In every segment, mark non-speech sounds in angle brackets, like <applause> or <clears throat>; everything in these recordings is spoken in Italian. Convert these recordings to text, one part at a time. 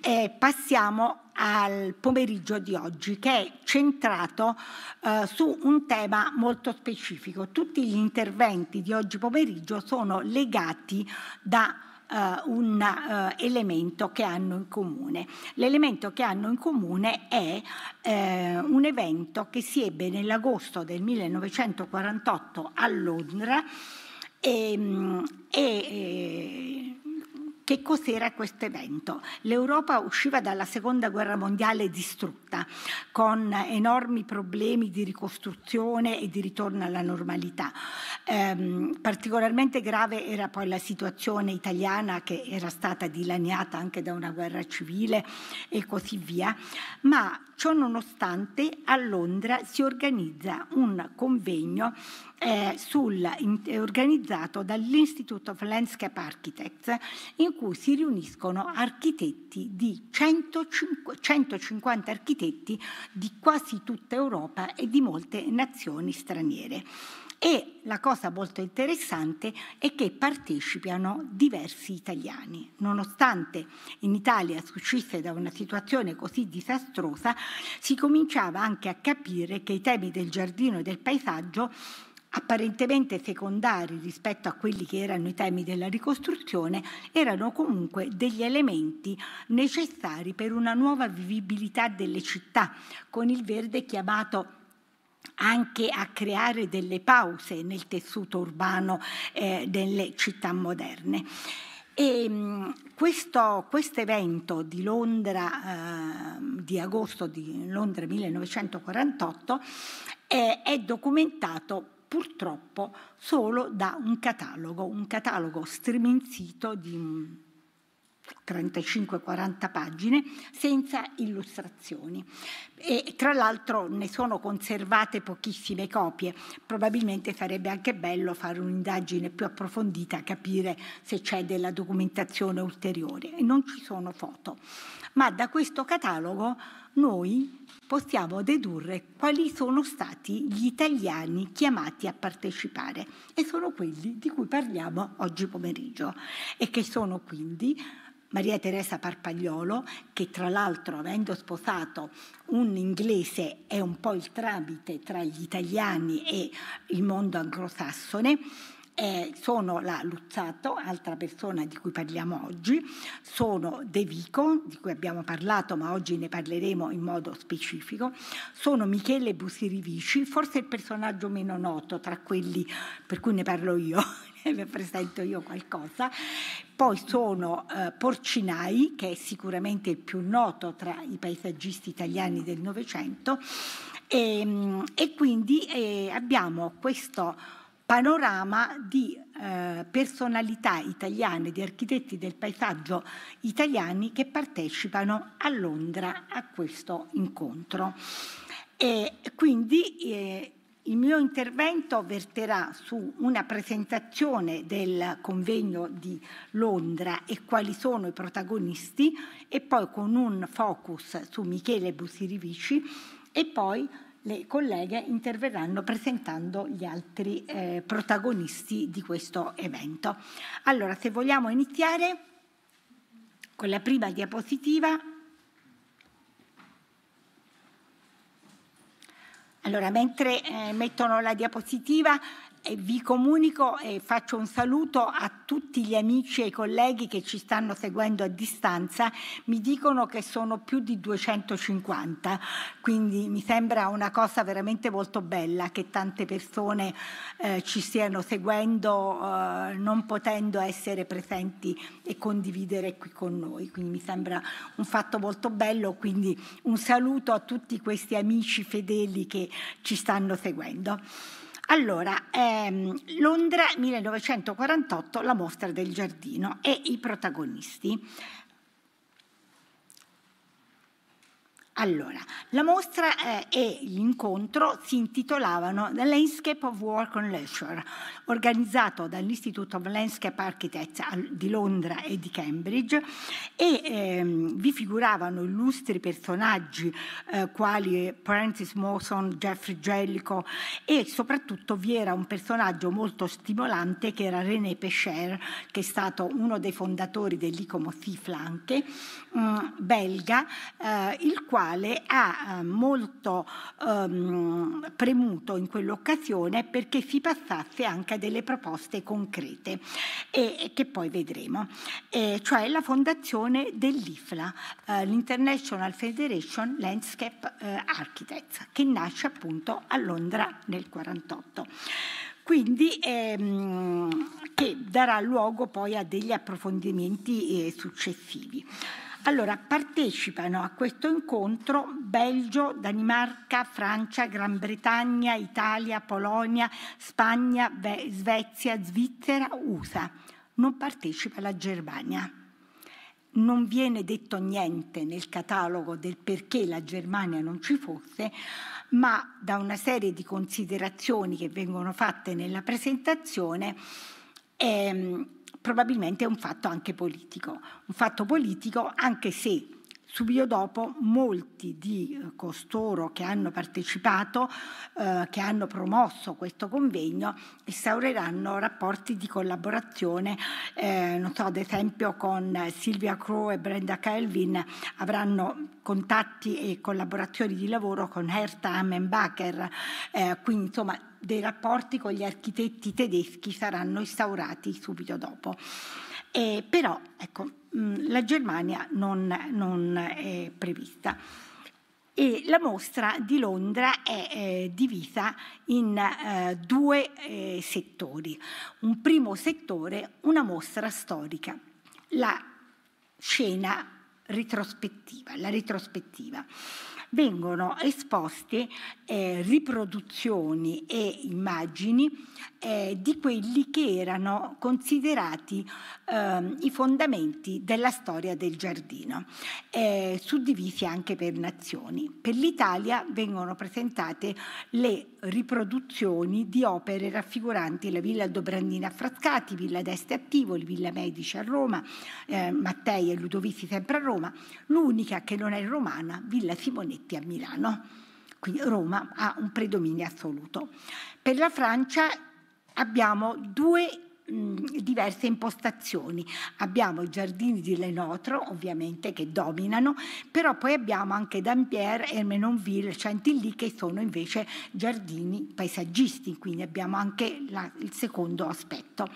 E passiamo al pomeriggio di oggi che è centrato eh, su un tema molto specifico. Tutti gli interventi di oggi pomeriggio sono legati da Uh, un uh, elemento che hanno in comune. L'elemento che hanno in comune è eh, un evento che si ebbe nell'agosto del 1948 a Londra ehm, e, e, eh, che cos'era questo evento? L'Europa usciva dalla seconda guerra mondiale distrutta, con enormi problemi di ricostruzione e di ritorno alla normalità. Ehm, particolarmente grave era poi la situazione italiana che era stata dilaniata anche da una guerra civile e così via, ma ciò nonostante a Londra si organizza un convegno eh, sul, organizzato dall'Institute of Landscape Architects in cui si riuniscono architetti di 150 architetti di quasi tutta Europa e di molte nazioni straniere. E la cosa molto interessante è che partecipano diversi italiani. Nonostante in Italia si uscisse da una situazione così disastrosa, si cominciava anche a capire che i temi del giardino e del paesaggio apparentemente secondari rispetto a quelli che erano i temi della ricostruzione, erano comunque degli elementi necessari per una nuova vivibilità delle città, con il verde chiamato anche a creare delle pause nel tessuto urbano eh, delle città moderne. E ehm, questo, evento di Londra, eh, di agosto di Londra 1948, eh, è documentato purtroppo solo da un catalogo, un catalogo striminzito di 35-40 mm, pagine senza illustrazioni e tra l'altro ne sono conservate pochissime copie probabilmente sarebbe anche bello fare un'indagine più approfondita capire se c'è della documentazione ulteriore non ci sono foto ma da questo catalogo noi possiamo dedurre quali sono stati gli italiani chiamati a partecipare e sono quelli di cui parliamo oggi pomeriggio e che sono quindi Maria Teresa Parpagliolo, che tra l'altro avendo sposato un inglese è un po' il tramite tra gli italiani e il mondo anglosassone, eh, sono la Luzzato, altra persona di cui parliamo oggi, sono De Vico, di cui abbiamo parlato ma oggi ne parleremo in modo specifico, sono Michele Busirivici, forse il personaggio meno noto tra quelli per cui ne parlo io, vi <laughs> presento io qualcosa. Poi sono eh, Porcinai, che è sicuramente il più noto tra i paesaggisti italiani del Novecento, e, ehm, e quindi eh, abbiamo questo panorama di eh, personalità italiane, di architetti del paesaggio italiani che partecipano a Londra a questo incontro. E quindi eh, il mio intervento verterà su una presentazione del convegno di Londra e quali sono i protagonisti e poi con un focus su Michele Busirivici e poi le colleghe interverranno presentando gli altri eh, protagonisti di questo evento. Allora, se vogliamo iniziare con la prima diapositiva. Allora, mentre eh, mettono la diapositiva, vi comunico e faccio un saluto a tutti gli amici e i colleghi che ci stanno seguendo a distanza. Mi dicono che sono più di 250, quindi mi sembra una cosa veramente molto bella che tante persone eh, ci stiano seguendo eh, non potendo essere presenti e condividere qui con noi. Quindi mi sembra un fatto molto bello, quindi un saluto a tutti questi amici fedeli che ci stanno seguendo. Allora, ehm, Londra 1948, la mostra del giardino e i protagonisti. Allora, la mostra eh, e l'incontro si intitolavano The Landscape of Work on Leisure, organizzato dall'Institute of Landscape Architects di Londra e di Cambridge e ehm, vi figuravano illustri personaggi eh, quali Prentice Mawson, Jeffrey Jellico e soprattutto vi era un personaggio molto stimolante che era René Pecher, che è stato uno dei fondatori dell'ICOMO Ciflanche, mm, belga, eh, il quale quale ha eh, molto ehm, premuto in quell'occasione perché si passasse anche a delle proposte concrete e, e che poi vedremo, e cioè la fondazione dell'IFLA, eh, l'International Federation Landscape eh, Architects, che nasce appunto a Londra nel 1948 quindi ehm, che darà luogo poi a degli approfondimenti eh, successivi. Allora, partecipano a questo incontro Belgio, Danimarca, Francia, Gran Bretagna, Italia, Polonia, Spagna, Ve Svezia, Svizzera, USA. Non partecipa la Germania. Non viene detto niente nel catalogo del perché la Germania non ci fosse, ma da una serie di considerazioni che vengono fatte nella presentazione ehm, probabilmente è un fatto anche politico, un fatto politico anche se Subito dopo molti di eh, costoro che hanno partecipato, eh, che hanno promosso questo convegno, instaureranno rapporti di collaborazione, eh, non so, ad esempio con Silvia Crow e Brenda Kelvin avranno contatti e collaborazioni di lavoro con Hertha Ammenbacher, eh, quindi insomma dei rapporti con gli architetti tedeschi saranno instaurati subito dopo. Eh, però, ecco, Mm, la Germania non, non è prevista. E la mostra di Londra è eh, divisa in eh, due eh, settori. Un primo settore, una mostra storica, la scena ritrospettiva, la ritrospettiva vengono esposte eh, riproduzioni e immagini eh, di quelli che erano considerati eh, i fondamenti della storia del giardino, eh, suddivisi anche per nazioni. Per l'Italia vengono presentate le riproduzioni di opere raffiguranti la Villa Dobrandina a Frascati, Villa d'Este a Tivoli, Villa Medici a Roma, eh, Mattei e Ludovisi sempre a Roma, l'unica che non è romana, Villa Simonetti tutti a Milano. Quindi Roma ha un predominio assoluto. Per la Francia abbiamo due diverse impostazioni. Abbiamo i giardini di Lenotro, ovviamente, che dominano, però poi abbiamo anche Dampierre, Ermenonville, Chantilly, che sono invece giardini paesaggisti, quindi abbiamo anche la, il secondo aspetto.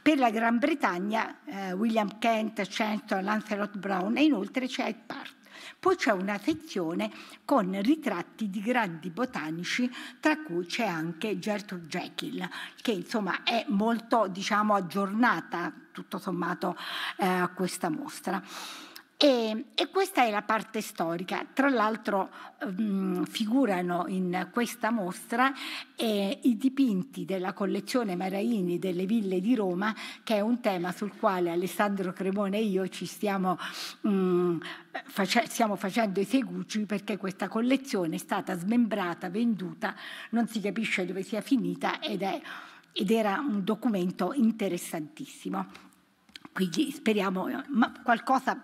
Per la Gran Bretagna, eh, William Kent, Shenton, Lancelot Brown e inoltre c'è Hyde Park poi c'è una sezione con ritratti di grandi botanici, tra cui c'è anche Gertrude Jekyll, che insomma è molto diciamo, aggiornata tutto sommato eh, questa mostra. E, e, questa è la parte storica. Tra l'altro um, figurano in questa mostra eh, i dipinti della collezione Maraini delle ville di Roma, che è un tema sul quale Alessandro Cremone e io ci stiamo, um, face- stiamo facendo i segugi perché questa collezione è stata smembrata, venduta, non si capisce dove sia finita ed, è, ed era un documento interessantissimo. Quindi speriamo, ma qualcosa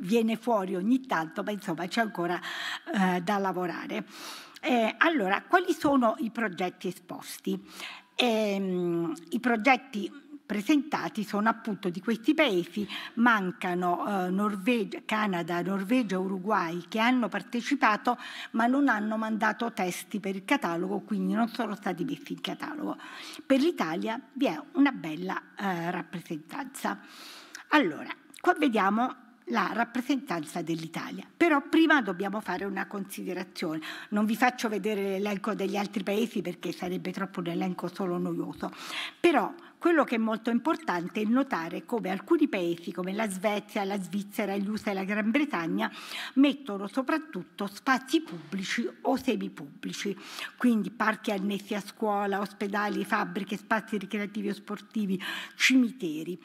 viene fuori ogni tanto, ma insomma c'è ancora eh, da lavorare. Eh, allora, quali sono i progetti esposti? Eh, I progetti presentati sono appunto di questi paesi, mancano eh, Norvegia, Canada, Norvegia, Uruguay che hanno partecipato ma non hanno mandato testi per il catalogo, quindi non sono stati messi in catalogo. Per l'Italia vi è una bella eh, rappresentanza. Allora, qua vediamo la rappresentanza dell'Italia. Però prima dobbiamo fare una considerazione. Non vi faccio vedere l'elenco degli altri paesi perché sarebbe troppo un elenco solo noioso. Però quello che è molto importante è notare come alcuni paesi come la Svezia, la Svizzera, gli USA e la Gran Bretagna mettono soprattutto spazi pubblici o semipubblici, quindi parchi annessi a scuola, ospedali, fabbriche, spazi ricreativi o sportivi, cimiteri.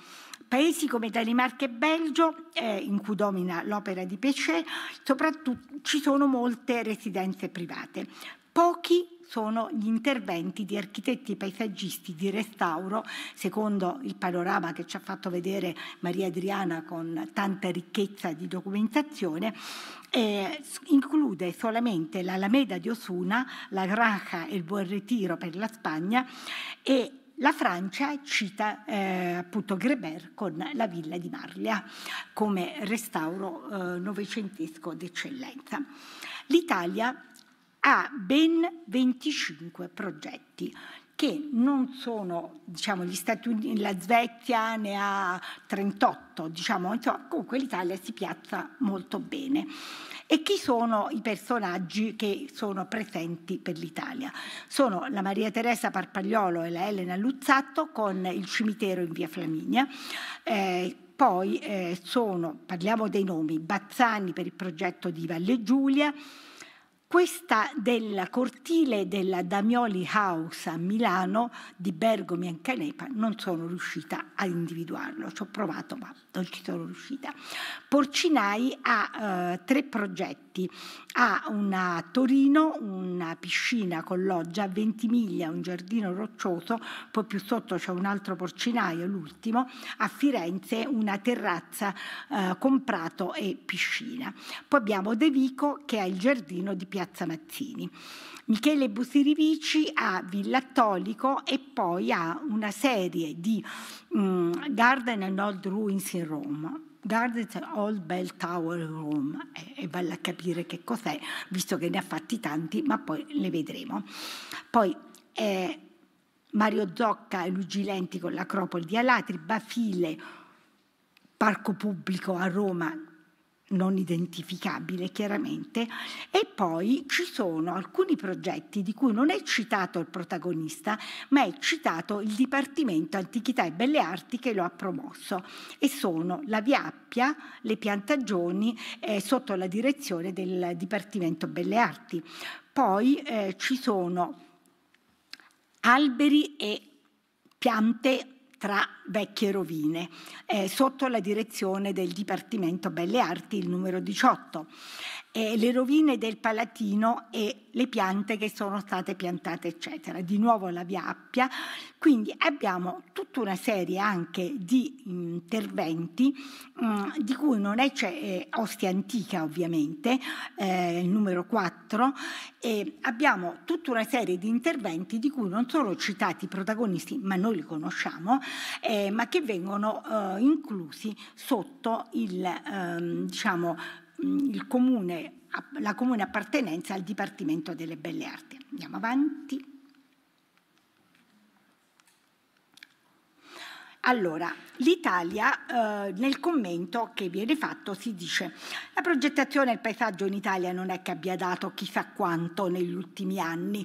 Paesi come Danimarca e Belgio, eh, in cui domina l'opera di Pechet, soprattutto ci sono molte residenze private. Pochi sono gli interventi di architetti paesaggisti di restauro, secondo il panorama che ci ha fatto vedere Maria Adriana con tanta ricchezza di documentazione, eh, include solamente l'Alameda di Osuna, la Granja e il Buon Retiro per la Spagna e la Francia cita eh, appunto Greber con la villa di Marlia come restauro eh, novecentesco d'eccellenza. L'Italia ha ben 25 progetti che non sono, diciamo, gli Stati Uniti, la Svezia ne ha 38, diciamo, insomma, comunque l'Italia si piazza molto bene. E chi sono i personaggi che sono presenti per l'Italia? Sono la Maria Teresa Parpagliolo e la Elena Luzzatto con il cimitero in via Flaminia. Eh, poi eh, sono, parliamo dei nomi, Bazzani per il progetto di Valle Giulia, questa del cortile della Damioli House a Milano di Bergomi e Canepa non sono riuscita a individuarlo, ci ho provato ma non ci sono riuscita. Porcinai ha eh, tre progetti diritti. Ha una, a Torino una piscina con loggia, a Ventimiglia un giardino roccioso, poi più sotto c'è un altro porcinaio, l'ultimo, a Firenze una terrazza eh, con prato e piscina. Poi abbiamo De Vico che ha il giardino di Piazza Mazzini. Michele Busirivici ha Villa Attolico e poi ha una serie di um, Garden and Old Ruins in Roma Guarded Old Bell Tower Room, è, eh, è a capire che cos'è, visto che ne ha fatti tanti, ma poi le vedremo. Poi eh, Mario Zocca e Luigi Lenti con l'Acropoli di Alatri, Bafile, Parco Pubblico a Roma non identificabile chiaramente, e poi ci sono alcuni progetti di cui non è citato il protagonista, ma è citato il Dipartimento Antichità e Belle Arti che lo ha promosso, e sono la Via Appia, le piantagioni eh, sotto la direzione del Dipartimento Belle Arti. Poi eh, ci sono alberi e piante tra vecchie rovine, eh, sotto la direzione del Dipartimento Belle Arti, il numero 18 eh, le rovine del Palatino e le piante che sono state piantate, eccetera. Di nuovo la via Appia. Quindi abbiamo tutta una serie anche di mm, interventi mh, mm, di cui non è c'è eh, Ostia Antica ovviamente, eh, il numero 4, e abbiamo tutta una serie di interventi di cui non sono citati i protagonisti, ma noi li conosciamo, eh, ma che vengono eh, inclusi sotto il, ehm, diciamo, Mm, il comune, la comune appartenenza al Dipartimento delle Belle Arti. Andiamo avanti. Allora, l'Italia eh, nel commento che viene fatto si dice la progettazione del paesaggio in Italia non è che abbia dato chissà quanto negli ultimi anni,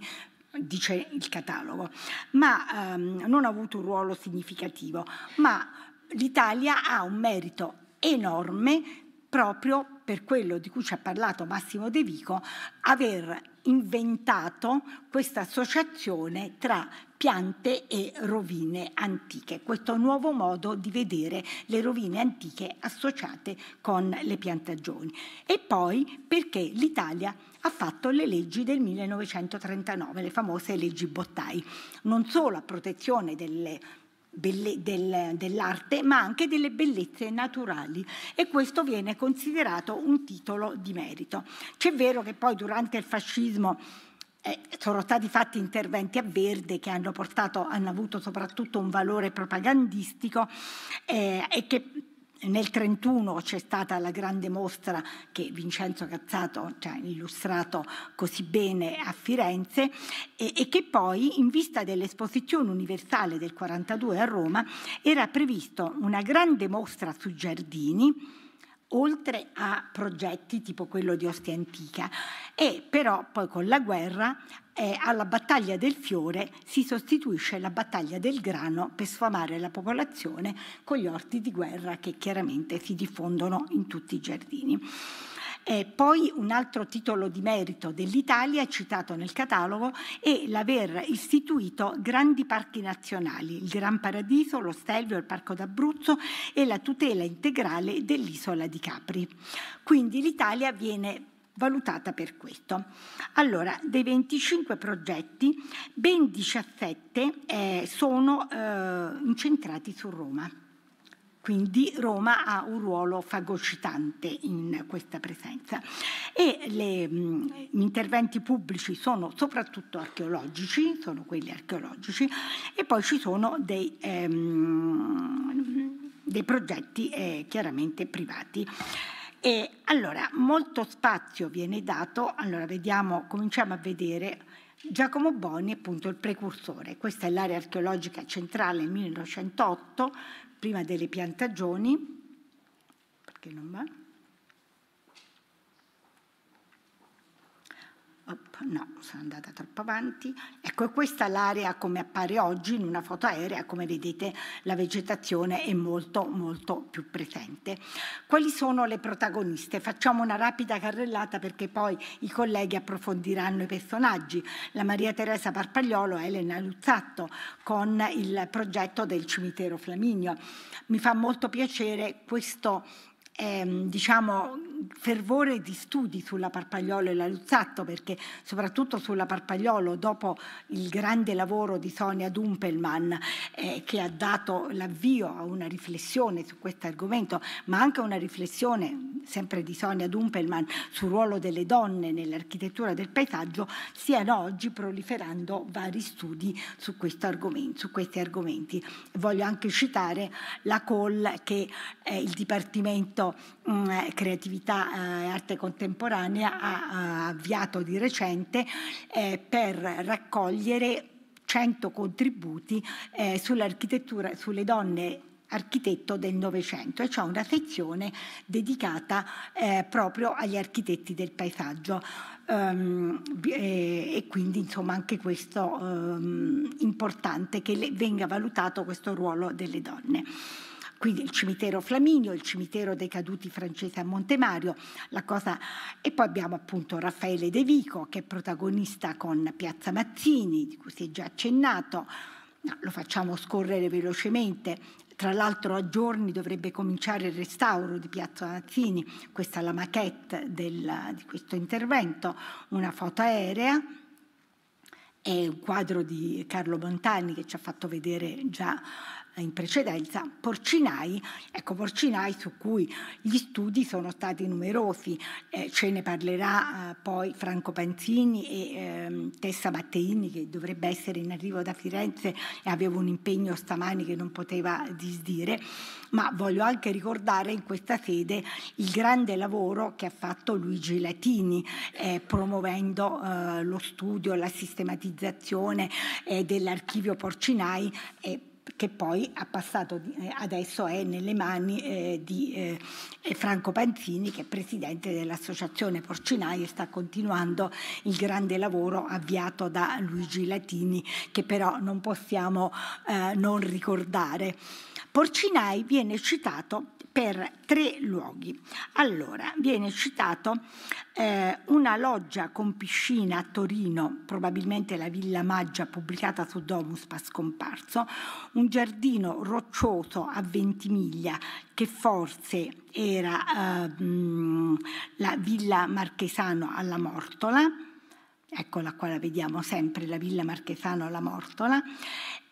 dice il catalogo, ma ehm, non ha avuto un ruolo significativo, ma l'Italia ha un merito enorme proprio per quello di cui ci ha parlato Massimo De Vico, aver inventato questa associazione tra piante e rovine antiche, questo nuovo modo di vedere le rovine antiche associate con le piantagioni. E poi perché l'Italia ha fatto le leggi del 1939, le famose leggi Bottai, non solo a protezione delle piantagioni, Belle, del, dell'arte ma anche delle bellezze naturali e questo viene considerato un titolo di merito. C'è vero che poi durante il fascismo eh, sono stati fatti interventi a verde che hanno, portato, hanno avuto soprattutto un valore propagandistico eh, e che nel 1931 c'è stata la grande mostra che Vincenzo Cazzato ci ha illustrato così bene a Firenze e, e che poi, in vista dell'esposizione universale del 1942 a Roma, era previsto una grande mostra sui giardini oltre a progetti tipo quello di Ostia Antica. E però poi con la guerra eh, alla battaglia del fiore si sostituisce la battaglia del grano per sfamare la popolazione con gli orti di guerra che chiaramente si diffondono in tutti i giardini. Eh, poi un altro titolo di merito dell'Italia citato nel catalogo è l'aver istituito grandi parchi nazionali, il Gran Paradiso, lo Stelvio, il Parco d'Abruzzo e la tutela integrale dell'isola di Capri. Quindi l'Italia viene valutata per questo. Allora, dei 25 progetti, ben 17 eh, sono eh, incentrati su Roma. Quindi Roma ha un ruolo fagocitante in questa presenza. E le, mh, mm, gli interventi pubblici sono soprattutto archeologici, sono quelli archeologici, e poi ci sono dei, ehm, dei progetti eh, chiaramente privati. E allora, molto spazio viene dato, allora vediamo, cominciamo a vedere Giacomo Boni, appunto il precursore. Questa è l'area archeologica centrale 1908, prima delle piantagioni, perché non va, no, sono andata troppo avanti. Ecco, questa è l'area come appare oggi in una foto aerea, come vedete la vegetazione è molto molto più presente. Quali sono le protagoniste? Facciamo una rapida carrellata perché poi i colleghi approfondiranno i personaggi. La Maria Teresa Parpagliolo e Elena Luzzatto con il progetto del cimitero Flaminio. Mi fa molto piacere questo ehm, diciamo, fervore di studi sulla Parpagliolo e la Luzzatto, perché soprattutto sulla Parpagliolo, dopo il grande lavoro di Sonia Dumpelman, eh, che ha dato l'avvio a una riflessione su questo argomento, ma anche una riflessione sempre di Sonia Dumpelman sul ruolo delle donne nell'architettura del paesaggio, stiano oggi proliferando vari studi su, su questi argomenti. Voglio anche citare la COL che eh, il Dipartimento mh, mm, eh, Creatività e eh, Arte Contemporanea ha, ha, avviato di recente eh, per raccogliere 100 contributi eh, sull'architettura, sulle donne architetto del Novecento e c'è una sezione dedicata eh, proprio agli architetti del paesaggio um, ehm, e, eh, e, quindi insomma anche questo um, importante che le, venga valutato questo ruolo delle donne quindi il cimitero Flaminio, il cimitero dei caduti francesi a Montemario, cosa... e poi abbiamo appunto Raffaele De Vico che è protagonista con Piazza Mazzini, di cui si è già accennato, no, lo facciamo scorrere velocemente, tra l'altro a giorni dovrebbe cominciare il restauro di Piazza Mazzini, questa è la maquette del, di questo intervento, una foto aerea è un quadro di Carlo Montani che ci ha fatto vedere già in precedenza, Porcinai, ecco Porcinai su cui gli studi sono stati numerosi, eh, ce ne parlerà eh, poi Franco Panzini e eh, Tessa Batteini che dovrebbe essere in arrivo da Firenze e aveva un impegno stamani che non poteva disdire, ma voglio anche ricordare in questa sede il grande lavoro che ha fatto Luigi Latini eh, promuovendo eh, lo studio, la sistematizzazione eh, dell'archivio Porcinai e che poi ha passato, eh, adesso è nelle mani eh, di eh, eh Franco Panzini che è presidente dell'associazione Porcinai e sta continuando il grande lavoro avviato da Luigi Latini che però non possiamo eh, non ricordare. Porcinai viene citato per tre luoghi. Allora, viene citato eh, una loggia con piscina a Torino, probabilmente la Villa Maggia pubblicata su Domus Pascomparso, un giardino roccioso a Ventimiglia che forse era eh, la Villa Marchesano alla Mortola, eccola qua la vediamo sempre, la Villa Marchesano alla Mortola,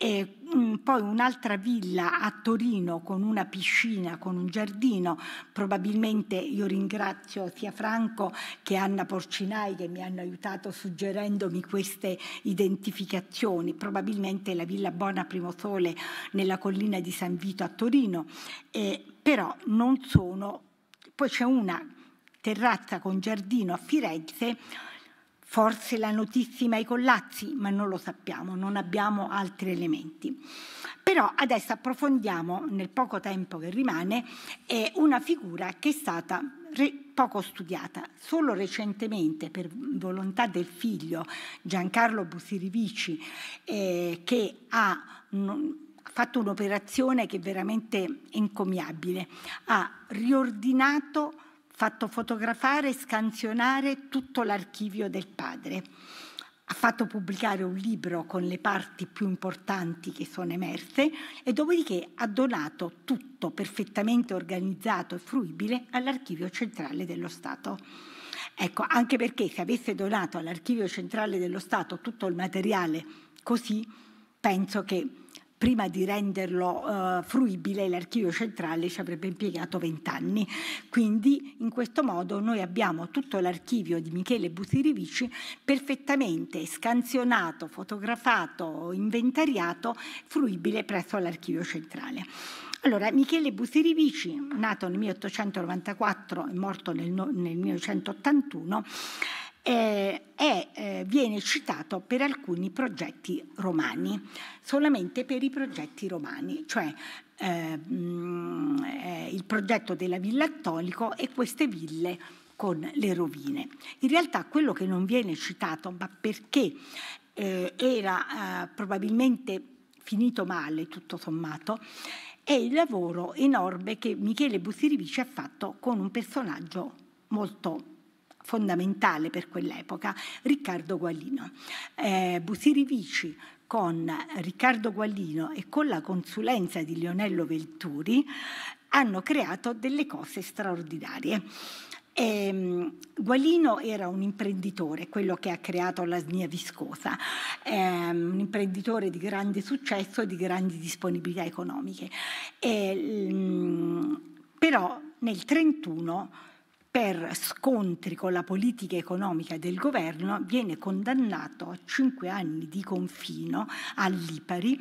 e mm, poi un'altra villa a Torino con una piscina, con un giardino. Probabilmente io ringrazio sia Franco che Anna Porcinai che mi hanno aiutato suggerendomi queste identificazioni. Probabilmente la villa Bona Primosole nella collina di San Vito a Torino, eh, però non sono. Poi c'è una terrazza con giardino a Firenze Forse la notissima ai collazzi, ma non lo sappiamo, non abbiamo altri elementi. Però adesso approfondiamo, nel poco tempo che rimane, una figura che è stata poco studiata. Solo recentemente, per volontà del figlio Giancarlo Busirivici, eh, che ha fatto un'operazione che è veramente encomiabile, ha riordinato fatto fotografare e scansionare tutto l'archivio del padre. Ha fatto pubblicare un libro con le parti più importanti che sono emerse e dopodiché ha donato tutto perfettamente organizzato e fruibile all'archivio centrale dello Stato. Ecco, anche perché se avesse donato all'archivio centrale dello Stato tutto il materiale così, penso che prima di renderlo eh, fruibile l'archivio centrale ci avrebbe impiegato vent'anni. Quindi in questo modo noi abbiamo tutto l'archivio di Michele Butirivici perfettamente scansionato, fotografato, inventariato, fruibile presso l'archivio centrale. Allora, Michele Busirivici, nato nel 1894 e morto nel, nel 1981, eh, è, eh, viene citato per alcuni progetti romani, solamente per i progetti romani, cioè eh, mm, eh, il progetto della Villa Attolico e queste ville con le rovine. In realtà quello che non viene citato, ma perché eh, era eh, probabilmente finito male tutto sommato, è il lavoro enorme che Michele Bussirivici ha fatto con un personaggio molto fondamentale per quell'epoca, Riccardo Gualino. Eh, Busiri Vici con Riccardo Guallino e con la consulenza di Lionello Velturi hanno creato delle cose straordinarie. Eh, Gualino era un imprenditore, quello che ha creato la Snia Viscosa, eh, un imprenditore di grande successo e di grandi disponibilità economiche. Eh, però nel 1931 per scontri con la politica economica del governo, viene condannato a cinque anni di confino all'Ipari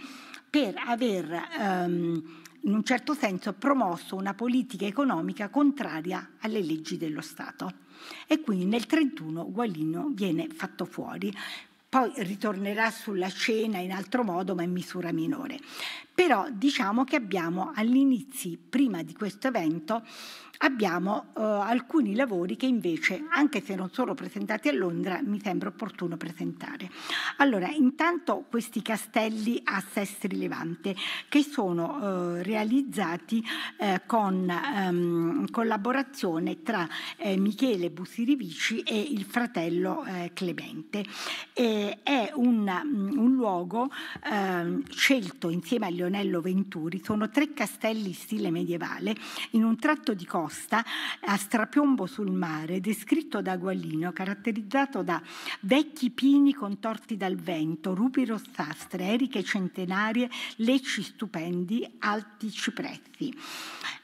per aver ehm, in un certo senso promosso una politica economica contraria alle leggi dello Stato. E quindi nel 1931 Gualino viene fatto fuori. Poi ritornerà sulla scena in altro modo, ma in misura minore però diciamo che abbiamo all'inizio, prima di questo evento, abbiamo eh, alcuni lavori che invece, anche se non sono presentati a Londra, mi sembra opportuno presentare. Allora, intanto questi castelli a Sestri Levante, che sono eh, realizzati eh, con ehm, collaborazione tra eh, Michele Busirivici e il fratello eh, Clemente. E è un, un luogo ehm, scelto insieme agli Leonello Venturi sono tre castelli in stile medievale in un tratto di costa a strapiombo sul mare, descritto da Gualino, caratterizzato da vecchi pini contorti dal vento, rupi rossastre, eriche centenarie, lecci stupendi, alti cipressi.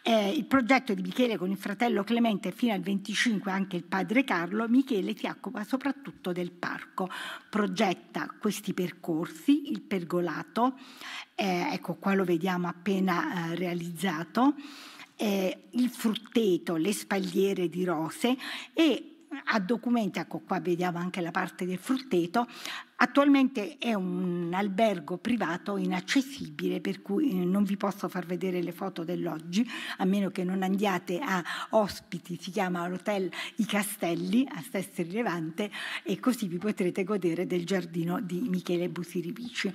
Eh, il progetto di Michele con il fratello Clemente fino al 25 anche il padre Carlo, Michele si occupa soprattutto del parco. Progetta questi percorsi, il pergolato, eh, ecco qua lo vediamo appena eh, realizzato, eh, il frutteto, le spalliere di rose e mm, a documenti, ecco qua vediamo anche la parte del frutteto, Attualmente è un albergo privato inaccessibile per cui eh, non vi posso far vedere le foto dell'oggi a meno che non andiate a ospiti, si chiama l'hotel I Castelli a Sestri rilevante, e così vi potrete godere del giardino di Michele Busirivici.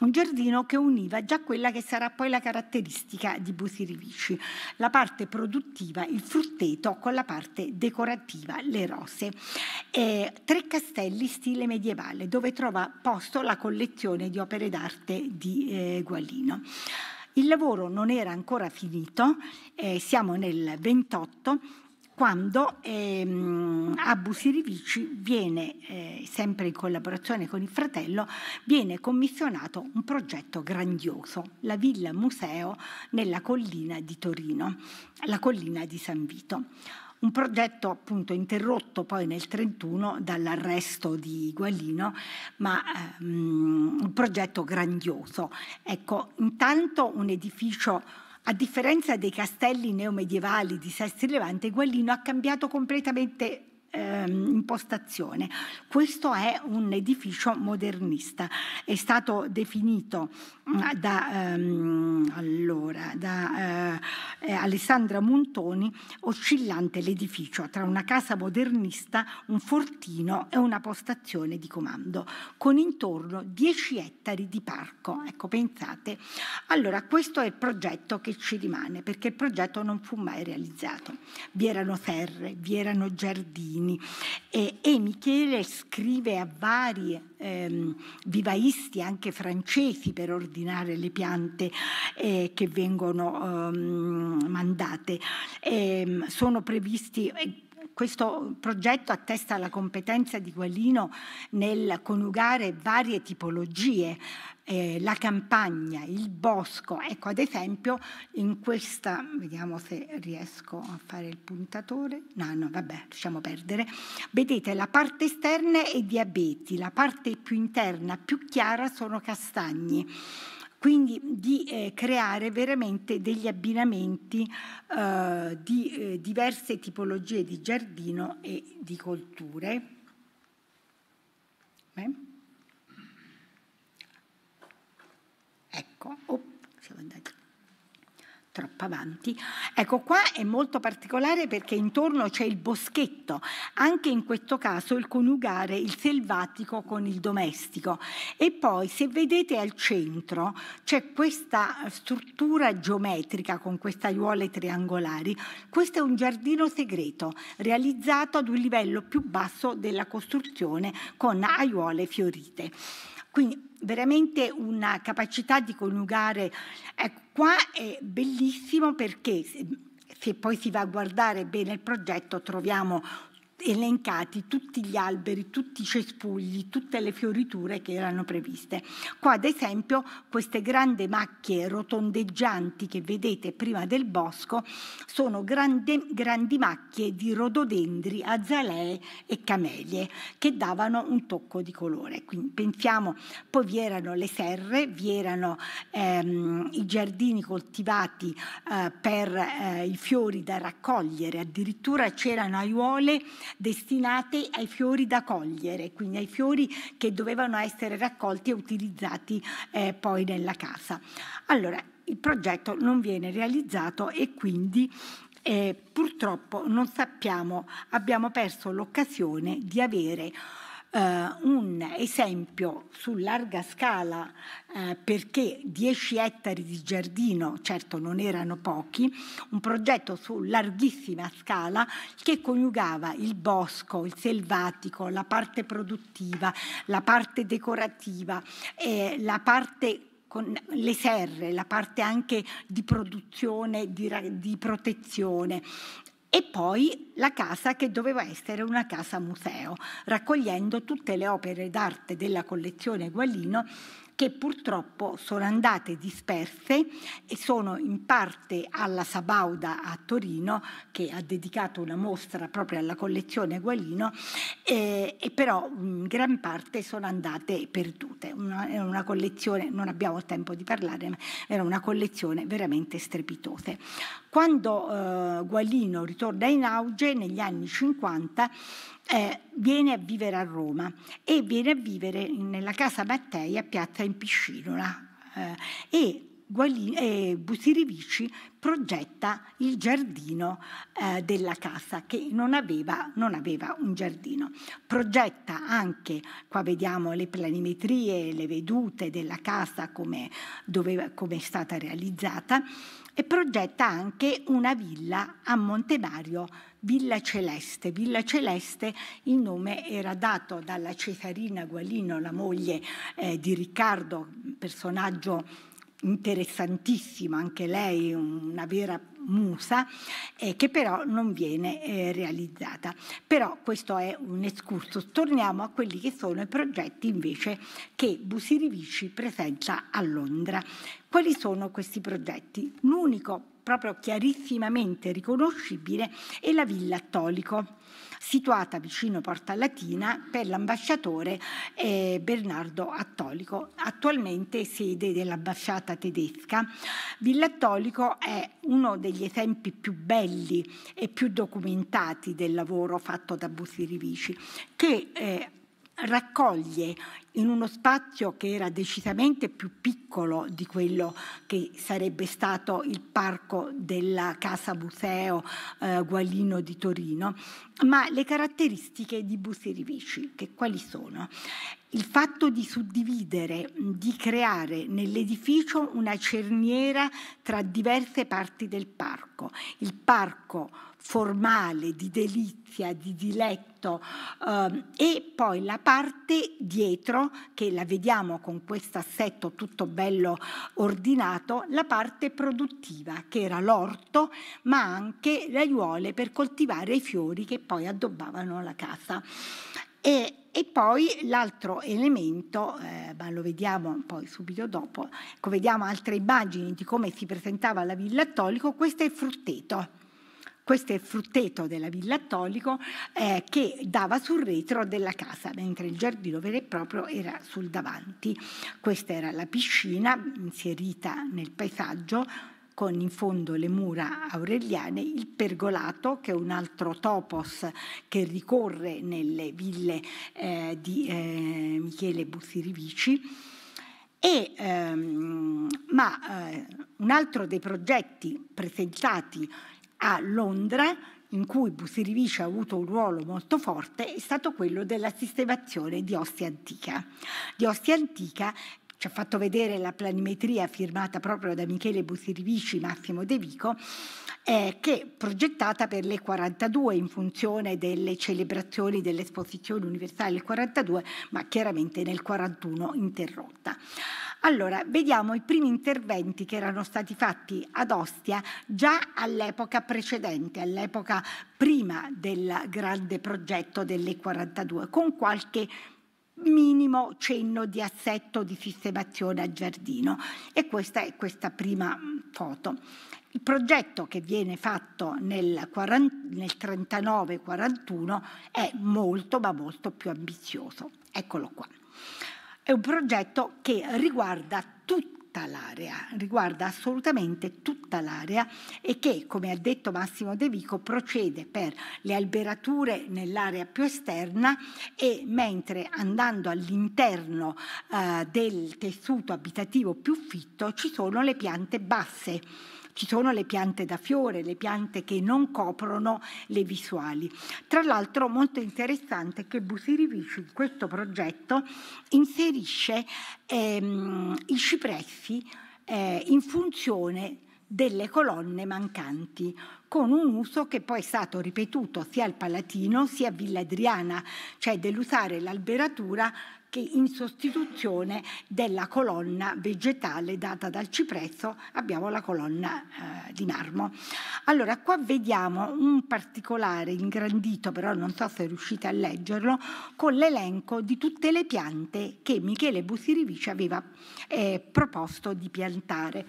Un giardino che univa già quella che sarà poi la caratteristica di Busirivici, la parte produttiva, il frutteto, con la parte decorativa, le rose. Eh, tre castelli stile medievale dove trovate trova posto la collezione di opere d'arte di eh, Guallino. Il lavoro non era ancora finito, eh, siamo nel 28 quando ehm, Abu Sirivici viene, eh, sempre in collaborazione con il fratello, viene commissionato un progetto grandioso, la Villa Museo nella collina di Torino, la collina di San Vito. Un progetto appunto interrotto poi nel 1931 dall'arresto di Gualino, ma um, un progetto grandioso. Ecco, intanto un edificio a differenza dei castelli neomedievali di Sestri Levante, Guallino ha cambiato completamente ehm, impostazione. Questo è un edificio modernista, è stato definito mm, da, ehm, allora, da eh, eh, Alessandra Montoni oscillante l'edificio tra una casa modernista, un fortino e una postazione di comando, con intorno 10 ettari di parco. Ecco, pensate. Allora, questo è il progetto che ci rimane, perché il progetto non fu mai realizzato. Vi erano serre, vi erano giardini, Salvini e, e Michele scrive a vari ehm, vivaisti, anche francesi, per ordinare le piante eh, che vengono ehm, mandate. E, ehm, sono previsti... Eh, questo progetto attesta la competenza di Gualino nel coniugare varie tipologie, eh, la campagna, il bosco. Ecco, ad esempio, in questa, vediamo se riesco a fare il puntatore, no, no, vabbè, lasciamo perdere. Vedete, la parte esterna è di abeti, la parte più interna, più chiara, sono castagni quindi di eh, creare veramente degli abbinamenti eh, di eh, diverse tipologie di giardino e di colture. Beh. Ecco, oh, siamo andati troppo avanti. Ecco, qua è molto particolare perché intorno c'è il boschetto, anche in questo caso il coniugare il selvatico con il domestico. E poi se vedete al centro c'è questa struttura geometrica con queste aiuole triangolari. Questo è un giardino segreto realizzato ad un livello più basso della costruzione con aiuole fiorite. Quindi veramente una capacità di coniugare. Ecco, qua è bellissimo perché se poi si va a guardare bene il progetto troviamo elencati tutti gli alberi, tutti i cespugli, tutte le fioriture che erano previste. Qua ad esempio queste grandi macchie rotondeggianti che vedete prima del bosco sono grandi, grandi macchie di rododendri, azalee e camelie che davano un tocco di colore. Quindi pensiamo, poi vi erano le serre, vi erano ehm, i giardini coltivati eh, per eh, i fiori da raccogliere, addirittura c'erano aiuole destinate ai fiori da cogliere, quindi ai fiori che dovevano essere raccolti e utilizzati eh, poi nella casa. Allora, il progetto non viene realizzato e quindi eh, purtroppo non sappiamo, abbiamo perso l'occasione di avere eh, un esempio su larga scala eh, perché 10 ettari di giardino, certo non erano pochi, un progetto su larghissima scala che coniugava il bosco, il selvatico, la parte produttiva, la parte decorativa, eh, la parte con le serre, la parte anche di produzione, di, di protezione, e poi la casa che doveva essere una casa museo, raccogliendo tutte le opere d'arte della collezione Gualino che purtroppo sono andate disperse e sono in parte alla Sabauda a Torino, che ha dedicato una mostra proprio alla collezione Gualino, eh, e però in gran parte sono andate perdute. Una, era una collezione, non abbiamo tempo di parlare, ma era una collezione veramente strepitosa. Quando eh, Gualino ritorna in auge negli anni 50, eh, viene a vivere a Roma e viene a vivere nella casa Mattei a Piazza in Piscinola. Eh, e Gualino, eh, Busirivici progetta il giardino eh, della casa che non aveva, non aveva, un giardino. Progetta anche, qua vediamo le planimetrie, le vedute della casa come, dove, come è stata realizzata e progetta anche una villa a Monte Mario, Villa Celeste. Villa Celeste il nome era dato dalla Cesarina Gualino, la moglie eh, di Riccardo, personaggio interessantissima, anche lei una vera musa, eh, che però non viene eh, realizzata. Però questo è un escurso. Torniamo a quelli che sono i progetti invece che Busirivici presenta a Londra. Quali sono questi progetti? L'unico proprio chiarissimamente riconoscibile è la Villa Attolico situata vicino Porta Latina per l'ambasciatore eh, Bernardo Attolico, attualmente sede dell'ambasciata tedesca. Villa Attolico è uno degli esempi più belli e più documentati del lavoro fatto da Rivici, che eh, raccoglie in uno spazio che era decisamente più piccolo di quello che sarebbe stato il parco della Casa Museo eh, Gualino di Torino, ma le caratteristiche di Buseri Vici, che quali sono? Il fatto di suddividere, di creare nell'edificio una cerniera tra diverse parti del parco. Il parco formale, di delizia, di diletto eh, e poi la parte dietro, che la vediamo con questo assetto tutto bello ordinato, la parte produttiva, che era l'orto, ma anche le aiuole per coltivare i fiori che poi addobbavano la casa. E, e poi l'altro elemento, eh, ma lo vediamo poi subito dopo, ecco, vediamo altre immagini di come si presentava la Villa Tolico, questo è il frutteto questo è il frutteto della Villa Attolico eh, che dava sul retro della casa, mentre il giardino vero e proprio era sul davanti. Questa era la piscina inserita nel paesaggio con in fondo le mura aureliane, il pergolato, che è un altro topos che ricorre nelle ville eh, di eh, Michele Bussirivici. E, ehm, ma eh, un altro dei progetti presentati a Londra, in cui Busirivici ha avuto un ruolo molto forte, è stato quello della sistemazione di Ostia Antica. Di Ostia Antica ci ha fatto vedere la planimetria firmata proprio da Michele Busirivici e Massimo De Vico, eh, che è progettata per le 42 in funzione delle celebrazioni dell'esposizione universale del 42, ma chiaramente nel 41 interrotta. Allora, vediamo i primi interventi che erano stati fatti ad Ostia già all'epoca precedente, all'epoca prima del grande progetto delle 42, con qualche minimo cenno di assetto di sistemazione a giardino. E questa è questa prima mm, foto. Il progetto che viene fatto nel, 1939 41 è molto ma molto più ambizioso. Eccolo qua. È un progetto che riguarda tutta l'area, riguarda assolutamente tutta l'area e che, come ha detto Massimo De Vico, procede per le alberature nell'area più esterna e mentre andando all'interno eh, del tessuto abitativo più fitto ci sono le piante basse ci sono le piante da fiore, le piante che non coprono le visuali. Tra l'altro molto interessante che Busirivici in questo progetto inserisce ehm, i cipressi eh, in funzione delle colonne mancanti, con un uso che poi è stato ripetuto sia al Palatino sia a Villa Adriana, cioè dell'usare l'alberatura anche in sostituzione della colonna vegetale data dal cipresso abbiamo la colonna eh, di marmo. Allora, qua vediamo un particolare ingrandito, però non so se riuscite a leggerlo, con l'elenco di tutte le piante che Michele Busirivici aveva eh, proposto di piantare.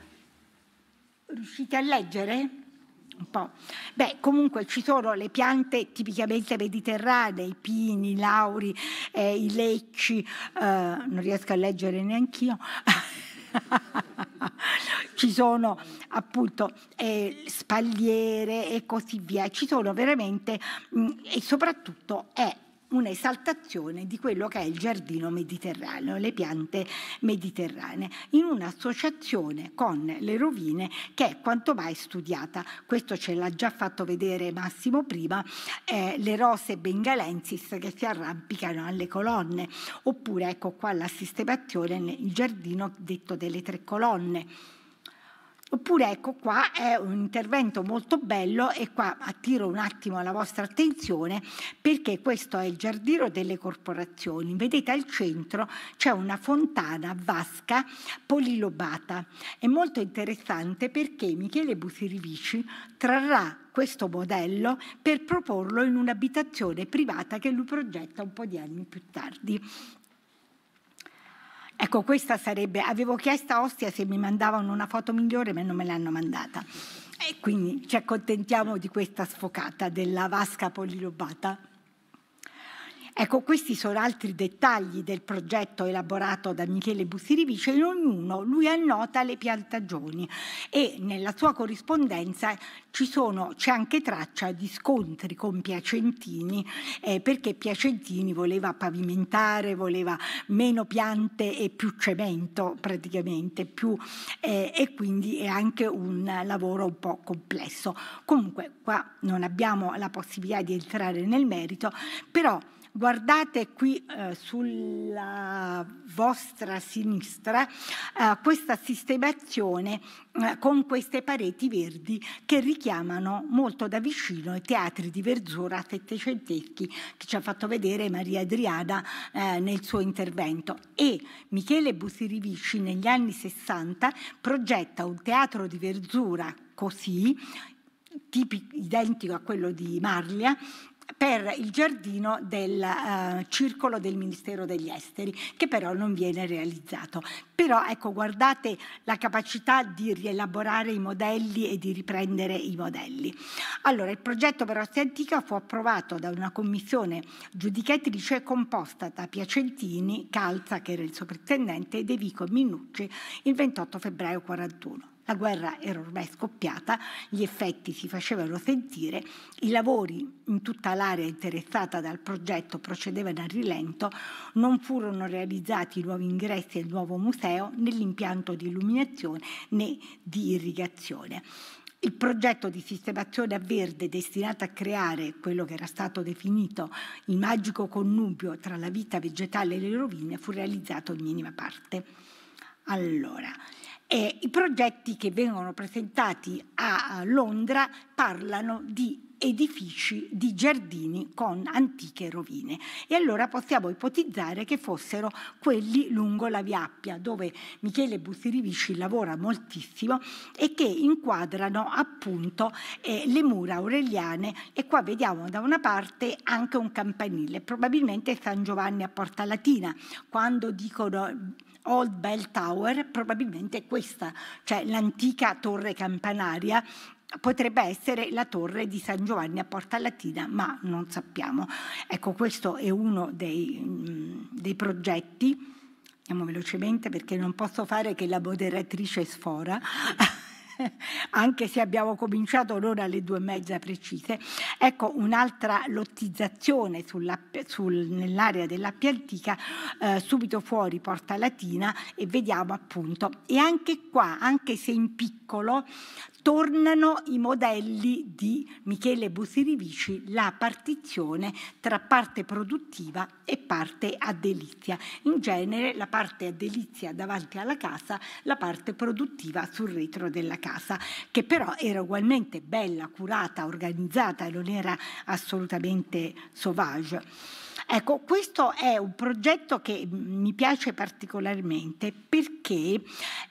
Riuscite a leggere? un po'. Beh, comunque ci sono le piante tipicamente mediterranee, i pini, i lauri, eh, i lecci, eh, non riesco a leggere neanch'io. <laughs> ci sono appunto eh, spalliere e così via, ci sono veramente mh, mm, e soprattutto è un'esaltazione di quello che è il giardino mediterraneo, le piante mediterranee, in un'associazione con le rovine che è quanto mai studiata. Questo ce l'ha già fatto vedere Massimo prima, eh, le rose bengalensis che si arrampicano alle colonne, oppure ecco qua la sistemazione nel giardino detto delle tre colonne Oppure ecco qua è un intervento molto bello e qua attiro un attimo la vostra attenzione perché questo è il giardino delle corporazioni. Vedete al centro c'è una fontana vasca polilobata. È molto interessante perché Michele Busirivici trarrà questo modello per proporlo in un'abitazione privata che lui progetta un po' di anni più tardi. Ecco, questa sarebbe, avevo chiesto a Ostia se mi mandavano una foto migliore, ma non me l'hanno mandata. E quindi ci accontentiamo di questa sfocata della vasca polilobata. Ecco, questi sono altri dettagli del progetto elaborato da Michele Bussirivice, in ognuno lui annota le piantagioni e nella sua corrispondenza sono, c'è anche traccia di scontri con Piacentini, eh, perché Piacentini voleva pavimentare, voleva meno piante e più cemento praticamente, più, eh, e quindi è anche un lavoro un po' complesso. Comunque qua non abbiamo la possibilità di entrare nel merito, però Guardate qui eh, sulla vostra sinistra eh, questa sistemazione eh, con queste pareti verdi che richiamano molto da vicino i teatri di verzura settecenteschi che ci ha fatto vedere Maria Adriana eh, nel suo intervento. E Michele Busirivici negli anni 60 progetta un teatro di verzura così, tipico, identico a quello di Marlia, per il giardino del uh, circolo del Ministero degli Esteri, che però non viene realizzato. Però ecco, guardate la capacità di rielaborare i modelli e di riprendere i modelli. Allora, il progetto per Ostia Antica fu approvato da una commissione giudicatrice composta da Piacentini, Calza, che era il soprintendente, e De Vico Minucci il 28 febbraio 41. La guerra era ormai scoppiata, gli effetti si facevano sentire, i lavori in tutta l'area interessata dal progetto procedevano a rilento, non furono realizzati nuovi ingressi al nuovo museo né l'impianto di illuminazione né di irrigazione. Il progetto di sistemazione a verde destinato a creare quello che era stato definito il magico connubio tra la vita vegetale e le rovine fu realizzato in minima parte. Allora, e I progetti che vengono presentati a Londra parlano di edifici di giardini con antiche rovine e allora possiamo ipotizzare che fossero quelli lungo la via Appia dove Michele Bussirivici lavora moltissimo e che inquadrano appunto eh, le mura aureliane e qua vediamo da una parte anche un campanile probabilmente San Giovanni a Porta Latina quando dicono Old Bell Tower, probabilmente questa, cioè l'antica torre campanaria, potrebbe essere la torre di San Giovanni a Porta Latina, ma non sappiamo. Ecco, questo è uno dei, mm, dei progetti. Andiamo velocemente perché non posso fare che la moderatrice sfora. <laughs> <laughs> anche se abbiamo cominciato l'ora alle due e mezza precise. Ecco un'altra lottizzazione sul, nell'area dell'Appia Antica, eh, subito fuori Porta Latina e vediamo appunto. E anche qua, anche se in piccolo, tornano i modelli di Michele Busirivici, la partizione tra parte produttiva e parte a delizia. In genere la parte a delizia davanti alla casa, la parte produttiva sul retro della casa, che però era ugualmente bella, curata, organizzata e non era assolutamente sauvage. Ecco, questo è un progetto che mi piace particolarmente perché,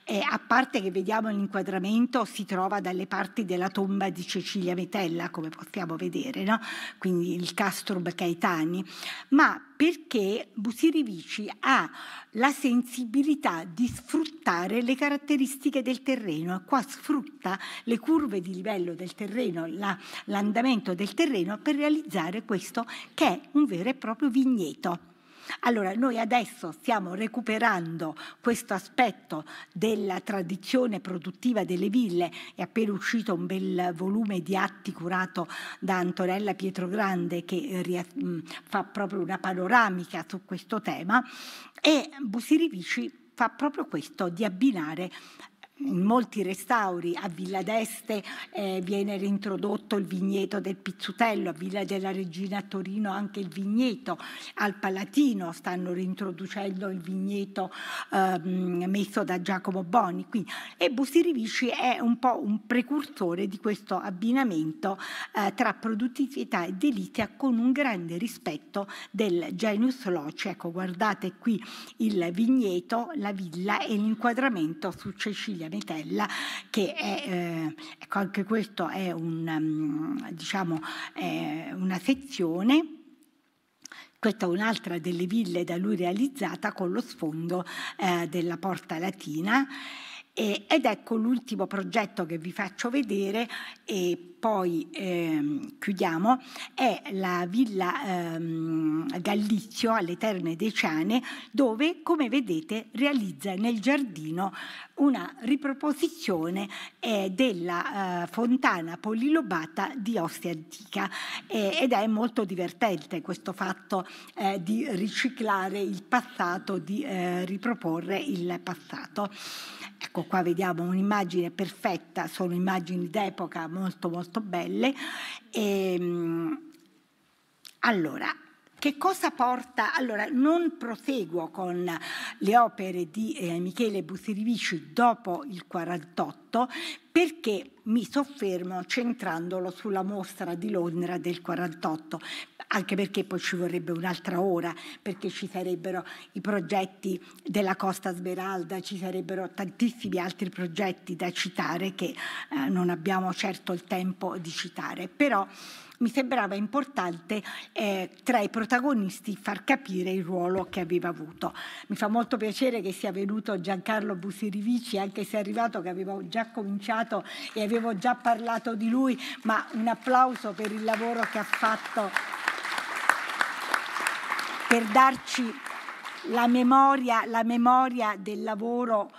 eh, a parte che vediamo l'inquadramento, si trova dalle parti della tomba di Cecilia Metella, come possiamo vedere, no? quindi il Castrum Caetani, ma perché Busirivici ha la sensibilità di sfruttare le caratteristiche del terreno e qua sfrutta le curve di livello del terreno, l'andamento del terreno per realizzare questo che è un vero e proprio vigneto. Allora, noi adesso stiamo recuperando questo aspetto della tradizione produttiva delle ville, è appena uscito un bel volume di atti curato da Antonella Pietrogrande che eh, mm, fa proprio una panoramica su questo tema e Busirivici fa proprio questo di abbinare in molti restauri, a Villa d'Este eh, viene reintrodotto il vigneto del Pizzutello, a Villa della Regina a Torino anche il vigneto, al Palatino stanno reintroducendo il vigneto eh, messo da Giacomo Boni. Quindi, e Busti Rivisci è un po' un precursore di questo abbinamento eh, tra produttività e delizia con un grande rispetto del genus loci. Ecco, guardate qui il vigneto, la villa e l'inquadramento su Cecilia Metella, che è, eh, ecco anche questo è un, mm, diciamo, è una sezione questa è un'altra delle ville da lui realizzata con lo sfondo eh, della Porta Latina e, ed ecco l'ultimo progetto che vi faccio vedere e poi ehm, chiudiamo, è la villa ehm, Gallizio alle Terme Deciane dove, come vedete, realizza nel giardino una riproposizione eh, della eh, fontana polilobata di Ostia Antica eh, ed è molto divertente questo fatto eh, di riciclare il passato, di eh, riproporre il passato. Ecco qua vediamo un'immagine perfetta, sono immagini d'epoca molto molto molto belle. E, ehm, allora, che cosa porta? Allora, non proseguo con le opere di eh, Michele Busirivici dopo il 48 perché mi soffermo centrandolo sulla mostra di Londra del 48, anche perché poi ci vorrebbe un'altra ora, perché ci sarebbero i progetti della Costa Smeralda, ci sarebbero tantissimi altri progetti da citare che eh, non abbiamo certo il tempo di citare, però mi sembrava importante eh, tra i protagonisti far capire il ruolo che aveva avuto. Mi fa molto piacere che sia venuto Giancarlo Busirivici, anche se è arrivato che avevo già cominciato e avevo già parlato di lui, ma un applauso per il lavoro che ha fatto per darci la memoria, la memoria del lavoro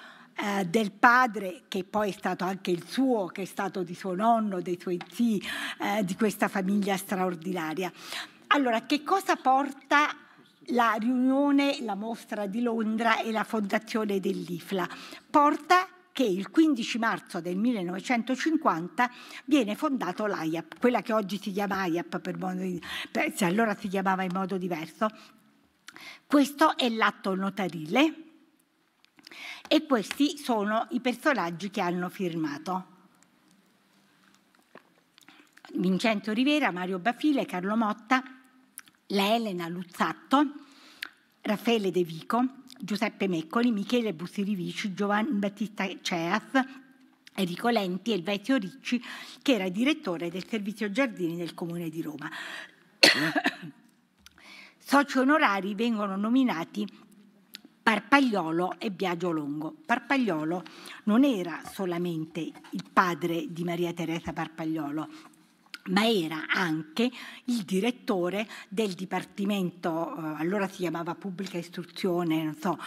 eh, del padre, che poi è stato anche il suo, che è stato di suo nonno, dei suoi zii, eh, di questa famiglia straordinaria. Allora, che cosa porta la riunione, la mostra di Londra e la fondazione dell'IFLA? Porta che il 15 marzo del 1950 viene fondato l'AIAP, quella che oggi si chiama AIAP, per modo di, per, se allora si chiamava in modo diverso. Questo è l'atto notarile e questi sono i personaggi che hanno firmato. Vincenzo Rivera, Mario Bafile, Carlo Motta, Elena Luzzatto, Raffaele De Vico, Giuseppe Meccoli, Michele Bussirivici, Giovanni Battista Ceas, Enrico Lenti e Elvezio Ricci, che era direttore del servizio giardini del Comune di Roma. <coughs> Soci onorari vengono nominati Parpagliolo e Biagio Longo. Parpagliolo non era solamente il padre di Maria Teresa Parpagliolo, ma era anche il direttore del dipartimento, eh, allora si chiamava pubblica istruzione, non so,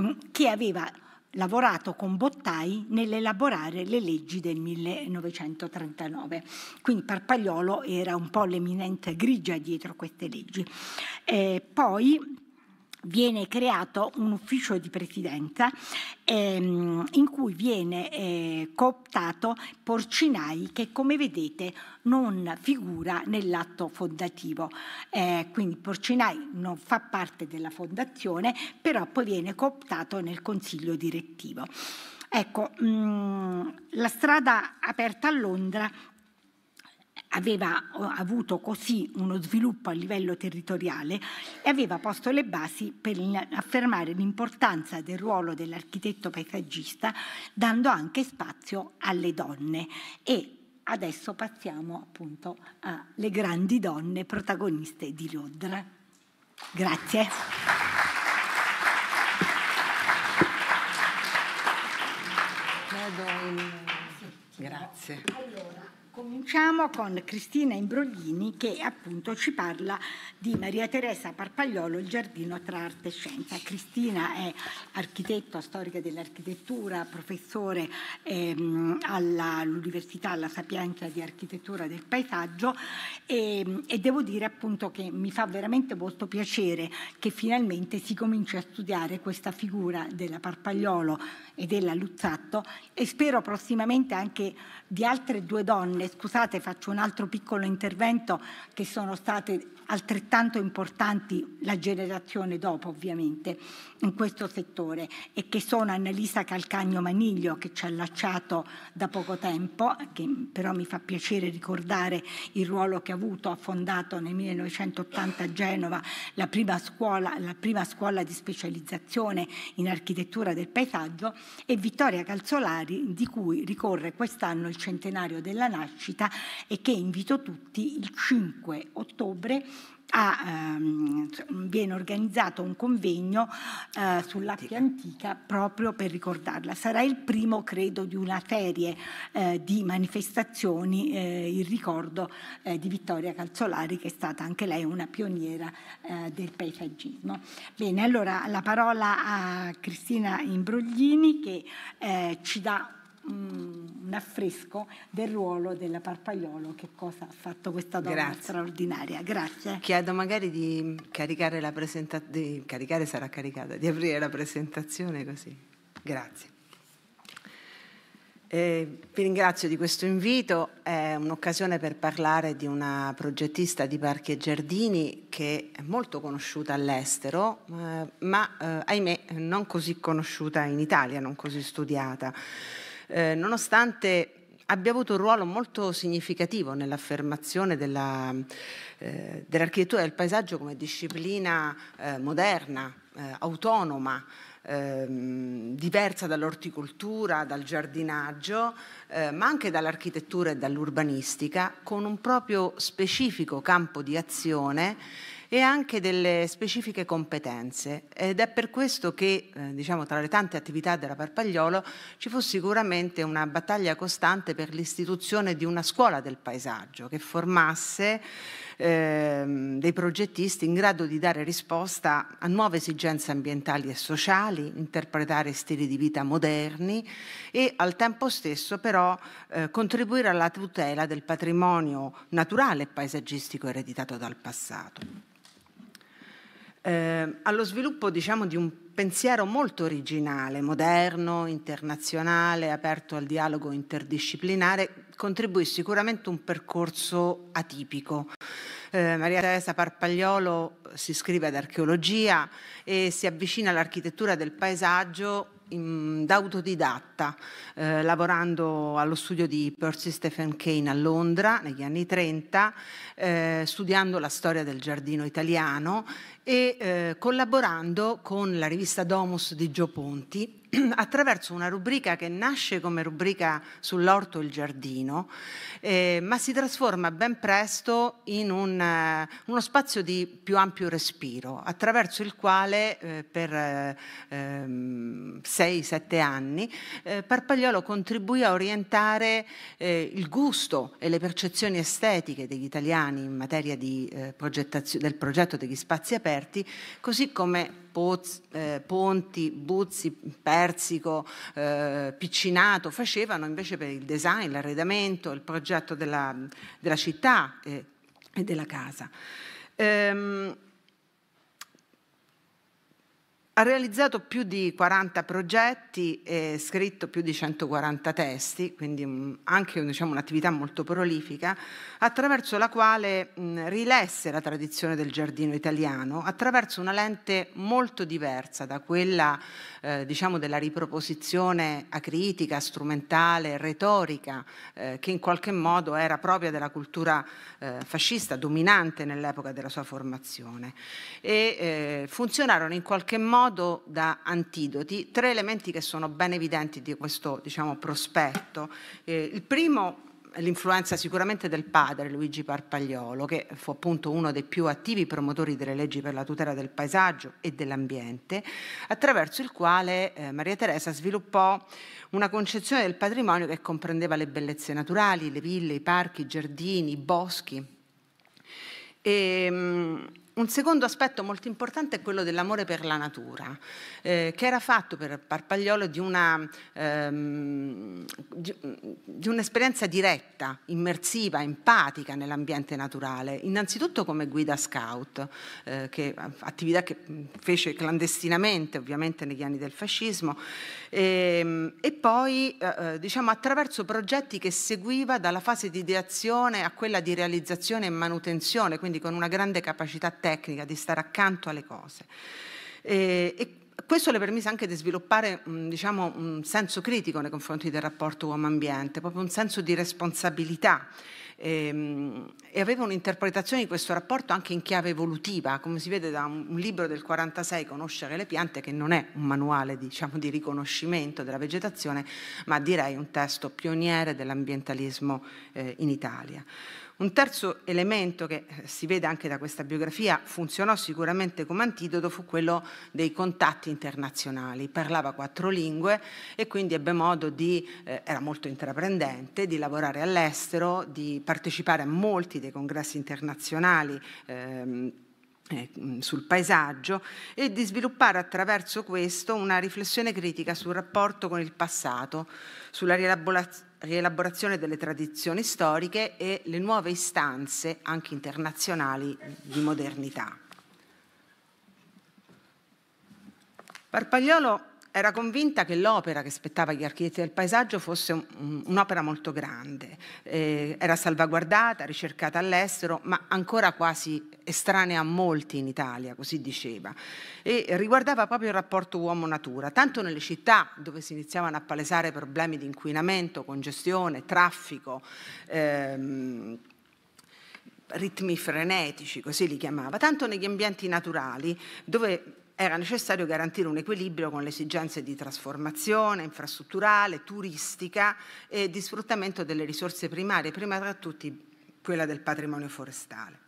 mm, che aveva lavorato con Bottai nell'elaborare le leggi del 1939. Quindi Parpagliolo era un po' l'eminente grigia dietro queste leggi. Eh, poi viene creato un ufficio di presidenza ehm, in cui viene eh, cooptato Porcinai che come vedete non figura nell'atto fondativo. Eh, quindi Porcinai non fa parte della fondazione, però poi viene cooptato nel consiglio direttivo. Ecco, mh, mm, la strada aperta a Londra aveva avuto così uno sviluppo a livello territoriale e aveva posto le basi per affermare l'importanza del ruolo dell'architetto paesaggista, dando anche spazio alle donne. E adesso passiamo appunto alle grandi donne protagoniste di Londra. Grazie. Grazie. Allora, Cominciamo con Cristina Imbroglini che appunto ci parla di Maria Teresa Parpagliolo, il giardino tra arte e scienza. Cristina è architetto, storica dell'architettura, professore ehm, all'Università alla Sapienza di Architettura del Paesaggio e, ehm, e devo dire appunto che mi fa veramente molto piacere che finalmente si cominci a studiare questa figura della Parpagliolo e della Luzzatto e spero prossimamente anche di altre due donne, scusate faccio un altro piccolo intervento, che sono state altrettanto importanti la generazione dopo ovviamente in questo settore e che sono Annalisa Calcagno Maniglio che ci ha lasciato da poco tempo, che però mi fa piacere ricordare il ruolo che ha avuto, ha fondato nel 1980 a Genova la prima scuola, la prima scuola di specializzazione in architettura del paesaggio e Vittoria Calzolari di cui ricorre quest'anno il centenario della nascita e che invito tutti il 5 ottobre a, ehm, viene organizzato un convegno eh, sull'Appia Antica proprio per ricordarla. Sarà il primo, credo, di una serie eh, di manifestazioni eh, in ricordo eh, di Vittoria Calzolari, che è stata anche lei una pioniera eh, del paesaggismo. Bene, allora la parola a Cristina Imbroglini che eh, ci dà Mm, un affresco del ruolo della Parpagliolo, che cosa ha fatto questa donna Grazie. straordinaria. Grazie. Chiedo magari di caricare la presentazione, caricare sarà caricata, di aprire la presentazione così. Grazie. Eh, vi ringrazio di questo invito, è un'occasione per parlare di una progettista di parchi e giardini che è molto conosciuta all'estero, eh, ma eh, ahimè non così conosciuta in Italia, non così studiata. Eh, nonostante abbia avuto un ruolo molto significativo nell'affermazione della, eh, dell'architettura del paesaggio come disciplina eh, moderna, eh, autonoma, ehm, diversa dall'orticoltura, dal giardinaggio, eh, ma anche dall'architettura e dall'urbanistica, con un proprio specifico campo di azione e anche delle specifiche competenze ed è per questo che eh, diciamo, tra le tante attività della Parpagliolo ci fu sicuramente una battaglia costante per l'istituzione di una scuola del paesaggio che formasse ehm, dei progettisti in grado di dare risposta a nuove esigenze ambientali e sociali, interpretare stili di vita moderni e al tempo stesso però eh, contribuire alla tutela del patrimonio naturale e paesaggistico ereditato dal passato eh, allo sviluppo diciamo, di un pensiero molto originale, moderno, internazionale, aperto al dialogo interdisciplinare, contribuì sicuramente un percorso atipico. Eh, Maria Teresa Parpagliolo si iscrive ad archeologia e si avvicina all'architettura del paesaggio da autodidatta, eh, lavorando allo studio di Percy Stephen Kane a Londra negli anni 30, eh, studiando la storia del giardino italiano e eh, collaborando con la rivista Domus di Gio Ponti <clears throat> attraverso una rubrica che nasce come rubrica sull'orto e il giardino, eh, ma si trasforma ben presto in un, eh, uno spazio di più ampio respiro, attraverso il quale eh, per eh, 6-7 ehm, anni eh, Parpagliolo contribuì a orientare eh, il gusto e le percezioni estetiche degli italiani in materia di, del progetto degli spazi aperti, così come Poz, eh, Ponti, Buzzi, Persico, eh, Piccinato facevano invece per il design, l'arredamento, il progetto della, della città e, e della casa. Ehm, ha realizzato più di 40 progetti e scritto più di 140 testi, quindi mm, anche diciamo, un'attività molto prolifica, attraverso la quale mm, rilesse la tradizione del giardino italiano attraverso una lente molto diversa da quella eh, diciamo, della riproposizione acritica, strumentale, retorica, eh, che in qualche modo era propria della cultura eh, fascista dominante nell'epoca della sua formazione. E eh, funzionarono in qualche modo modo da antidoti tre elementi che sono ben evidenti di questo diciamo, prospetto. Eh, il primo l'influenza sicuramente del padre Luigi Parpagliolo, che fu appunto uno dei più attivi promotori delle leggi per la tutela del paesaggio e dell'ambiente, attraverso il quale eh, Maria Teresa sviluppò una concezione del patrimonio che comprendeva le bellezze naturali, le ville, i parchi, i giardini, i boschi. E, ehm, un secondo aspetto molto importante è quello dell'amore per la natura, eh, che era fatto per Parpagliolo di, una, ehm, di, di un'esperienza diretta, immersiva, empatica nell'ambiente naturale, innanzitutto come guida scout, eh, che, attività che fece clandestinamente ovviamente negli anni del fascismo, e, ehm, e poi eh, eh, diciamo, attraverso progetti che seguiva dalla fase di ideazione a quella di realizzazione e manutenzione, quindi con una grande capacità tecnica, di stare accanto alle cose. E, e questo le permise anche di sviluppare diciamo, un senso critico nei confronti del rapporto uomo-ambiente, proprio un senso di responsabilità ehm, e aveva un'interpretazione di questo rapporto anche in chiave evolutiva, come si vede da un libro del 1946, Conoscere le piante, che non è un manuale diciamo, di riconoscimento della vegetazione, ma direi un testo pioniere dell'ambientalismo eh, in Italia. Un terzo elemento che eh, si vede anche da questa biografia funzionò sicuramente come antidoto fu quello dei contatti internazionali. Parlava quattro lingue e quindi ebbe modo di, eh, era molto intraprendente, di lavorare all'estero, di partecipare a molti dei congressi internazionali. Ehm, eh, mm, sul paesaggio e di sviluppare attraverso questo una riflessione critica sul rapporto con il passato, sulla rielaborazione rielaborazione delle tradizioni storiche e le nuove istanze, anche internazionali, di modernità. Parpagliolo era convinta che l'opera che spettava agli architetti del paesaggio fosse un'opera molto grande, eh, era salvaguardata, ricercata all'estero, ma ancora quasi estranea a molti in Italia, così diceva, e riguardava proprio il rapporto uomo-natura, tanto nelle città dove si iniziavano a palesare problemi di inquinamento, congestione, traffico. Ehm, ritmi frenetici, così li chiamava, tanto negli ambienti naturali dove era necessario garantire un equilibrio con le esigenze di trasformazione infrastrutturale, turistica e di sfruttamento delle risorse primarie, prima tra tutti quella del patrimonio forestale.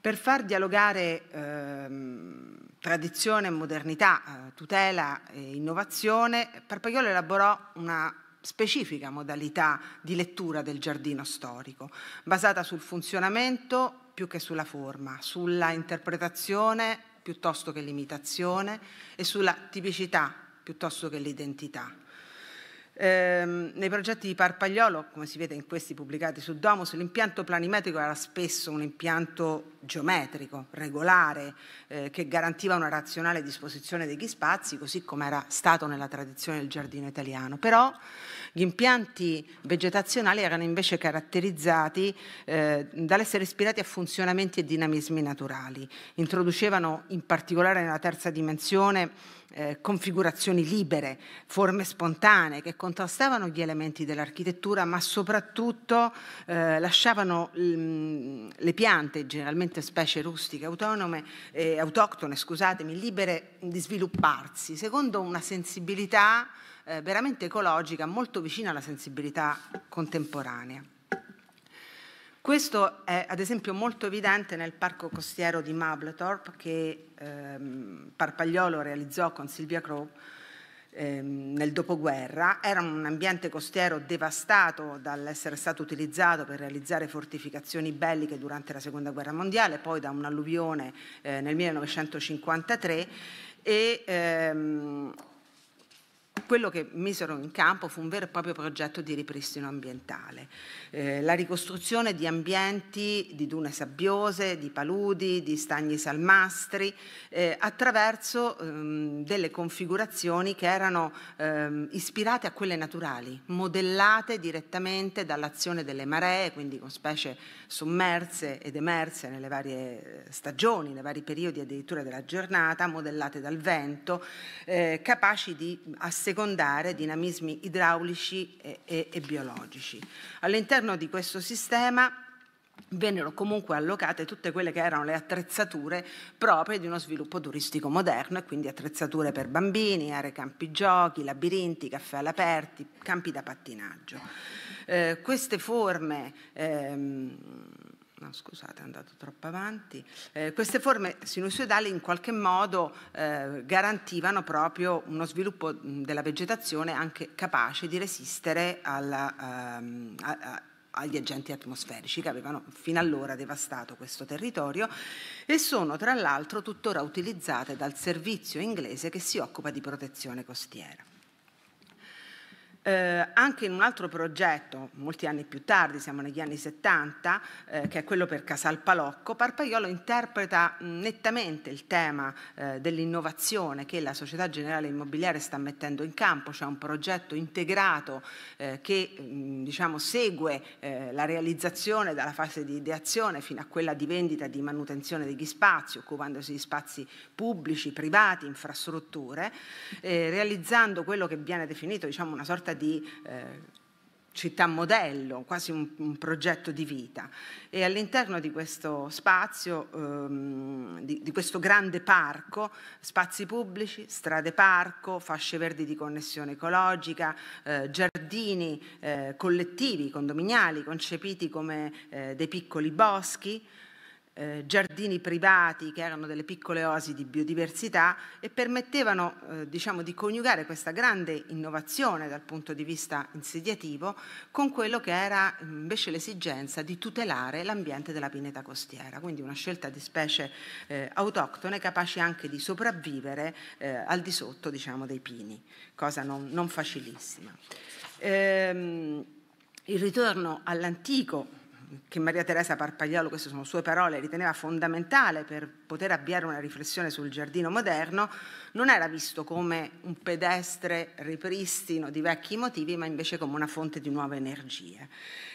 Per far dialogare ehm, tradizione e modernità, eh, tutela e innovazione, Parpagliolo elaborò una specifica modalità di lettura del giardino storico, basata sul funzionamento più che sulla forma, sulla interpretazione piuttosto che l'imitazione e sulla tipicità piuttosto che l'identità. Ehm, nei progetti di Parpagliolo, come si vede in questi pubblicati su Domus, l'impianto planimetrico era spesso un impianto geometrico, regolare, eh, che garantiva una razionale disposizione degli spazi, così come era stato nella tradizione del giardino italiano. Però gli impianti vegetazionali erano invece caratterizzati eh, dall'essere ispirati a funzionamenti e dinamismi naturali. Introducevano in particolare nella terza dimensione eh, configurazioni libere, forme spontanee che contrastavano gli elementi dell'architettura, ma soprattutto eh, lasciavano mh, mm, le piante, generalmente specie rustiche, autonome, eh, autoctone, scusatemi, libere di svilupparsi secondo una sensibilità eh, veramente ecologica, molto vicina alla sensibilità contemporanea. Questo è ad esempio molto evidente nel parco costiero di Mabletorp che ehm, Parpagliolo realizzò con Silvia Crow ehm, nel dopoguerra. Era un ambiente costiero devastato dall'essere stato utilizzato per realizzare fortificazioni belliche durante la Seconda Guerra Mondiale, poi da un'alluvione eh, nel 1953 e ehm, quello che misero in campo fu un vero e proprio progetto di ripristino ambientale, eh, la ricostruzione di ambienti di dune sabbiose, di paludi, di stagni salmastri, eh, attraverso ehm, delle configurazioni che erano ehm, ispirate a quelle naturali, modellate direttamente dall'azione delle maree, quindi con specie sommerse ed emerse nelle varie eh, stagioni, nei vari periodi addirittura della giornata, modellate dal vento, eh, capaci di assicurare secondare dinamismi idraulici e, e, e biologici. All'interno di questo sistema vennero comunque allocate tutte quelle che erano le attrezzature proprie di uno sviluppo turistico moderno e quindi attrezzature per bambini, aree campi giochi, labirinti, caffè all'aperto, campi da pattinaggio. Eh, queste forme ehm, No, scusate, è andato troppo avanti. Eh, queste forme sinusoidali in qualche modo eh, garantivano proprio uno sviluppo della vegetazione anche capace di resistere alla, ehm, a, a, agli agenti atmosferici che avevano fino allora devastato questo territorio e sono tra l'altro tuttora utilizzate dal servizio inglese che si occupa di protezione costiera eh, anche in un altro progetto, molti anni più tardi, siamo negli anni 70, eh, che è quello per Casal Palocco, Parpaiolo interpreta mm, nettamente il tema eh, dell'innovazione che la Società Generale Immobiliare sta mettendo in campo, cioè un progetto integrato eh, che mh, mm, diciamo, segue eh, la realizzazione dalla fase di ideazione fino a quella di vendita e di manutenzione degli spazi, occupandosi di spazi pubblici, privati, infrastrutture, eh, realizzando quello che viene definito diciamo, una sorta di di eh, città modello, quasi un, un, progetto di vita. E all'interno di questo spazio, ehm, di, di, questo grande parco, spazi pubblici, strade parco, fasce verdi di connessione ecologica, eh, giardini eh, collettivi, condominiali, concepiti come eh, dei piccoli boschi, eh, giardini privati che erano delle piccole oasi di biodiversità e permettevano eh, diciamo, di coniugare questa grande innovazione dal punto di vista insediativo con quello che era invece l'esigenza di tutelare l'ambiente della pineta costiera, quindi una scelta di specie eh, autoctone capaci anche di sopravvivere eh, al di sotto diciamo, dei pini, cosa non, non facilissima. Ehm, il ritorno all'antico che Maria Teresa Parpagliolo, queste sono sue parole, riteneva fondamentale per poter avviare una riflessione sul giardino moderno, non era visto come un pedestre ripristino di vecchi motivi, ma invece come una fonte di nuove energie.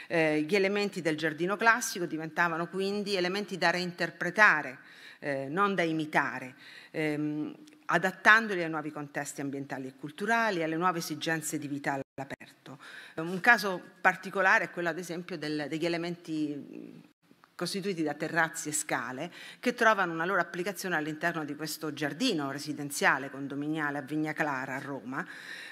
Eh, gli elementi del giardino classico diventavano quindi elementi da reinterpretare, eh, non da imitare. Eh, adattandoli ai nuovi contesti ambientali e culturali, alle nuove esigenze di vita all'aperto. Un caso particolare è quello ad esempio del, degli elementi costituiti da terrazzi e scale, che trovano una loro applicazione all'interno di questo giardino residenziale condominiale a Vigna Clara a Roma,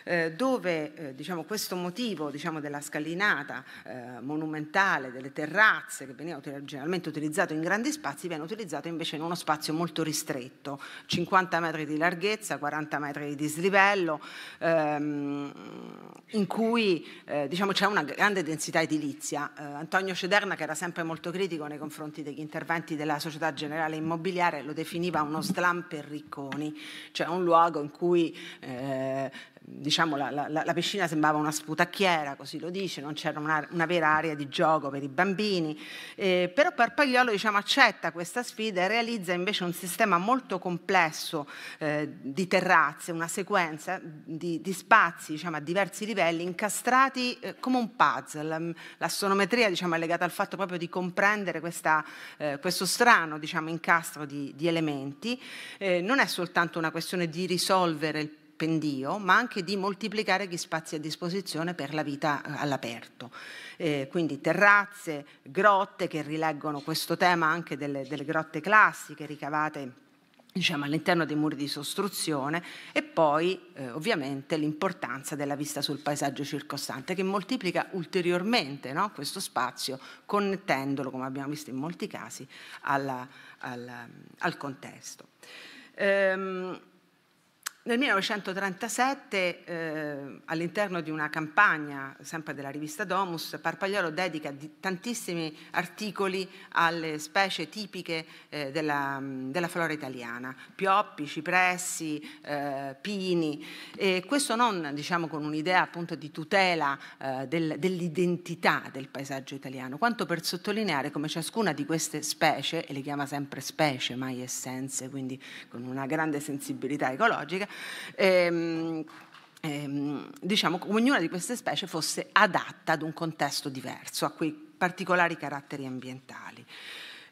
eh, dove eh, diciamo, questo motivo diciamo, della scalinata eh, monumentale, delle terrazze, che veniva generalmente utilizzato in grandi spazi, viene utilizzato invece in uno spazio molto ristretto, 50 metri di larghezza, 40 metri di dislivello, ehm, in cui eh, diciamo, c'è una grande densità edilizia. Eh, Antonio Cederna, che era sempre molto critico nei confronti degli interventi della società generale immobiliare, lo definiva uno slam per ricconi, cioè un luogo in cui eh, diciamo, la, la, la, piscina sembrava una sputacchiera, così lo dice, non c'era una, una vera area di gioco per i bambini, eh, però Parpagliolo diciamo, accetta questa sfida e realizza invece un sistema molto complesso eh, di terrazze, una sequenza di, di spazi diciamo, a diversi livelli incastrati eh, come un puzzle. Mm, l'astronometria diciamo, è legata al fatto proprio di comprendere questa, eh, questo strano diciamo, incastro di, di elementi. Eh, non è soltanto una questione di risolvere il pendio, ma anche di moltiplicare gli spazi a disposizione per la vita eh, all'aperto. Eh, quindi terrazze, grotte che rileggono questo tema anche delle, delle grotte classiche ricavate diciamo, all'interno dei muri di sostruzione e poi eh, ovviamente l'importanza della vista sul paesaggio circostante che moltiplica ulteriormente no, questo spazio connettendolo, come abbiamo visto in molti casi, alla, alla, al contesto. Ehm, nel 1937, eh, all'interno di una campagna, sempre della rivista Domus, Parpagliolo dedica tantissimi articoli alle specie tipiche eh, della, della, flora italiana, pioppi, cipressi, eh, pini, e questo non diciamo, con un'idea appunto di tutela eh, del, dell'identità del paesaggio italiano, quanto per sottolineare come ciascuna di queste specie, e le chiama sempre specie, mai essenze, quindi con una grande sensibilità ecologica, ehm, ehm, diciamo che ognuna di queste specie fosse adatta ad un contesto diverso, a quei particolari caratteri ambientali.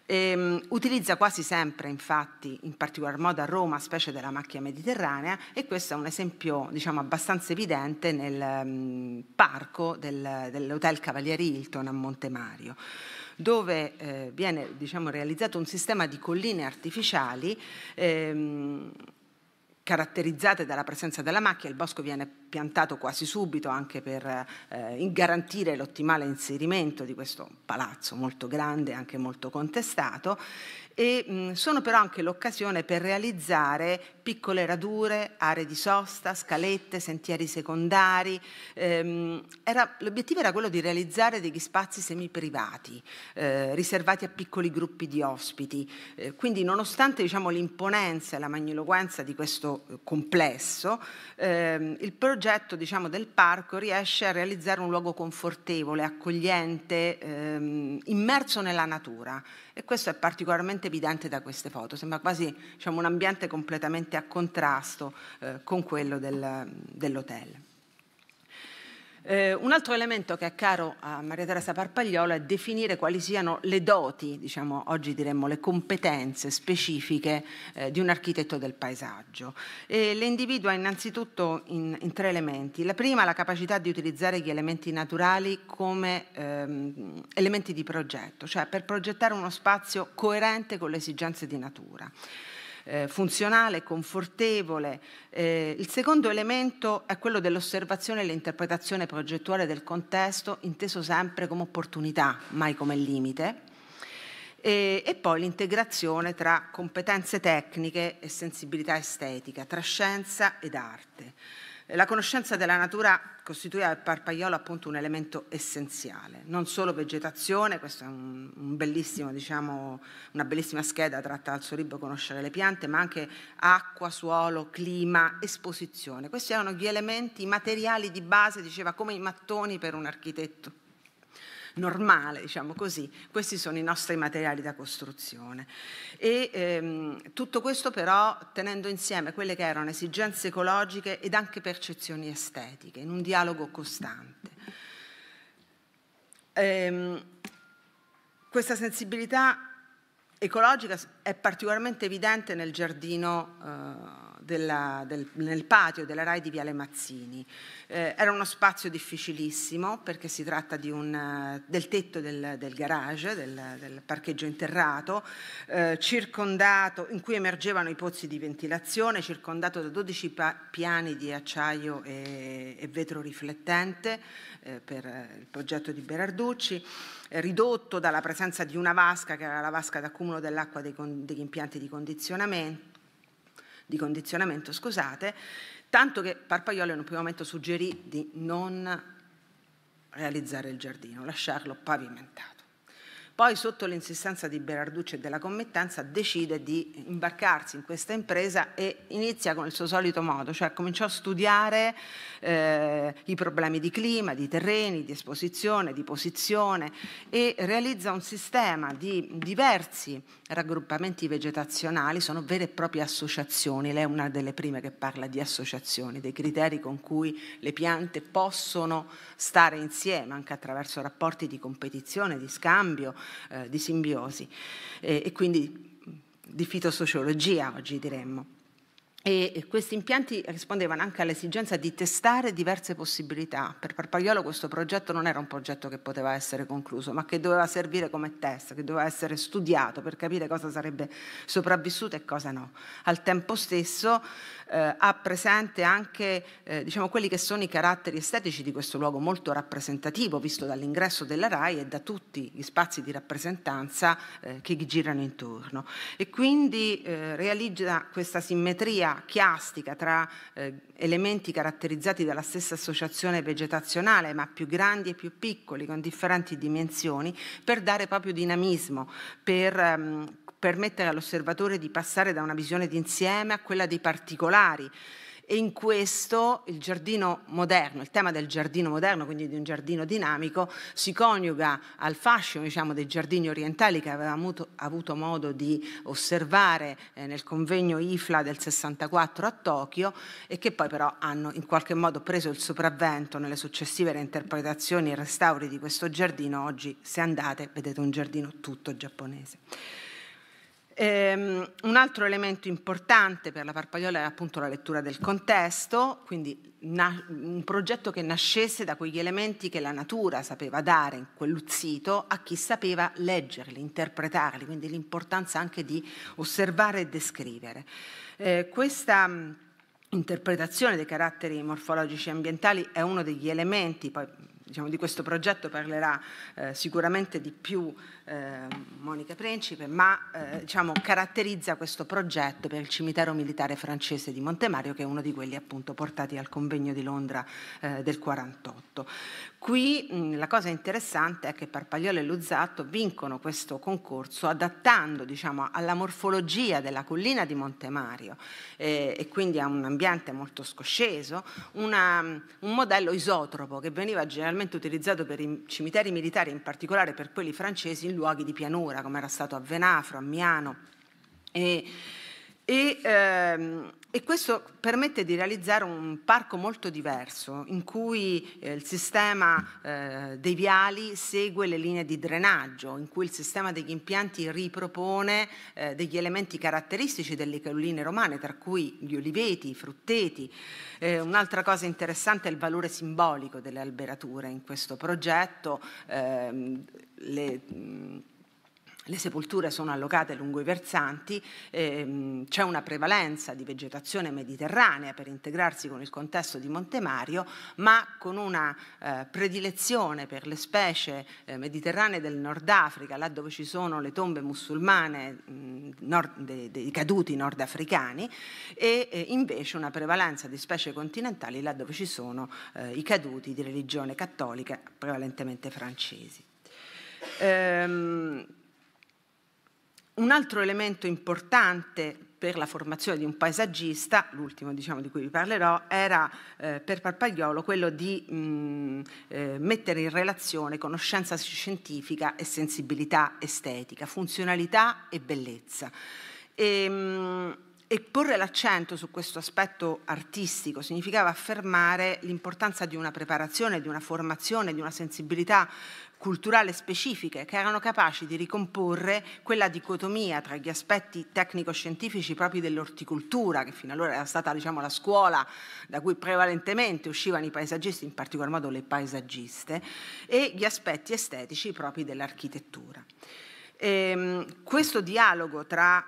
Ehm, utilizza quasi sempre, infatti, in particolar modo a Roma, specie della macchia mediterranea e questo è un esempio diciamo, abbastanza evidente nel um, parco del, dell'Hotel Cavalieri Hilton a Monte Mario, dove eh, viene diciamo, realizzato un sistema di colline artificiali ehm, caratterizzate dalla presenza della macchia, il bosco viene impiantato quasi subito anche per eh, garantire l'ottimale inserimento di questo palazzo molto grande, e anche molto contestato, e mh, sono però anche l'occasione per realizzare piccole radure, aree di sosta, scalette, sentieri secondari. Ehm, l'obiettivo era quello di realizzare degli spazi semiprivati, eh, riservati a piccoli gruppi di ospiti. Eh, quindi nonostante diciamo, l'imponenza e la magniloquenza di questo eh, complesso, ehm, il progetto progetto diciamo, del parco riesce a realizzare un luogo confortevole, accogliente, ehm, immerso nella natura e questo è particolarmente evidente da queste foto, sembra quasi diciamo, un ambiente completamente a contrasto eh, con quello del, dell'hotel. Eh, un altro elemento che è caro a Maria Teresa Parpagliola è definire quali siano le doti, diciamo oggi diremmo le competenze specifiche eh, di un architetto del paesaggio. E le individua innanzitutto in, in, tre elementi. La prima la capacità di utilizzare gli elementi naturali come ehm, elementi di progetto, cioè per progettare uno spazio coerente con le esigenze di natura eh, funzionale, confortevole. Eh, il secondo elemento è quello dell'osservazione e l'interpretazione progettuale del contesto, inteso sempre come opportunità, mai come limite. E, e poi l'integrazione tra competenze tecniche e sensibilità estetica, tra scienza ed arte. La conoscenza della natura costituiva al Parpaiolo appunto un elemento essenziale, non solo vegetazione, questa è un, un diciamo, una bellissima scheda tratta dal suo libro Conoscere le piante, ma anche acqua, suolo, clima, esposizione. Questi erano gli elementi materiali di base, diceva, come i mattoni per un architetto normale, diciamo così. Questi sono i nostri materiali da costruzione. E, ehm, tutto questo però tenendo insieme quelle che erano esigenze ecologiche ed anche percezioni estetiche, in un dialogo costante. Ehm, questa sensibilità ecologica è particolarmente evidente nel giardino. Eh, della, del, nel patio della RAI di Viale Mazzini. Eh, era uno spazio difficilissimo perché si tratta un, eh, del tetto del, del garage, del, del, parcheggio interrato, eh, circondato, in cui emergevano i pozzi di ventilazione, circondato da 12 piani di acciaio e, e vetro riflettente eh, per eh, il progetto di Berarducci eh, ridotto dalla presenza di una vasca che era la vasca d'accumulo dell'acqua degli impianti di condizionamento di condizionamento, scusate, tanto che Parpaiolo in un primo momento suggerì di non realizzare il giardino, lasciarlo pavimentato. Poi sotto l'insistenza di Berarducci e della committenza decide di imbarcarsi in questa impresa e inizia con il suo solito modo, cioè cominciò a studiare eh, i problemi di clima, di terreni, di esposizione, di posizione e realizza un sistema di diversi raggruppamenti vegetazionali, sono vere e proprie associazioni, lei è una delle prime che parla di associazioni, dei criteri con cui le piante possono stare insieme anche attraverso rapporti di competizione, di scambio, eh, di simbiosi eh, e quindi mm, di fitosociologia oggi diremmo. E questi impianti rispondevano anche all'esigenza di testare diverse possibilità. Per Parpagliolo questo progetto non era un progetto che poteva essere concluso, ma che doveva servire come test, che doveva essere studiato per capire cosa sarebbe sopravvissuto e cosa no. Al tempo stesso eh, ha presente anche eh, diciamo, quelli che sono i caratteri estetici di questo luogo molto rappresentativo, visto dall'ingresso della RAI e da tutti gli spazi di rappresentanza eh, che girano intorno. E quindi eh, realizza questa simmetria chiastica tra eh, elementi caratterizzati dalla stessa associazione vegetazionale, ma più grandi e più piccoli, con differenti dimensioni, per dare proprio dinamismo, per, ehm, permettere all'osservatore di passare da una visione d'insieme a quella dei particolari. E in questo il giardino moderno, il tema del giardino moderno, quindi di un giardino dinamico, si coniuga al fascino diciamo, dei giardini orientali che avevamo avuto modo di osservare eh, nel convegno IFLA del 64 a Tokyo e che poi però hanno in qualche modo preso il sopravvento nelle successive reinterpretazioni e restauri di questo giardino. Oggi se andate vedete un giardino tutto giapponese. Ehm, un altro elemento importante per la Parpagliola è appunto la lettura del contesto, quindi un progetto che nascesse da quegli elementi che la natura sapeva dare in quell'uzzito a chi sapeva leggerli, interpretarli, quindi l'importanza anche di osservare e descrivere. Eh, questa mm, interpretazione dei caratteri morfologici e ambientali è uno degli elementi, poi diciamo, di questo progetto parlerà eh, sicuramente di più eh, Monica Principe, ma eh, diciamo, caratterizza questo progetto per il cimitero militare francese di Montemario, che è uno di quelli appunto portati al convegno di Londra eh, del 48. Qui mh, mm, la cosa interessante è che Parpagliolo e Luzzatto vincono questo concorso adattando diciamo, alla morfologia della collina di Montemario eh, e quindi a un ambiente molto scosceso, una, mm, un modello isotropo che veniva generalmente utilizzato per i cimiteri militari, in particolare per quelli francesi, luoghi di pianura, come era stato a Venafro, a Miano. E e, ehm, e questo permette di realizzare un parco molto diverso in cui eh, il sistema eh, dei viali segue le linee di drenaggio, in cui il sistema degli impianti ripropone eh, degli elementi caratteristici delle caroline romane, tra cui gli oliveti, i frutteti. Eh, un'altra cosa interessante è il valore simbolico delle alberature in questo progetto. Ehm, le, le sepolture sono allocate lungo i versanti, ehm, c'è una prevalenza di vegetazione mediterranea per integrarsi con il contesto di Montemario, ma con una eh, predilezione per le specie eh, mediterranee del Nord Africa, là dove ci sono le tombe musulmane mh, mm, nord, dei, dei, caduti nordafricani, e eh, invece una prevalenza di specie continentali là dove ci sono eh, i caduti di religione cattolica, prevalentemente francesi. Ehm, un altro elemento importante per la formazione di un paesaggista, l'ultimo diciamo, di cui vi parlerò, era eh, per Parpagliolo quello di mh, mm, eh, mettere in relazione conoscenza scientifica e sensibilità estetica, funzionalità e bellezza. E, ehm, mh, e porre l'accento su questo aspetto artistico significava affermare l'importanza di una preparazione, di una formazione, di una sensibilità culturale specifiche che erano capaci di ricomporre quella dicotomia tra gli aspetti tecnico-scientifici propri dell'orticoltura, che fino allora era stata diciamo, la scuola da cui prevalentemente uscivano i paesaggisti, in particolar modo le paesaggiste, e gli aspetti estetici propri dell'architettura. Ehm, questo dialogo tra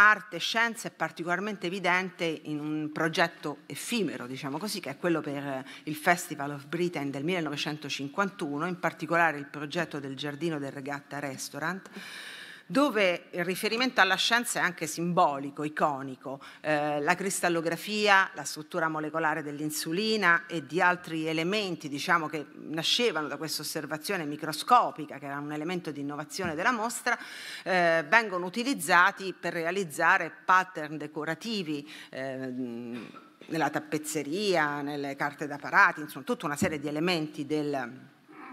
arte e scienza è particolarmente evidente in un progetto effimero, diciamo così, che è quello per eh, il Festival of Britain del 1951, in particolare il progetto del Giardino del Regatta Restaurant dove il riferimento alla scienza è anche simbolico, iconico. Eh, la cristallografia, la struttura molecolare dell'insulina e di altri elementi diciamo, che nascevano da questa osservazione microscopica, che era un elemento di innovazione della mostra, eh, vengono utilizzati per realizzare pattern decorativi. Eh, nella tappezzeria, nelle carte da parati, insomma tutta una serie di elementi del,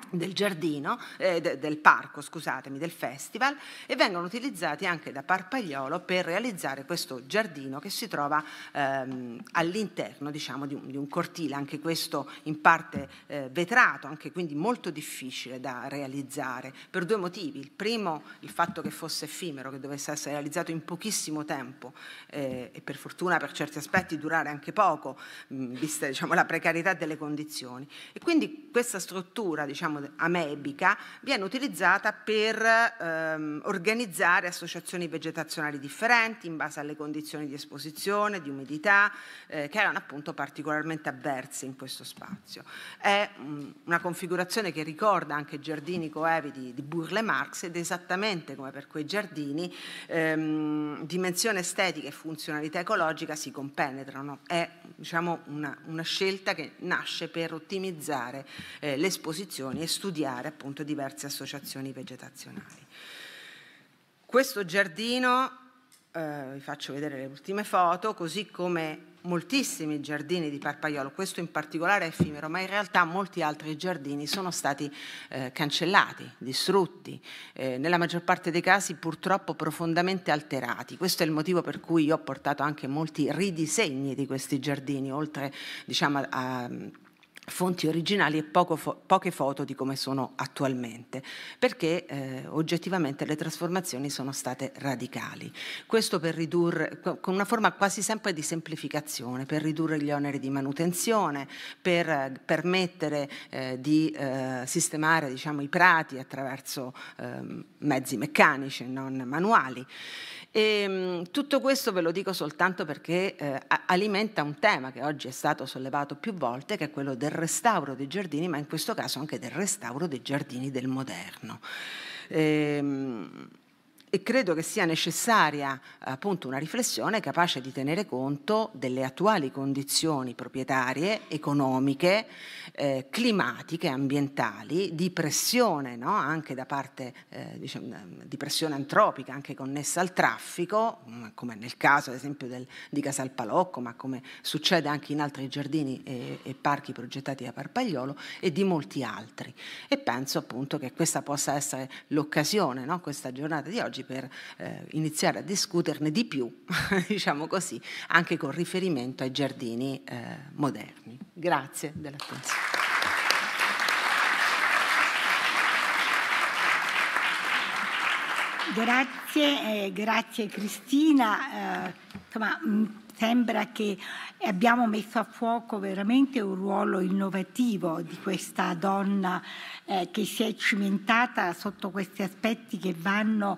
del giardino, eh, del parco, scusatemi, del festival e vengono utilizzati anche da Parpagliolo per realizzare questo giardino che si trova ehm, all'interno diciamo, di, di, un cortile, anche questo in parte eh, vetrato, anche quindi molto difficile da realizzare per due motivi. Il primo, il fatto che fosse effimero, che dovesse essere realizzato in pochissimo tempo eh, e per fortuna per certi aspetti durare anche poco, mh, mm, vista diciamo, la precarietà delle condizioni. E quindi questa struttura diciamo, amebica viene utilizzata per ehm, organizzare associazioni vegetazionali differenti in base alle condizioni di esposizione, di umidità, eh, che erano appunto particolarmente avverse in questo spazio. È mh, mm, una configurazione che ricorda anche i giardini coevi di, di Burle Marx ed esattamente come per quei giardini ehm, dimensione estetica e funzionalità ecologica si compenetrano. È diciamo, una, una scelta che nasce per ottimizzare eh, le esposizioni e studiare appunto diverse associazioni vegetazionali. Questo giardino, eh, vi faccio vedere le ultime foto, così come moltissimi giardini di Parpaiolo, questo in particolare è effimero, ma in realtà molti altri giardini sono stati eh, cancellati, distrutti, eh, nella maggior parte dei casi purtroppo profondamente alterati. Questo è il motivo per cui io ho portato anche molti ridisegni di questi giardini, oltre diciamo, a, a fonti originali e fo- poche foto di come sono attualmente, perché eh, oggettivamente le trasformazioni sono state radicali. Questo per ridurre, con una forma quasi sempre di semplificazione, per ridurre gli oneri di manutenzione, per permettere eh, di eh, sistemare diciamo, i prati attraverso ehm, mezzi meccanici e non manuali e, ehm, tutto questo ve lo dico soltanto perché eh, alimenta un tema che oggi è stato sollevato più volte, che è quello del restauro dei giardini, ma in questo caso anche del restauro dei giardini del moderno. E, ehm, e credo che sia necessaria appunto una riflessione capace di tenere conto delle attuali condizioni proprietarie, economiche, eh, climatiche, ambientali, di pressione no? anche da parte eh, diciamo, di pressione antropica anche connessa al traffico, mm, come nel caso ad esempio del, di Casal Palocco, ma come succede anche in altri giardini e, e parchi progettati da Parpagliolo e di molti altri. E penso appunto che questa possa essere l'occasione, no? questa giornata di oggi per eh, iniziare a discuterne di più, <laughs> diciamo così, anche con riferimento ai giardini eh, moderni. Grazie dell'attenzione. Grazie, eh, grazie Cristina. Eh, insomma, mm, sembra che abbiamo messo a fuoco veramente un ruolo innovativo di questa donna eh, che si è cimentata sotto questi aspetti che vanno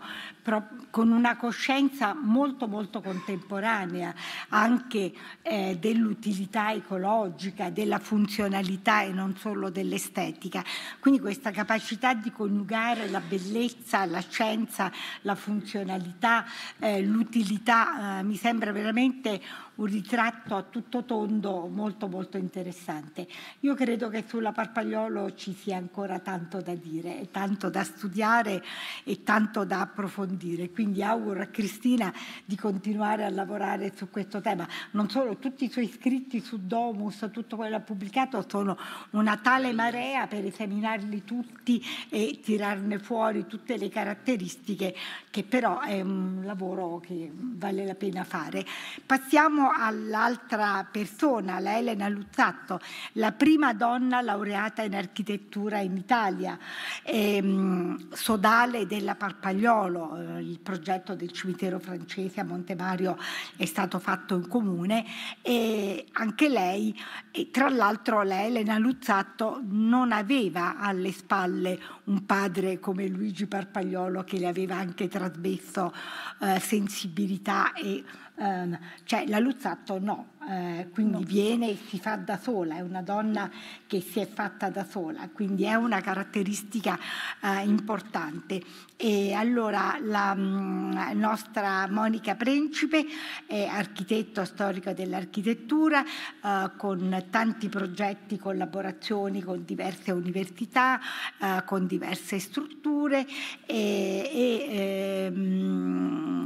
con una coscienza molto molto contemporanea anche eh, dell'utilità ecologica, della funzionalità e non solo dell'estetica. Quindi questa capacità di coniugare la bellezza, la scienza, la funzionalità, eh, l'utilità eh, mi sembra veramente un un ritratto a tutto tondo molto molto interessante. Io credo che sulla Parpagliolo ci sia ancora tanto da dire, tanto da studiare e tanto da approfondire, quindi auguro a Cristina di continuare a lavorare su questo tema. Non solo, tutti i suoi scritti su Domus, tutto quello che ha pubblicato sono una tale marea per esaminarli tutti e tirarne fuori tutte le caratteristiche che però è un lavoro che vale la pena fare. Passiamo all'altra persona, la Elena Luzzatto, la prima donna laureata in architettura in Italia, ehm, sodale della Parpagliolo, eh, il progetto del cimitero francese a Montemario è stato fatto in comune e anche lei, e tra l'altro la Elena Luzzatto non aveva alle spalle un padre come Luigi Parpagliolo che le aveva anche trasmesso eh, sensibilità e Um, cioè la Luzzatto no, eh, quindi no. viene e si fa da sola, è una donna che si è fatta da sola, quindi è una caratteristica eh, importante. E allora la mh, mm, nostra Monica Principe è architetto storico dell'architettura eh, con tanti progetti, collaborazioni con diverse università, eh, con diverse strutture e, e mh, ehm,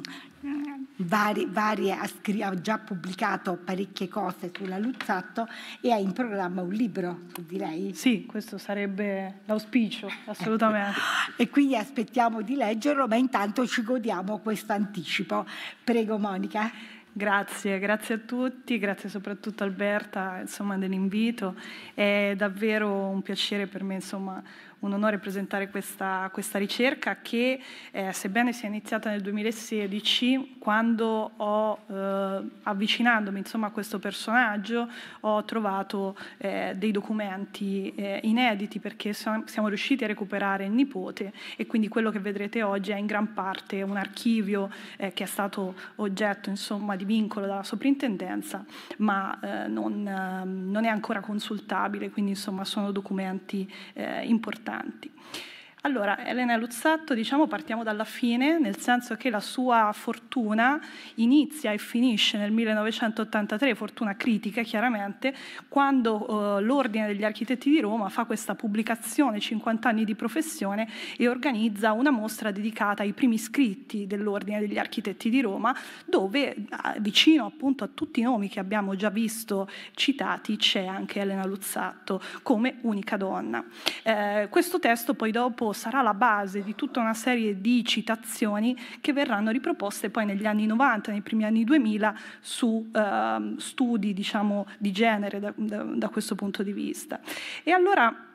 vari, varie, ha, ha, già pubblicato parecchie cose sulla Luzzatto e ha in programma un libro direi. Sì, questo sarebbe l'auspicio, ecco. assolutamente. e quindi aspettiamo di leggerlo, ma intanto ci godiamo questo anticipo. Prego Monica. Grazie, grazie a tutti, grazie soprattutto a Alberta insomma, dell'invito. È davvero un piacere per me insomma, un onore presentare questa, questa ricerca che, eh, sebbene sia iniziata nel 2016, quando ho, eh, avvicinandomi insomma, a questo personaggio, ho trovato eh, dei documenti eh, inediti perché so, siamo riusciti a recuperare il nipote e quindi quello che vedrete oggi è in gran parte un archivio eh, che è stato oggetto insomma, di vincolo dalla soprintendenza, ma eh, non, ehm, non, è ancora consultabile, quindi insomma, sono documenti importanti importanti. Allora, Elena Luzzatto, diciamo, partiamo dalla fine, nel senso che la sua fortuna inizia e finisce nel 1983, fortuna critica chiaramente, quando eh, l'Ordine degli Architetti di Roma fa questa pubblicazione 50 anni di professione e organizza una mostra dedicata ai primi scritti dell'Ordine degli Architetti di Roma, dove vicino appunto a tutti i nomi che abbiamo già visto citati c'è anche Elena Luzzatto come unica donna. Eh, questo testo poi dopo sarà la base di tutta una serie di citazioni che verranno riproposte poi negli anni 90, nei primi anni 2000, su eh, studi diciamo, di genere da, da, da questo punto di vista. E allora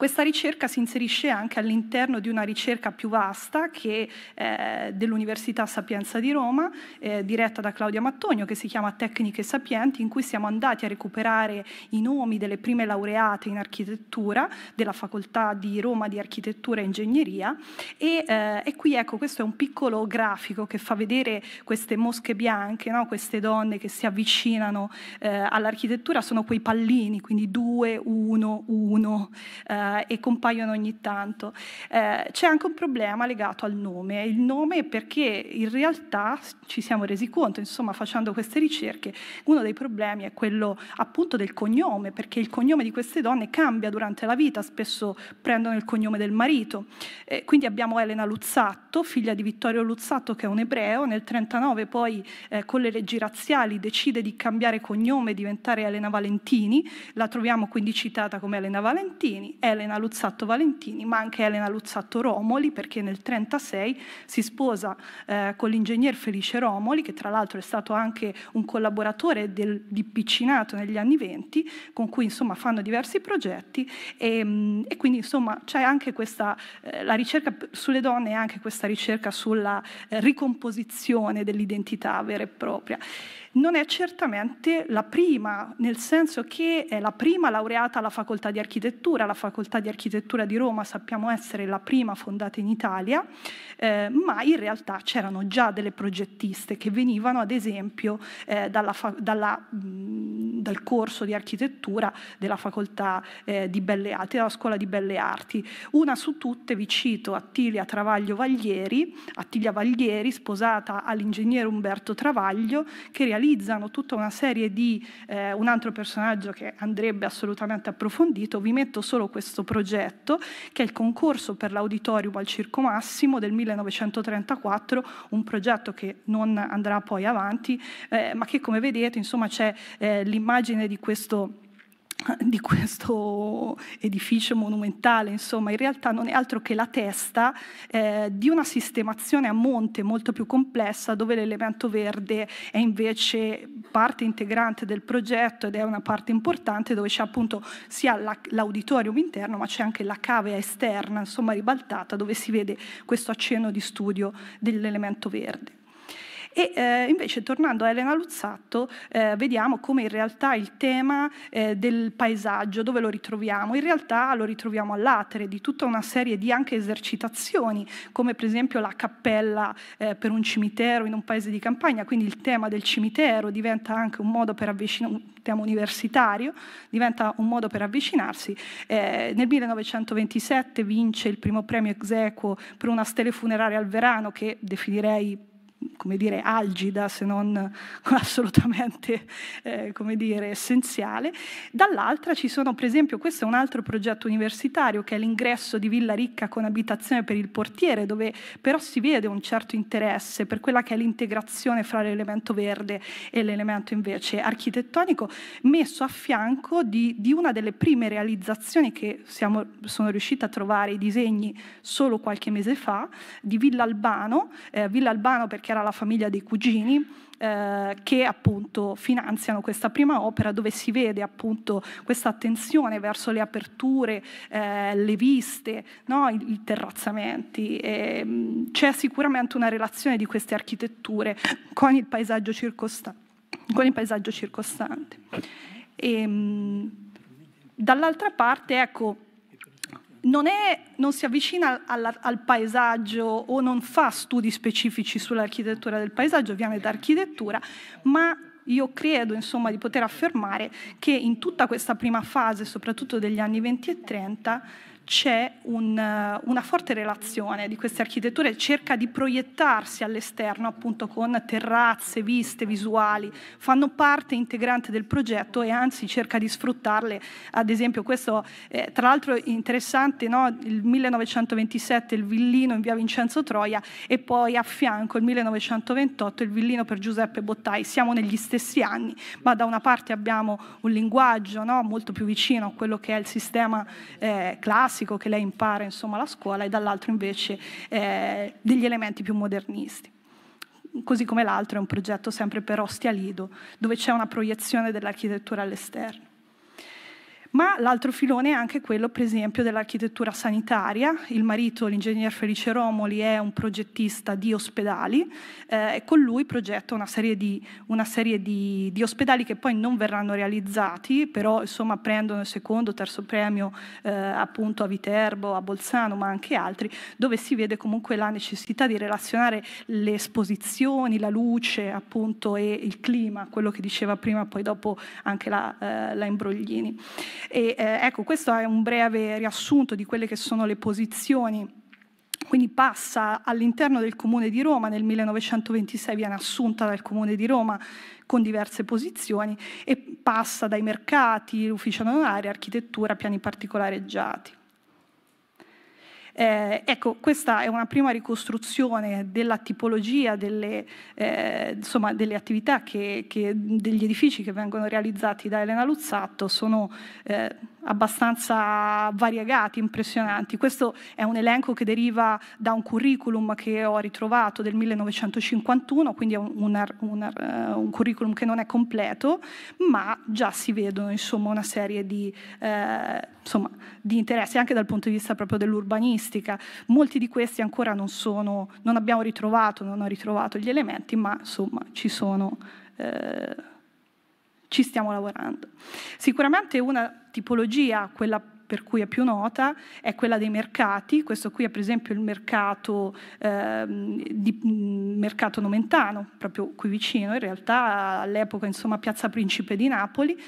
questa ricerca si inserisce anche all'interno di una ricerca più vasta che, eh, dell'Università Sapienza di Roma, eh, diretta da Claudia Mattonio, che si chiama Tecniche Sapienti, in cui siamo andati a recuperare i nomi delle prime laureate in architettura della Facoltà di Roma di Architettura e Ingegneria. E, eh, e qui ecco, questo è un piccolo grafico che fa vedere queste mosche bianche, no? queste donne che si avvicinano eh, all'architettura, sono quei pallini, quindi 2, 1, 1 eh, e compaiono ogni tanto. Eh, c'è anche un problema legato al nome. Il nome perché in realtà ci siamo resi conto, insomma, facendo queste ricerche, uno dei problemi è quello appunto del cognome, perché il cognome di queste donne cambia durante la vita, spesso prendono il cognome del marito. Eh, quindi abbiamo Elena Luzzatto, figlia di Vittorio Luzzatto che è un ebreo, nel 1939 poi eh, con le leggi razziali decide di cambiare cognome e diventare Elena Valentini, la troviamo quindi citata come Elena Valentini, Elena Elena Luzzatto Valentini, ma anche Elena Luzzatto Romoli, perché nel 1936 si sposa eh, con l'ingegner Felice Romoli, che tra l'altro è stato anche un collaboratore del, di Piccinato negli anni 20, con cui insomma fanno diversi progetti e, mm, e quindi insomma c'è anche questa, eh, la ricerca sulle donne e anche questa ricerca sulla eh, ricomposizione dell'identità vera e propria non è certamente la prima, nel senso che è la prima laureata alla facoltà di architettura, la facoltà di architettura di Roma sappiamo essere la prima fondata in Italia, eh, ma in realtà c'erano già delle progettiste che venivano ad esempio eh, dalla, dalla, mh, dal corso di architettura della facoltà eh, di Belle Arti, della scuola di Belle Arti. Una su tutte vi cito Attilia Travaglio Vaglieri, Attilia Vaglieri sposata all'ingegnere Umberto Travaglio che realizzò realizzano tutta una serie di, eh, un altro personaggio che andrebbe assolutamente approfondito, vi metto solo questo progetto che è il concorso per l'auditorium al Circo Massimo del 1934, un progetto che non andrà poi avanti, eh, ma che come vedete insomma c'è eh, l'immagine di questo di questo edificio monumentale, insomma, in realtà non è altro che la testa eh, di una sistemazione a monte molto più complessa dove l'elemento verde è invece parte integrante del progetto ed è una parte importante dove c'è appunto sia l'auditorium interno ma c'è anche la cave esterna, insomma, ribaltata dove si vede questo accenno di studio dell'elemento verde. E eh, invece tornando a Elena Luzzatto eh, vediamo come in realtà il tema eh, del paesaggio, dove lo ritroviamo? In realtà lo ritroviamo all'atere di tutta una serie di anche esercitazioni, come per esempio la cappella eh, per un cimitero in un paese di campagna, quindi il tema del cimitero diventa anche un modo per avvicinarsi, un tema universitario, diventa un modo per avvicinarsi. Eh, nel 1927 vince il primo premio ex equo per una stele funeraria al Verano che definirei come dire, algida, se non <laughs> assolutamente eh, come dire, essenziale. Dall'altra ci sono, per esempio, questo è un altro progetto universitario che è l'ingresso di Villa Ricca con abitazione per il portiere, dove però si vede un certo interesse per quella che è l'integrazione fra l'elemento verde e l'elemento invece architettonico, messo a fianco di, di una delle prime realizzazioni che siamo, sono riuscita a trovare i disegni solo qualche mese fa, di Villa Albano, eh, Villa Albano perché che era la famiglia dei cugini, eh, che appunto finanziano questa prima opera dove si vede appunto questa attenzione verso le aperture, eh, le viste, no? I, i terrazzamenti. E, mm, c'è sicuramente una relazione di queste architetture con il paesaggio, circosta- con il paesaggio circostante. E, mh, mm, dall'altra parte, ecco, non, è, non si avvicina al, al, paesaggio o non fa studi specifici sull'architettura del paesaggio, viene da architettura, ma io credo insomma, di poter affermare che in tutta questa prima fase, soprattutto degli anni 20 e 30, c'è un, eh, una forte relazione di queste architetture, cerca di proiettarsi all'esterno appunto con terrazze, viste, visuali, fanno parte integrante del progetto e anzi cerca di sfruttarle, ad esempio questo eh, tra l'altro interessante, no? il 1927 il villino in via Vincenzo Troia e poi a fianco il 1928 il villino per Giuseppe Bottai, siamo negli stessi anni, ma da una parte abbiamo un linguaggio no? molto più vicino a quello che è il sistema eh, classico, classico che lei impara insomma, alla scuola e dall'altro invece eh, degli elementi più modernisti così come l'altro è un progetto sempre per Ostia Lido, dove c'è una proiezione dell'architettura all'esterno. Ma l'altro filone è anche quello, per esempio, dell'architettura sanitaria. Il marito, l'ingegner Felice Romoli, è un progettista di ospedali eh, e con lui progetta una serie, di, una serie di, di, ospedali che poi non verranno realizzati, però insomma prendono il secondo, terzo premio eh, appunto a Viterbo, a Bolzano, ma anche altri, dove si vede comunque la necessità di relazionare le esposizioni, la luce appunto e il clima, quello che diceva prima, poi dopo anche la, eh, la Imbroglini. E, eh, ecco, questo è un breve riassunto di quelle che sono le posizioni quindi passa all'interno del Comune di Roma, nel 1926 viene assunta dal Comune di Roma con diverse posizioni e passa dai mercati, ufficio notario, architettura, piani particolareggiati. Eh, ecco, questa è una prima ricostruzione della tipologia delle, eh, insomma, delle attività che, che, degli edifici che vengono realizzati da Elena Luzzatto, sono eh, abbastanza variegati, impressionanti. Questo è un elenco che deriva da un curriculum che ho ritrovato del 1951, quindi è un, un, un, eh, un curriculum che non è completo, ma già si vedono insomma, una serie di, eh, insomma, di interessi anche dal punto di vista proprio dell'urbanismo urbanistica, molti di questi ancora non, sono, non abbiamo ritrovato, non ho ritrovato gli elementi, ma insomma ci sono... Eh, ci stiamo lavorando. Sicuramente una tipologia, quella per cui è più nota, è quella dei mercati. Questo qui è per esempio il mercato, eh, di, mm, mercato Nomentano, proprio qui vicino, in realtà all'epoca insomma Piazza Principe di Napoli,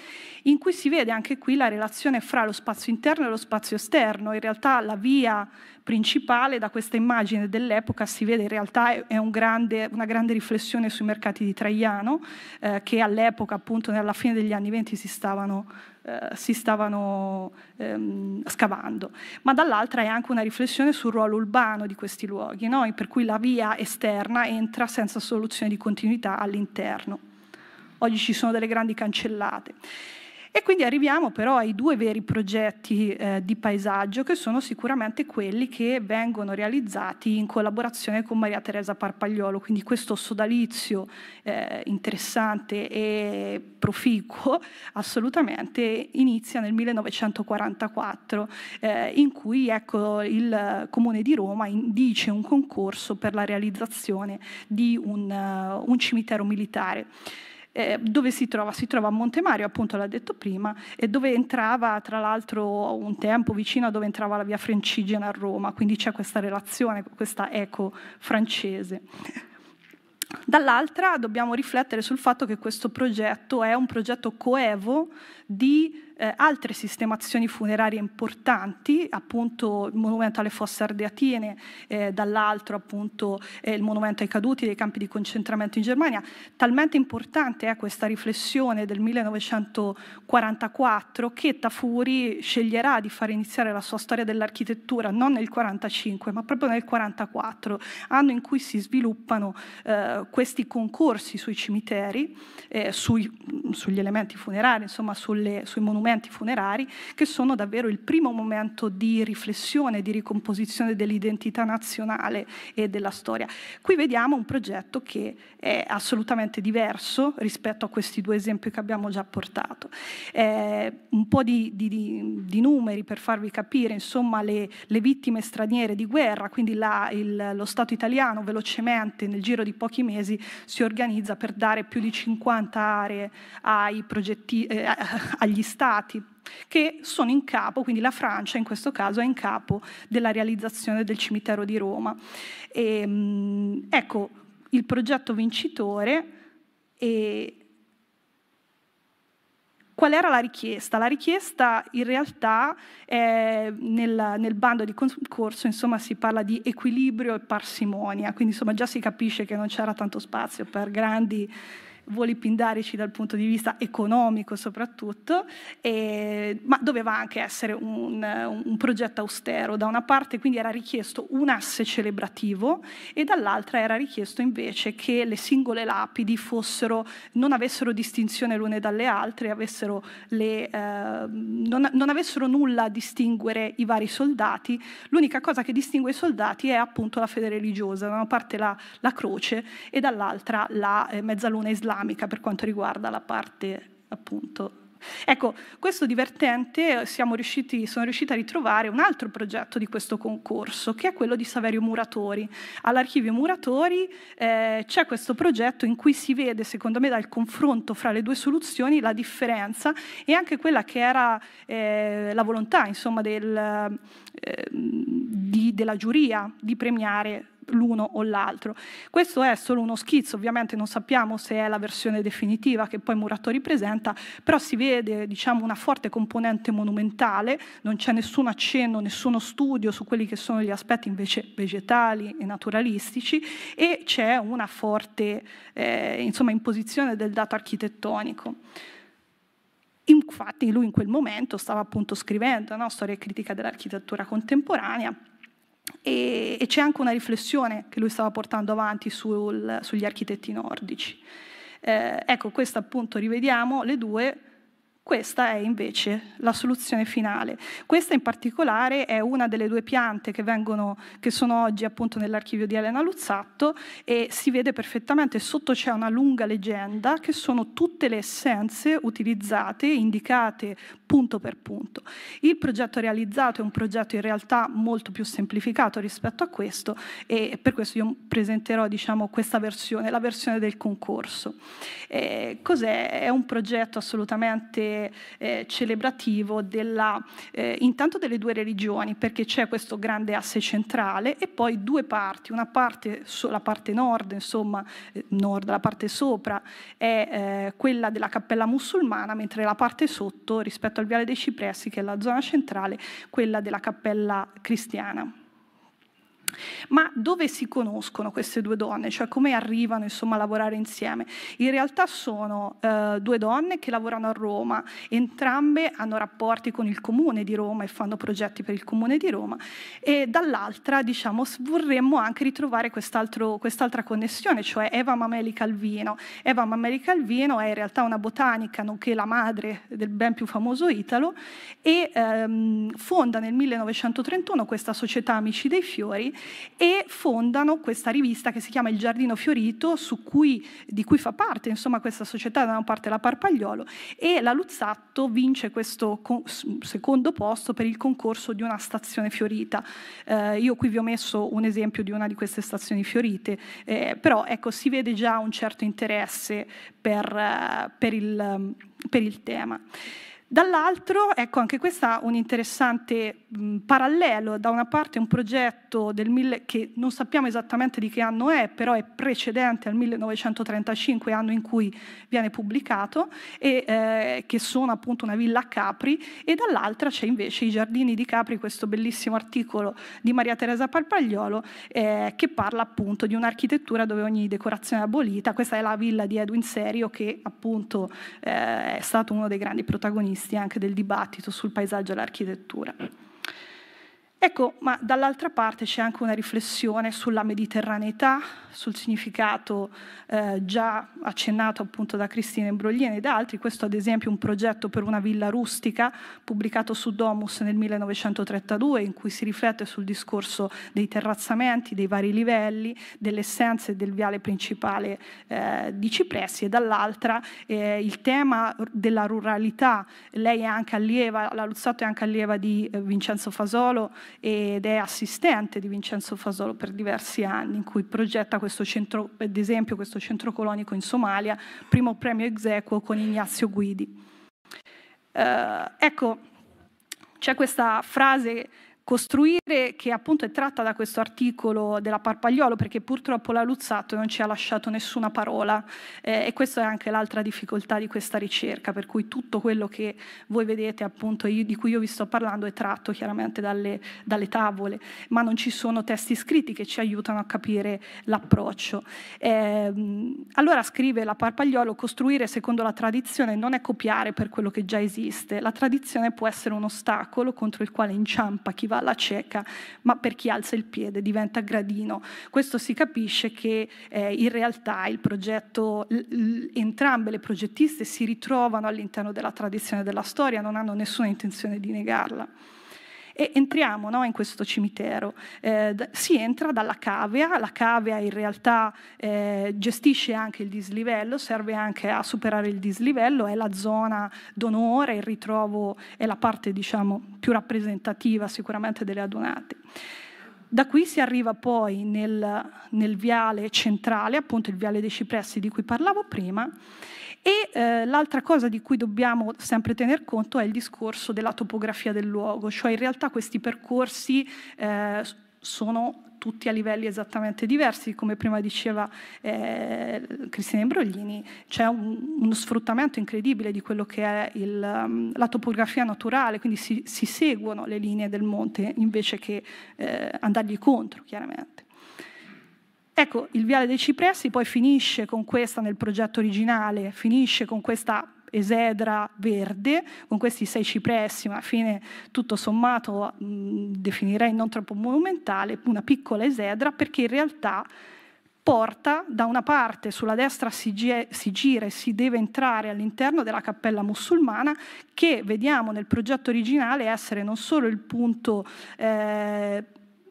in cui si vede anche qui la relazione fra lo spazio interno e lo spazio esterno. In realtà la via principale da questa immagine dell'epoca si vede in realtà è un grande, una grande riflessione sui mercati di Traiano eh, che all'epoca appunto nella fine degli anni 20 si stavano eh, si stavano ehm, scavando, ma dall'altra è anche una riflessione sul ruolo urbano di questi luoghi, no? per cui la via esterna entra senza soluzione di continuità all'interno. Oggi ci sono delle grandi cancellate. E quindi arriviamo però ai due veri progetti eh, di paesaggio che sono sicuramente quelli che vengono realizzati in collaborazione con Maria Teresa Parpagliolo, quindi questo sodalizio eh, interessante e proficuo assolutamente inizia nel 1944 eh, in cui ecco, il Comune di Roma indice un concorso per la realizzazione di un, uh, un cimitero militare eh, dove si trova? Si trova a Montemario, appunto l'ha detto prima, e dove entrava tra l'altro un tempo vicino a dove entrava la via Francigena a Roma, quindi c'è questa relazione, questa eco francese. Dall'altra dobbiamo riflettere sul fatto che questo progetto è un progetto coevo di eh, altre sistemazioni funerarie importanti, appunto il monumento alle fosse ardeatine, eh, dall'altro appunto eh, il monumento ai caduti dei campi di concentramento in Germania. Talmente importante è questa riflessione del 1944 che Tafuri sceglierà di far iniziare la sua storia dell'architettura non nel 1945 ma proprio nel 1944, anno in cui si sviluppano eh, questi concorsi sui cimiteri, eh, sui, sugli elementi funerari, insomma sul sulle, sui monumenti funerari, che sono davvero il primo momento di riflessione, di ricomposizione dell'identità nazionale e della storia. Qui vediamo un progetto che è assolutamente diverso rispetto a questi due esempi che abbiamo già portato. Eh, un po' di, di, di, numeri per farvi capire, insomma, le, le vittime straniere di guerra, quindi la, il, lo Stato italiano velocemente nel giro di pochi mesi si organizza per dare più di 50 aree ai, progetti, eh, agli stati che sono in capo, quindi la Francia in questo caso è in capo della realizzazione del cimitero di Roma. E, ehm, ecco, il progetto vincitore e Qual era la richiesta? La richiesta in realtà nel, nel, bando di concorso insomma, si parla di equilibrio e parsimonia, quindi insomma, già si capisce che non c'era tanto spazio per grandi vuole pindarici dal punto di vista economico soprattutto, e, ma doveva anche essere un, un, progetto austero. Da una parte quindi era richiesto un asse celebrativo e dall'altra era richiesto invece che le singole lapidi fossero, non avessero distinzione l'une dalle altre, le, eh, non, non avessero nulla a distinguere i vari soldati. L'unica cosa che distingue i soldati è appunto la fede religiosa, da una parte la, la croce e dall'altra la eh, mezzaluna islamica islamica per quanto riguarda la parte appunto Ecco, questo divertente, siamo riusciti, sono riuscita a ritrovare un altro progetto di questo concorso, che è quello di Saverio Muratori. All'archivio Muratori eh, c'è questo progetto in cui si vede, secondo me, dal confronto fra le due soluzioni la differenza e anche quella che era eh, la volontà insomma, del, eh, di, della giuria di premiare l'uno o l'altro. Questo è solo uno schizzo, ovviamente non sappiamo se è la versione definitiva che poi Muratori presenta, però si vede diciamo, una forte componente monumentale, non c'è nessun accenno, nessuno studio su quelli che sono gli aspetti invece vegetali e naturalistici e c'è una forte eh, insomma, imposizione del dato architettonico. Infatti lui in quel momento stava appunto scrivendo no? Storia e critica dell'architettura contemporanea e, e c'è anche una riflessione che lui stava portando avanti sul, sugli architetti nordici. Eh, ecco, questo appunto rivediamo le due questa è invece la soluzione finale. Questa in particolare è una delle due piante che, vengono, che sono oggi appunto nell'archivio di Elena Luzzatto e si vede perfettamente sotto c'è una lunga leggenda che sono tutte le essenze utilizzate, indicate punto per punto. Il progetto realizzato è un progetto in realtà molto più semplificato rispetto a questo e per questo io presenterò diciamo, questa versione, la versione del concorso. Eh, cos'è? È un progetto assolutamente eh, celebrativo della, eh, intanto delle due religioni, perché c'è questo grande asse centrale e poi due parti, una parte, la parte nord, insomma, eh, nord, la parte sopra è eh, quella della cappella musulmana, mentre la parte sotto, rispetto al Viale dei Cipressi, che è la zona centrale, quella della cappella cristiana. Ma dove si conoscono queste due donne? Cioè come arrivano insomma, a lavorare insieme? In realtà sono eh, due donne che lavorano a Roma, entrambe hanno rapporti con il comune di Roma e fanno progetti per il comune di Roma e dall'altra diciamo, vorremmo anche ritrovare quest'altra connessione, cioè Eva Mameli Calvino. Eva Mameli Calvino è in realtà una botanica, nonché la madre del ben più famoso Italo e ehm, fonda nel 1931 questa società Amici dei Fiori e fondano questa rivista che si chiama Il Giardino Fiorito, cui, di cui fa parte insomma, questa società, da una parte la Parpagliolo, e la Luzzatto vince questo secondo posto per il concorso di una stazione fiorita. Eh, io qui vi ho messo un esempio di una di queste stazioni fiorite, eh, però ecco, si vede già un certo interesse per, eh, per, il, per il tema. Dall'altro, ecco anche questo un interessante mh, parallelo, da una parte un progetto mille, che non sappiamo esattamente di che anno è, però è precedente al 1935, anno in cui viene pubblicato, e, eh, che sono appunto una villa a Capri, e dall'altra c'è invece i giardini di Capri, questo bellissimo articolo di Maria Teresa Parpagliolo, eh, che parla appunto di un'architettura dove ogni decorazione è abolita, questa è la villa di Edwin Serio che appunto eh, è stato uno dei grandi protagonisti e anche del dibattito sul paesaggio e l'architettura. Ecco, ma dall'altra parte c'è anche una riflessione sulla mediterraneità, sul significato eh, già accennato appunto da Cristina Imbrogliene ed altri. Questo ad esempio è un progetto per una villa rustica pubblicato su Domus nel 1932 in cui si riflette sul discorso dei terrazzamenti, dei vari livelli, delle essenze del viale principale eh, di Cipressi e dall'altra eh, il tema della ruralità. Lei è anche allieva, la Luzzato è anche allieva di eh, Vincenzo Fasolo ed è assistente di Vincenzo Fasolo per diversi anni, in cui progetta questo centro, ad esempio questo centro colonico in Somalia, primo premio esequo con Ignazio Guidi. Eh, ecco, c'è questa frase costruire che appunto è tratta da questo articolo della Parpagliolo perché purtroppo la Luzzatto non ci ha lasciato nessuna parola eh, e questa è anche l'altra difficoltà di questa ricerca per cui tutto quello che voi vedete appunto io, di cui io vi sto parlando è tratto chiaramente dalle, dalle, tavole ma non ci sono testi scritti che ci aiutano a capire l'approccio eh, allora scrive la Parpagliolo costruire secondo la tradizione non è copiare per quello che già esiste la tradizione può essere un ostacolo contro il quale inciampa chi arriva alla cieca, ma per chi alza il piede diventa gradino. Questo si capisce che eh, in realtà il progetto, entrambe le progettiste si ritrovano all'interno della tradizione della storia, non hanno nessuna intenzione di negarla e entriamo no, in questo cimitero. Eh, si entra dalla cavea, la cavea in realtà eh, gestisce anche il dislivello, serve anche a superare il dislivello, è la zona d'onore, il ritrovo è la parte diciamo, più rappresentativa sicuramente delle adunate. Da qui si arriva poi nel, nel viale centrale, appunto il viale dei cipressi di cui parlavo prima, e eh, l'altra cosa di cui dobbiamo sempre tener conto è il discorso della topografia del luogo, cioè in realtà questi percorsi eh, sono tutti a livelli esattamente diversi, come prima diceva eh, Cristina Imbroglini, c'è un, uno sfruttamento incredibile di quello che è il, mm, la topografia naturale, quindi si, si, seguono le linee del monte invece che eh, andargli contro, chiaramente. Ecco, il Viale dei Cipressi poi finisce con questa nel progetto originale, finisce con questa esedra verde, con questi sei cipressi, ma a fine tutto sommato mh, definirei non troppo monumentale, una piccola esedra, perché in realtà porta da una parte, sulla destra si, gira e si deve entrare all'interno della cappella musulmana che vediamo nel progetto originale essere non solo il punto eh,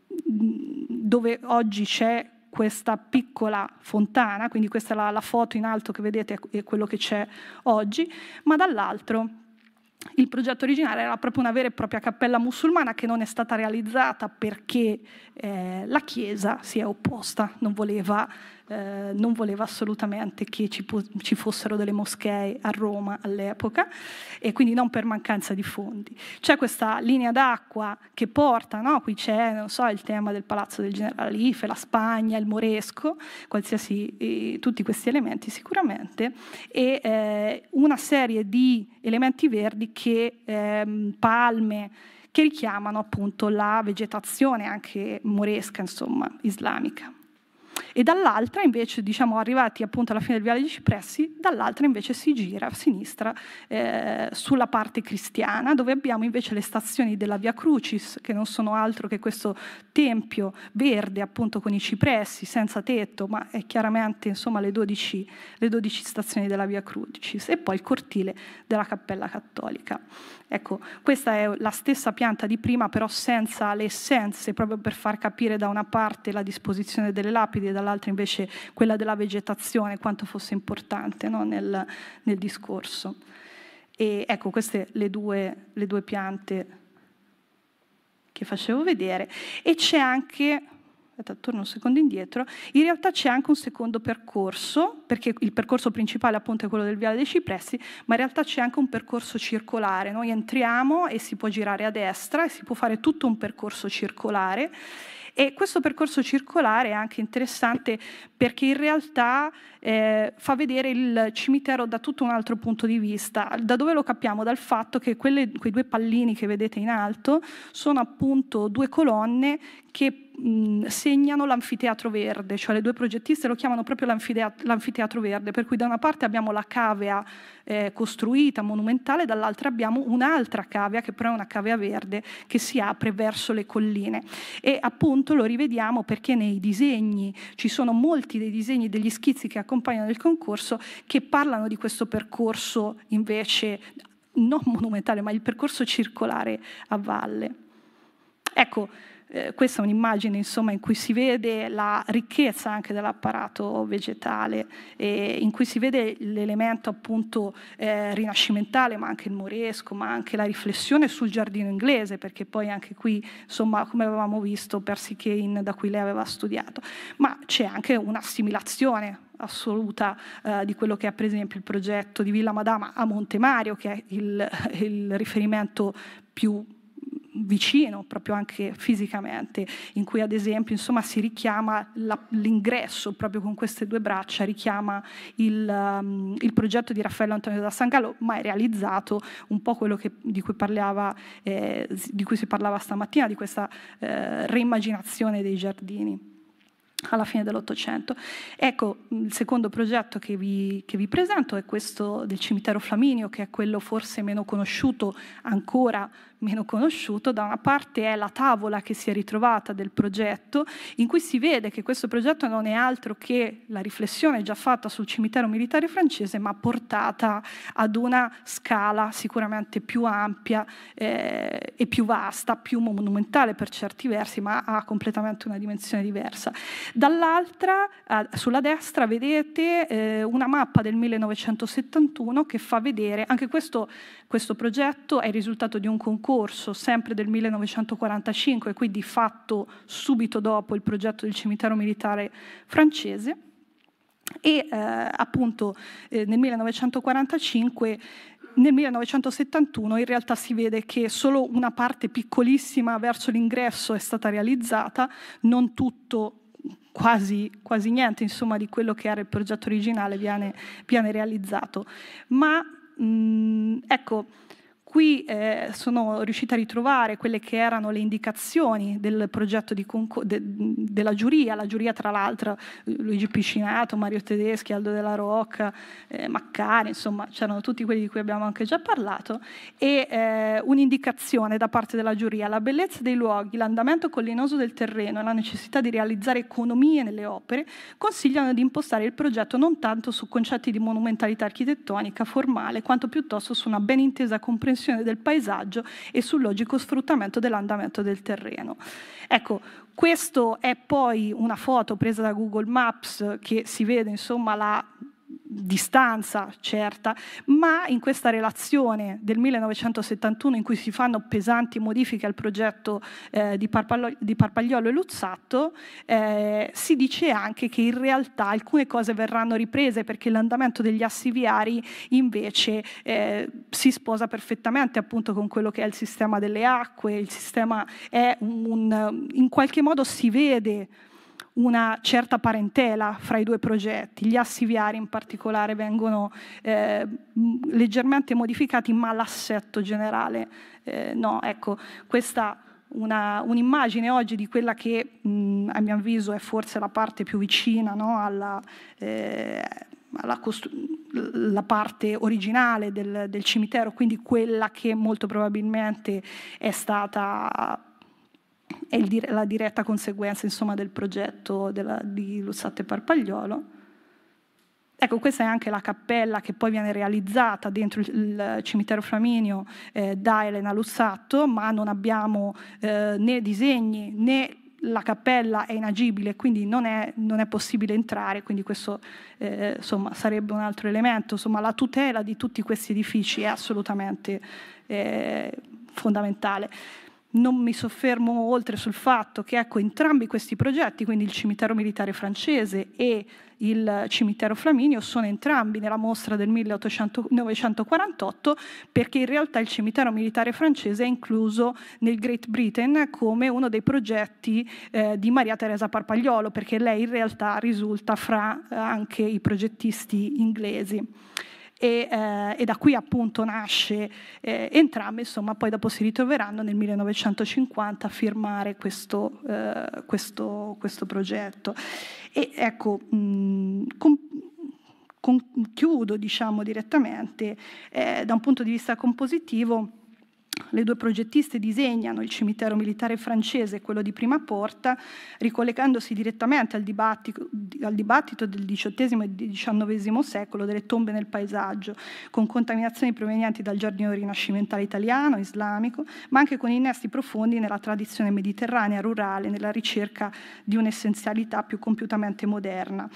dove oggi c'è questa piccola fontana, quindi questa è la, la foto in alto che vedete è quello che c'è oggi, ma dall'altro il progetto originale era proprio una vera e propria cappella musulmana che non è stata realizzata perché eh, la Chiesa si è opposta, non voleva eh, non voleva assolutamente che ci, ci, fossero delle moschee a Roma all'epoca e quindi non per mancanza di fondi. C'è questa linea d'acqua che porta, no? qui c'è so, il tema del palazzo del generale Ife, la Spagna, il Moresco, eh, tutti questi elementi sicuramente, e eh, una serie di elementi verdi che ehm, palme, che richiamano appunto la vegetazione anche moresca, insomma, islamica e dall'altra invece, diciamo arrivati appunto alla fine del Viale dei Cipressi, dall'altra invece si gira a sinistra eh, sulla parte cristiana dove abbiamo invece le stazioni della Via Crucis che non sono altro che questo tempio verde appunto con i cipressi senza tetto ma è chiaramente insomma le 12, le 12 stazioni della Via Crucis e poi il cortile della Cappella Cattolica. Ecco, questa è la stessa pianta di prima, però senza le essenze, proprio per far capire da una parte la disposizione delle lapidi e dall'altra invece quella della vegetazione, quanto fosse importante no? nel, nel, discorso. E ecco, queste le due, le due piante che facevo vedere. E c'è anche aspetta, torno un secondo indietro, in realtà c'è anche un secondo percorso, perché il percorso principale appunto è quello del Viale dei Cipressi, ma in realtà c'è anche un percorso circolare, noi entriamo e si può girare a destra e si può fare tutto un percorso circolare. E questo percorso circolare è anche interessante perché in realtà eh, fa vedere il cimitero da tutto un altro punto di vista. Da dove lo capiamo? Dal fatto che quelle, quei due pallini che vedete in alto sono appunto due colonne che mh, segnano l'anfiteatro verde, cioè le due progettiste lo chiamano proprio l'anfiteatro verde, per cui da una parte abbiamo la cavea eh, costruita, monumentale, dall'altra abbiamo un'altra cavea, che però è una cavea verde, che si apre verso le colline. E appunto lo rivediamo perché nei disegni, ci sono molti dei disegni, degli schizzi che accompagnano il concorso, che parlano di questo percorso invece non monumentale, ma il percorso circolare a valle. Ecco, eh, questa è un'immagine insomma, in cui si vede la ricchezza anche dell'apparato vegetale, eh, in cui si vede l'elemento appunto eh, rinascimentale, ma anche il moresco, ma anche la riflessione sul giardino inglese, perché poi anche qui, insomma, come avevamo visto, Percy Kane da cui lei aveva studiato, ma c'è anche un'assimilazione assoluta eh, di quello che è per esempio il progetto di Villa Madama a Montemario, che è il, <laughs> il riferimento più importante vicino proprio anche fisicamente, in cui ad esempio insomma, si richiama l'ingresso proprio con queste due braccia, richiama il, um, il, progetto di Raffaello Antonio da San Gallo, ma è realizzato un po' quello che, di, cui parlava, eh, di, cui si parlava stamattina, di questa eh, reimmaginazione dei giardini alla fine dell'Ottocento. Ecco, il secondo progetto che vi, che vi, presento è questo del cimitero Flaminio, che è quello forse meno conosciuto ancora meno conosciuto, da una parte è la tavola che si è ritrovata del progetto, in cui si vede che questo progetto non è altro che la riflessione già fatta sul cimitero militare francese, ma portata ad una scala sicuramente più ampia eh, e più vasta, più monumentale per certi versi, ma ha completamente una dimensione diversa. Dall'altra, sulla destra, vedete eh, una mappa del 1971 che fa vedere, anche questo, questo progetto è il risultato di un concorso ricorso sempre del 1945, quindi di fatto subito dopo il progetto del cimitero militare francese. E eh, appunto eh, nel 1945 nel 1971 in realtà si vede che solo una parte piccolissima verso l'ingresso è stata realizzata, non tutto Quasi, quasi, niente insomma, di quello che era il progetto originale viene, viene realizzato. Ma mh, mm, ecco, Qui eh, sono riuscita a ritrovare quelle che erano le indicazioni del progetto de della giuria, la giuria tra l'altro Luigi Piscinato, Mario Tedeschi, Aldo della Rocca, eh, Maccari, insomma c'erano tutti quelli di cui abbiamo anche già parlato, e eh, un'indicazione da parte della giuria, la bellezza dei luoghi, l'andamento collinoso del terreno e la necessità di realizzare economie nelle opere consigliano di impostare il progetto non tanto su concetti di monumentalità architettonica formale, quanto piuttosto su una ben intesa comprensione dimensione del paesaggio e sul logico sfruttamento dell'andamento del terreno. Ecco, questa è poi una foto presa da Google Maps che si vede insomma la distanza certa, ma in questa relazione del 1971 in cui si fanno pesanti modifiche al progetto eh, di, di, Parpagliolo e Luzzatto, eh, si dice anche che in realtà alcune cose verranno riprese perché l'andamento degli assi viari invece eh, si sposa perfettamente appunto con quello che è il sistema delle acque, il sistema è un, un in qualche modo si vede una certa parentela fra i due progetti. Gli assi viari in particolare vengono eh, leggermente modificati, ma l'assetto generale eh, no. Ecco, questa un'immagine oggi di quella che mh, a mio avviso è forse la parte più vicina no, alla, eh, alla la parte originale del, del cimitero, quindi quella che molto probabilmente è stata è dire la diretta conseguenza insomma, del progetto della, di e Parpagliolo. Ecco, questa è anche la cappella che poi viene realizzata dentro il cimitero flaminio eh, da Elena Lussatto, ma non abbiamo eh, né disegni né la cappella è inagibile, quindi non è, non è possibile entrare, quindi questo eh, insomma, sarebbe un altro elemento. Insomma, la tutela di tutti questi edifici è assolutamente eh, fondamentale. Non mi soffermo oltre sul fatto che ecco, entrambi questi progetti, quindi il cimitero militare francese e il cimitero Flaminio, sono entrambi nella mostra del 1948 perché in realtà il cimitero militare francese è incluso nel Great Britain come uno dei progetti eh, di Maria Teresa Parpagliolo perché lei in realtà risulta fra eh, anche i progettisti inglesi e, eh, e da qui appunto nasce eh, entrambi, insomma poi dopo si ritroveranno nel 1950 a firmare questo, eh, questo, questo progetto. E ecco, mh, mm, con, con, chiudo diciamo direttamente eh, da un punto di vista compositivo le due progettiste disegnano il cimitero militare francese e quello di Prima Porta, ricollegandosi direttamente al dibattito, al dibattito del XVIII e XIX secolo delle tombe nel paesaggio, con contaminazioni provenienti dal giardino rinascimentale italiano, islamico, ma anche con innesti profondi nella tradizione mediterranea rurale, nella ricerca di un'essenzialità più compiutamente moderna.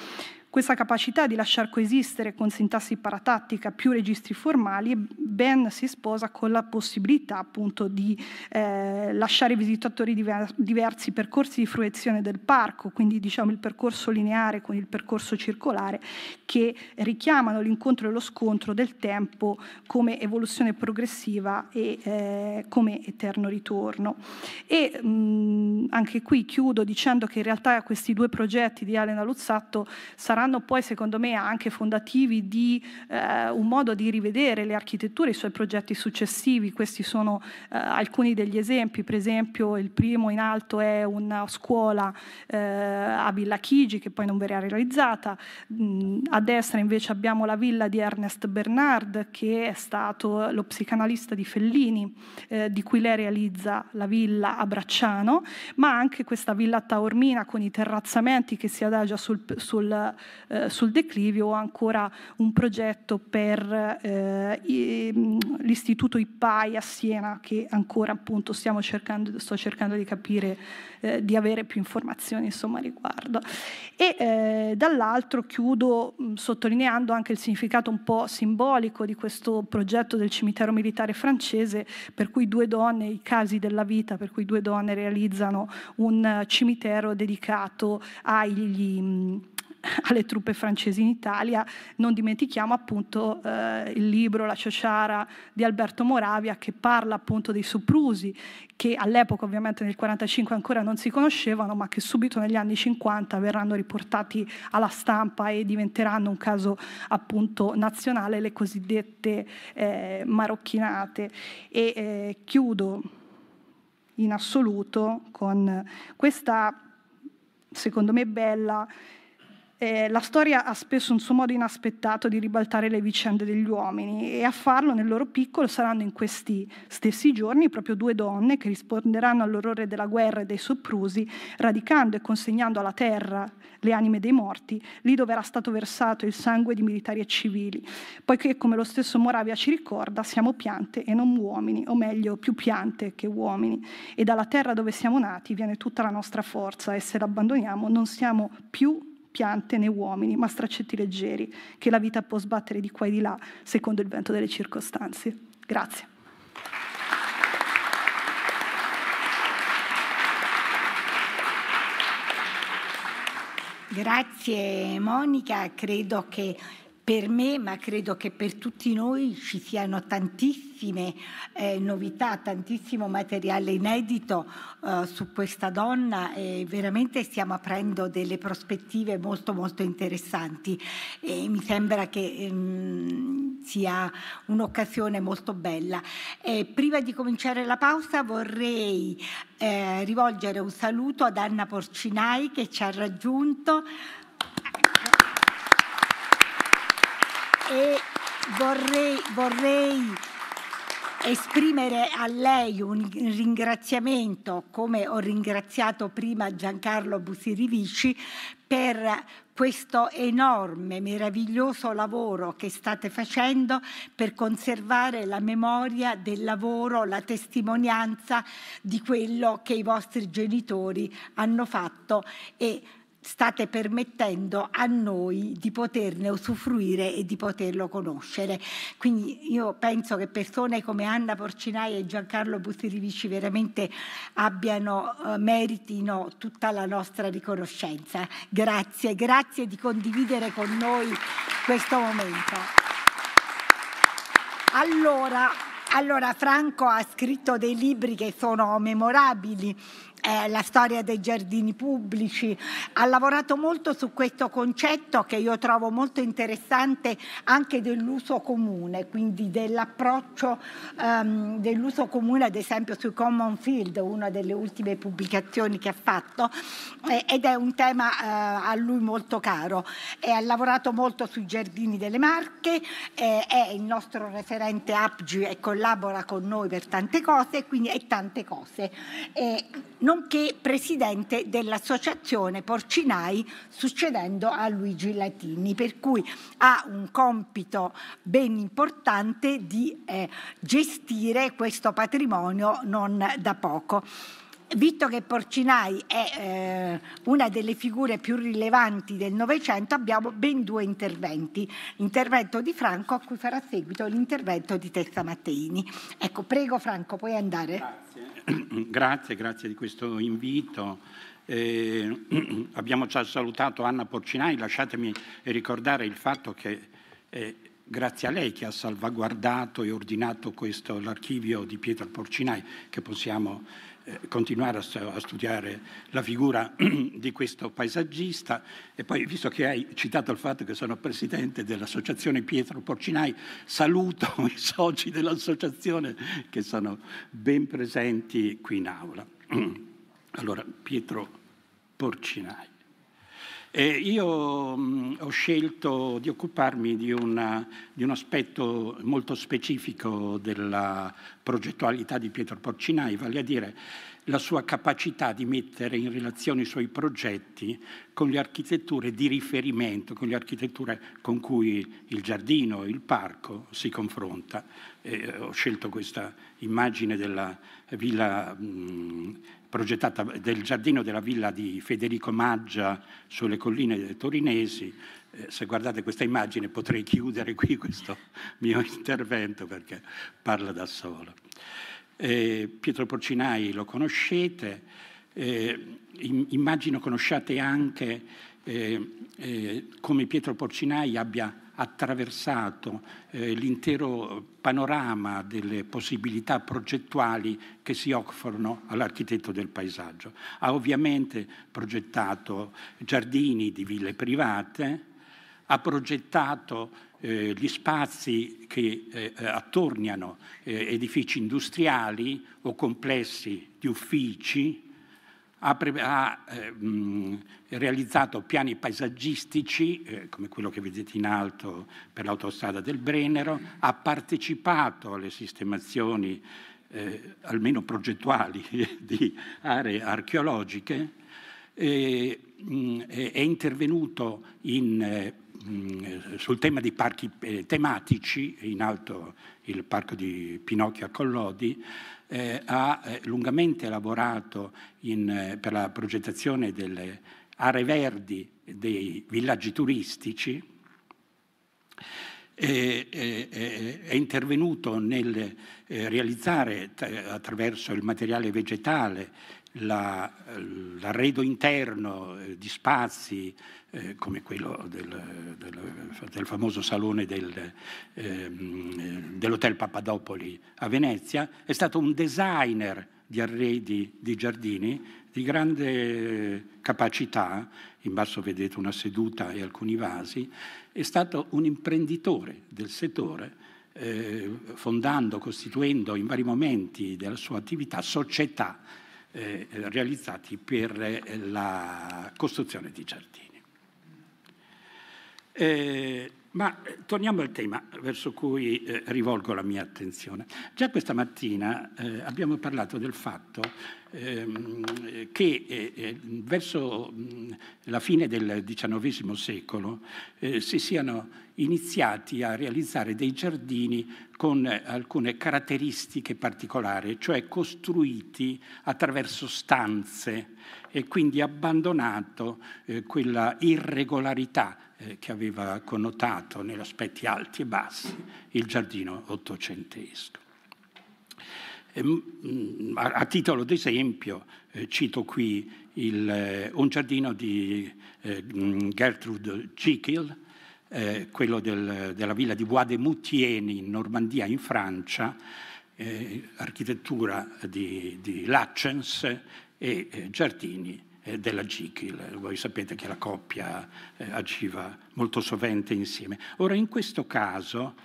Questa capacità di lasciar coesistere con sintassi paratattica più registri formali ben si sposa con la possibilità appunto di eh, lasciare ai visitatori diver diversi percorsi di fruizione del parco, quindi diciamo il percorso lineare con il percorso circolare che richiamano l'incontro e lo scontro del tempo come evoluzione progressiva e eh, come eterno ritorno. E mh, mm, anche qui chiudo dicendo che in realtà questi due progetti di Elena Luzzatto saranno saranno poi secondo me anche fondativi di eh, un modo di rivedere le architetture, i suoi progetti successivi, questi sono eh, alcuni degli esempi, per esempio il primo in alto è una scuola eh, a Villa Chigi che poi non verrà realizzata, mm, a destra invece abbiamo la villa di Ernest Bernard che è stato lo psicanalista di Fellini eh, di cui lei realizza la villa a Bracciano, ma anche questa villa Taormina con i terrazzamenti che si adagia sul, sul eh, sul declivio o ancora un progetto per eh, mm, l'istituto IPAI a Siena che ancora appunto stiamo cercando, sto cercando di capire, eh, di avere più informazioni insomma riguardo. E eh, dall'altro chiudo mm, sottolineando anche il significato un po' simbolico di questo progetto del cimitero militare francese per cui due donne, i casi della vita per cui due donne realizzano un eh, cimitero dedicato agli mm, <laughs> alle truppe francesi in Italia. Non dimentichiamo appunto eh, il libro La Ciociara di Alberto Moravia che parla appunto dei soprusi che all'epoca ovviamente nel 1945 ancora non si conoscevano ma che subito negli anni 50 verranno riportati alla stampa e diventeranno un caso appunto nazionale le cosiddette eh, marocchinate. E eh, chiudo in assoluto con questa secondo me bella eh, la storia ha spesso un suo modo inaspettato di ribaltare le vicende degli uomini e a farlo nel loro piccolo saranno in questi stessi giorni proprio due donne che risponderanno all'orrore della guerra e dei sopprusi, radicando e consegnando alla terra le anime dei morti, lì dove era stato versato il sangue di militari e civili, poiché come lo stesso Moravia ci ricorda siamo piante e non uomini, o meglio più piante che uomini, e dalla terra dove siamo nati viene tutta la nostra forza e se l'abbandoniamo non siamo più piante né uomini, ma straccetti leggeri che la vita può sbattere di qua e di là secondo il vento delle circostanze. Grazie. Grazie Monica, credo che per me, ma credo che per tutti noi ci siano tantissime eh, novità, tantissimo materiale inedito eh, su questa donna e veramente stiamo aprendo delle prospettive molto molto interessanti e mi sembra che ehm, sia un'occasione molto bella. Eh, prima di cominciare la pausa vorrei eh, rivolgere un saluto ad Anna Porcinai che ci ha raggiunto e vorrei, vorrei esprimere a lei un ringraziamento, come ho ringraziato prima Giancarlo Busirivici, per questo enorme, meraviglioso lavoro che state facendo per conservare la memoria del lavoro, la testimonianza di quello che i vostri genitori hanno fatto e state permettendo a noi di poterne usufruire e di poterlo conoscere. Quindi io penso che persone come Anna Porcinai e Giancarlo Bussirivici veramente abbiano, eh, meritino tutta la nostra riconoscenza. Grazie, grazie di condividere con noi questo momento. Allora, allora Franco ha scritto dei libri che sono memorabili eh, la storia dei giardini pubblici, ha lavorato molto su questo concetto che io trovo molto interessante anche dell'uso comune, quindi dell'approccio ehm, dell'uso comune ad esempio sui Common Field, una delle ultime pubblicazioni che ha fatto eh, ed è un tema eh, a lui molto caro. E ha lavorato molto sui giardini delle Marche, eh, è il nostro referente APGI e collabora con noi per tante cose quindi, e tante cose. non nonché presidente dell'associazione Porcinai, succedendo a Luigi Latini, per cui ha un compito ben importante di eh, gestire questo patrimonio non da poco. Visto che Porcinai è eh, una delle figure più rilevanti del Novecento, abbiamo ben due interventi. L'intervento di Franco, a cui farà seguito l'intervento di Tessa Matteini. Ecco, prego Franco, puoi andare. <coughs> grazie, grazie di questo invito. Eh, <clears throat> abbiamo già salutato Anna Porcinai, lasciatemi ricordare il fatto che è eh, grazie a lei che ha salvaguardato e ordinato questo, l'archivio di Pietro Porcinai che possiamo eh, continuare a, studiare la figura <clears throat> di questo paesaggista e poi visto che hai citato il fatto che sono presidente dell'associazione Pietro Porcinai saluto <laughs> i soci dell'associazione che sono ben presenti qui in aula. <clears throat> Allora Pietro Porcinai. Eh, io mh, ho scelto di occuparmi di, una, di, un aspetto molto specifico della progettualità di Pietro Porcinai, vale a dire la sua capacità di mettere in relazione i suoi progetti con le architetture di riferimento, con le architetture con cui il giardino, il parco si confronta. Eh, ho scelto questa immagine della villa mh, progettata del giardino della villa di Federico Maggia sulle colline torinesi. Eh, se guardate questa immagine potrei chiudere qui questo mio intervento perché parla da solo. Eh, Pietro Porcinai lo conoscete, eh, immagino conosciate anche eh, eh, come Pietro Porcinai abbia attraversato eh, l'intero panorama delle possibilità progettuali che si offrono all'architetto del paesaggio. Ha ovviamente progettato giardini di ville private, ha progettato eh, gli spazi che eh, attorniano eh, edifici industriali o complessi di uffici, ha, pre- eh, mm, realizzato piani paesaggistici, eh, come quello che vedete in alto per l'autostrada del Brennero, ha partecipato alle sistemazioni, eh, almeno progettuali, <laughs> di aree archeologiche, eh, mh, mm, è intervenuto in, mh, eh, mm, sul tema di parchi eh, tematici, in alto il parco di Pinocchio a Collodi, eh, ha eh, lungamente lavorato in, eh, per la progettazione delle aree verdi dei villaggi turistici, e, e, è intervenuto nel eh, realizzare attraverso il materiale vegetale l'arredo la, interno di spazi eh, come quello del, del, del, famoso salone del, eh, dell'Hotel Papadopoli a Venezia, è stato un designer di arredi di giardini di grande capacità, in basso vedete una seduta e alcuni vasi, è stato un imprenditore del settore eh, fondando, costituendo in vari momenti della sua attività società eh, realizzati per la costruzione di giardini. Eh, ma eh, torniamo al tema verso cui eh, rivolgo la mia attenzione. Già questa mattina eh, abbiamo parlato del fatto ehm, che eh, eh verso mh, mm, la fine del XIX secolo eh, si siano iniziati a realizzare dei giardini con alcune caratteristiche particolari, cioè costruiti attraverso stanze e quindi abbandonato quella irregolarità eh, che aveva connotato negli aspetti alti e bassi il giardino ottocentesco. Mm, mm, a, titolo d'esempio eh, cito qui il, eh, un giardino di mm, Gertrude Jekyll, quello del, della villa di Bois de Moutieni in Normandia, in Francia, architettura di, di Lachens e giardini eh, della GICIL. Voi sapete che la coppia eh, agiva molto sovente insieme. Ora, in questo caso,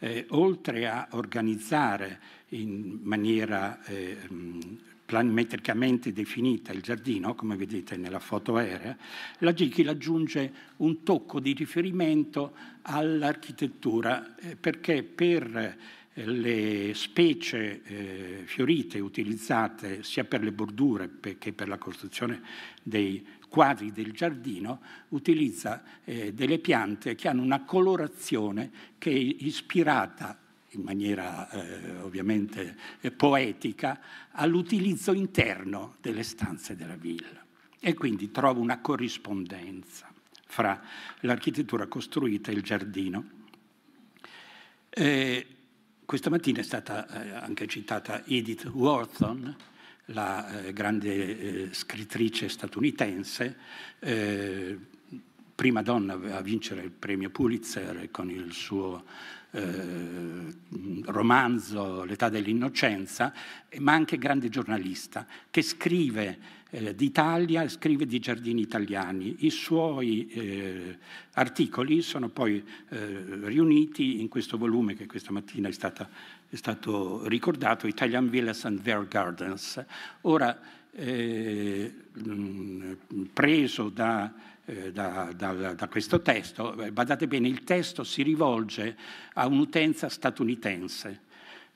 eh, oltre a organizzare in maniera eh, mm, planimetricamente definita il giardino, come vedete nella foto aerea, la Gichil aggiunge un tocco di riferimento all'architettura eh, perché per le specie eh, fiorite utilizzate sia per le bordure che per la costruzione dei quadri del giardino, utilizza eh, delle piante che hanno una colorazione che è ispirata in maniera eh, ovviamente eh, poetica all'utilizzo interno delle stanze della villa e quindi trova una corrispondenza fra l'architettura costruita e il giardino. Eh, questa mattina è stata eh, anche citata Edith Wharton, la eh, grande eh, scrittrice statunitense, eh, prima donna a vincere il premio Pulitzer con il suo eh, romanzo L'età dell'innocenza, ma anche grande giornalista, che scrive eh, d'Italia, scrive di giardini italiani. I suoi eh, articoli sono poi eh, riuniti in questo volume che questa mattina è, stata, è stato ricordato, Italian Villas and Their Gardens. Ora, eh, mh, preso da eh, da, da, da, questo testo. Badate bene, il testo si rivolge a un'utenza statunitense,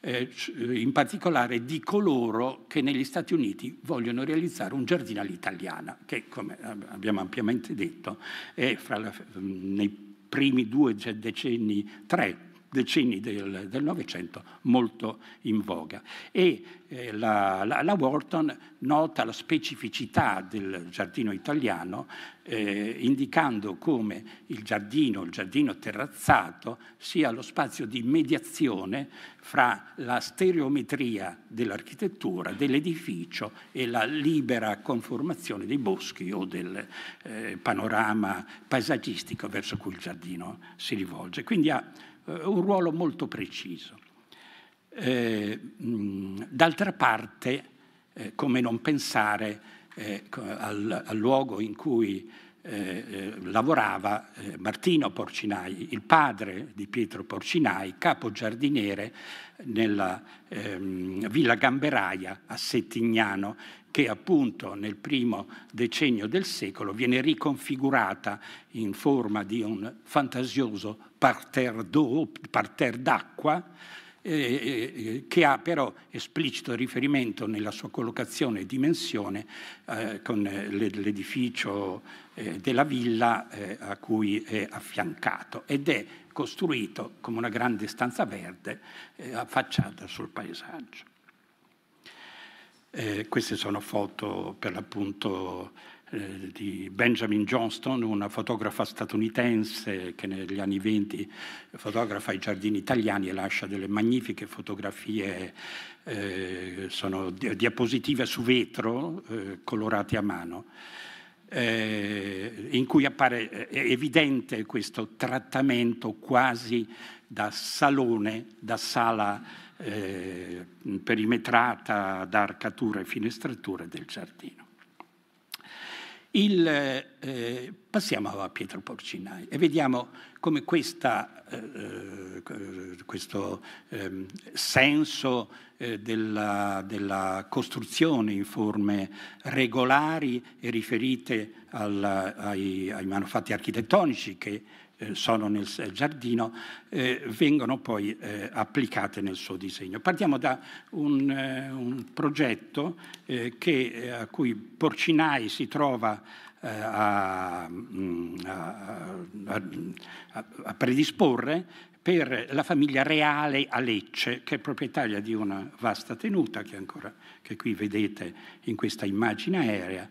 eh, in particolare di coloro che negli Stati Uniti vogliono realizzare un giardino all'italiana, che come abbiamo ampiamente detto è fra la, nei primi due decenni, tre decenni del, del Novecento molto in voga. E eh, la, la, la, Wharton nota la specificità del giardino italiano eh, indicando come il giardino, il giardino terrazzato, sia lo spazio di mediazione fra la stereometria dell'architettura, dell'edificio e la libera conformazione dei boschi o del eh, panorama paesaggistico verso cui il giardino si rivolge. Quindi ha eh, un ruolo molto preciso. Eh, d'altra parte, eh, come non pensare eh, al, al, luogo in cui eh, eh, lavorava Martino Porcinai, il padre di Pietro Porcinai, capo giardiniere nella ehm, Villa Gamberaia a Settignano che appunto nel primo decennio del secolo viene riconfigurata in forma di un fantasioso parterre, parterre d'acqua eh, eh, eh, che ha però esplicito riferimento nella sua collocazione e dimensione eh, con eh, l'edificio eh, della villa a cui è affiancato ed è costruito come una grande stanza verde affacciata sul paesaggio. Eh, queste sono foto per l'appunto eh, di Benjamin Johnston, una fotografa statunitense che negli anni 20 fotografa i giardini italiani e lascia delle magnifiche fotografie, eh, sono diapositive su vetro eh, colorate a mano. Eh, in cui appare evidente questo trattamento quasi da salone, da sala eh, perimetrata da arcature e finestrature del giardino. Il, eh, passiamo a Pietro Porcinai e vediamo come questa, eh, eh questo ehm, eh, senso della, della, costruzione in forme regolari e riferite al, ai, ai manufatti architettonici che eh, sono nel eh, giardino, eh, vengono poi applicate nel suo disegno. Partiamo da un, un progetto che, a cui Porcinai si trova mm, a, a, a, a predisporre per la famiglia reale a Lecce, che è proprietaria di una vasta tenuta che ancora che qui vedete in questa immagine aerea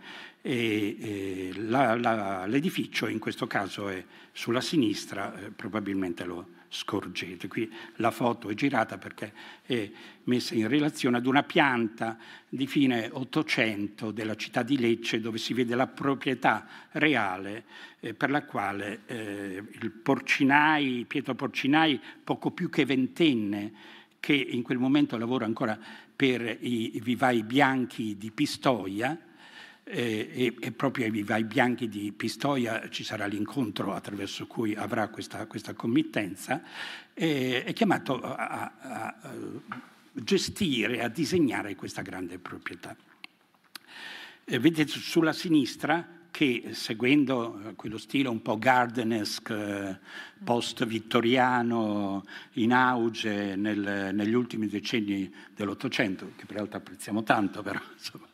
e, e l'edificio in questo caso è sulla sinistra, eh, probabilmente lo scorgete. Qui la foto è girata perché è messa in relazione ad una pianta di fine Ottocento della città di Lecce dove si vede la proprietà reale eh, per la quale eh, il Porcinai, Pietro Porcinai, poco più che ventenne, che in quel momento lavora ancora per i vivai bianchi di Pistoia, e, e, e, proprio ai Vivai Bianchi di Pistoia ci sarà l'incontro attraverso cui avrà questa, questa committenza, e, è chiamato a, a, a, gestire, a disegnare questa grande proprietà. E vedete sulla sinistra che seguendo eh, quello stile un po' gardenesque post-vittoriano in auge nel, negli ultimi decenni dell'Ottocento, che peraltro apprezziamo tanto, però insomma.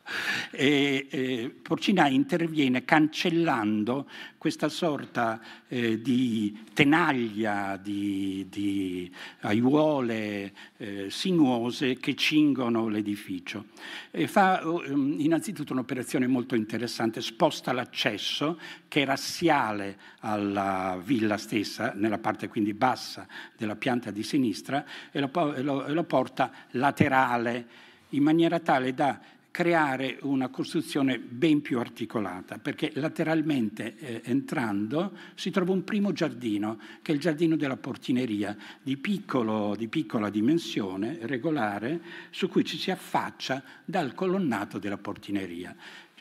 E, e Porcinai interviene cancellando questa sorta eh, di tenaglia, di, di aiuole eh, sinuose che cingono l'edificio. E fa um, innanzitutto un'operazione molto interessante, sposta l'accesso che è rassiale alla villa stessa, nella parte quindi bassa della pianta di sinistra e lo, lo, lo porta laterale in maniera tale da creare una costruzione ben più articolata, perché lateralmente eh, entrando si trova un primo giardino, che è il giardino della portineria, di, piccolo, di piccola dimensione, regolare, su cui ci si affaccia dal colonnato della portineria.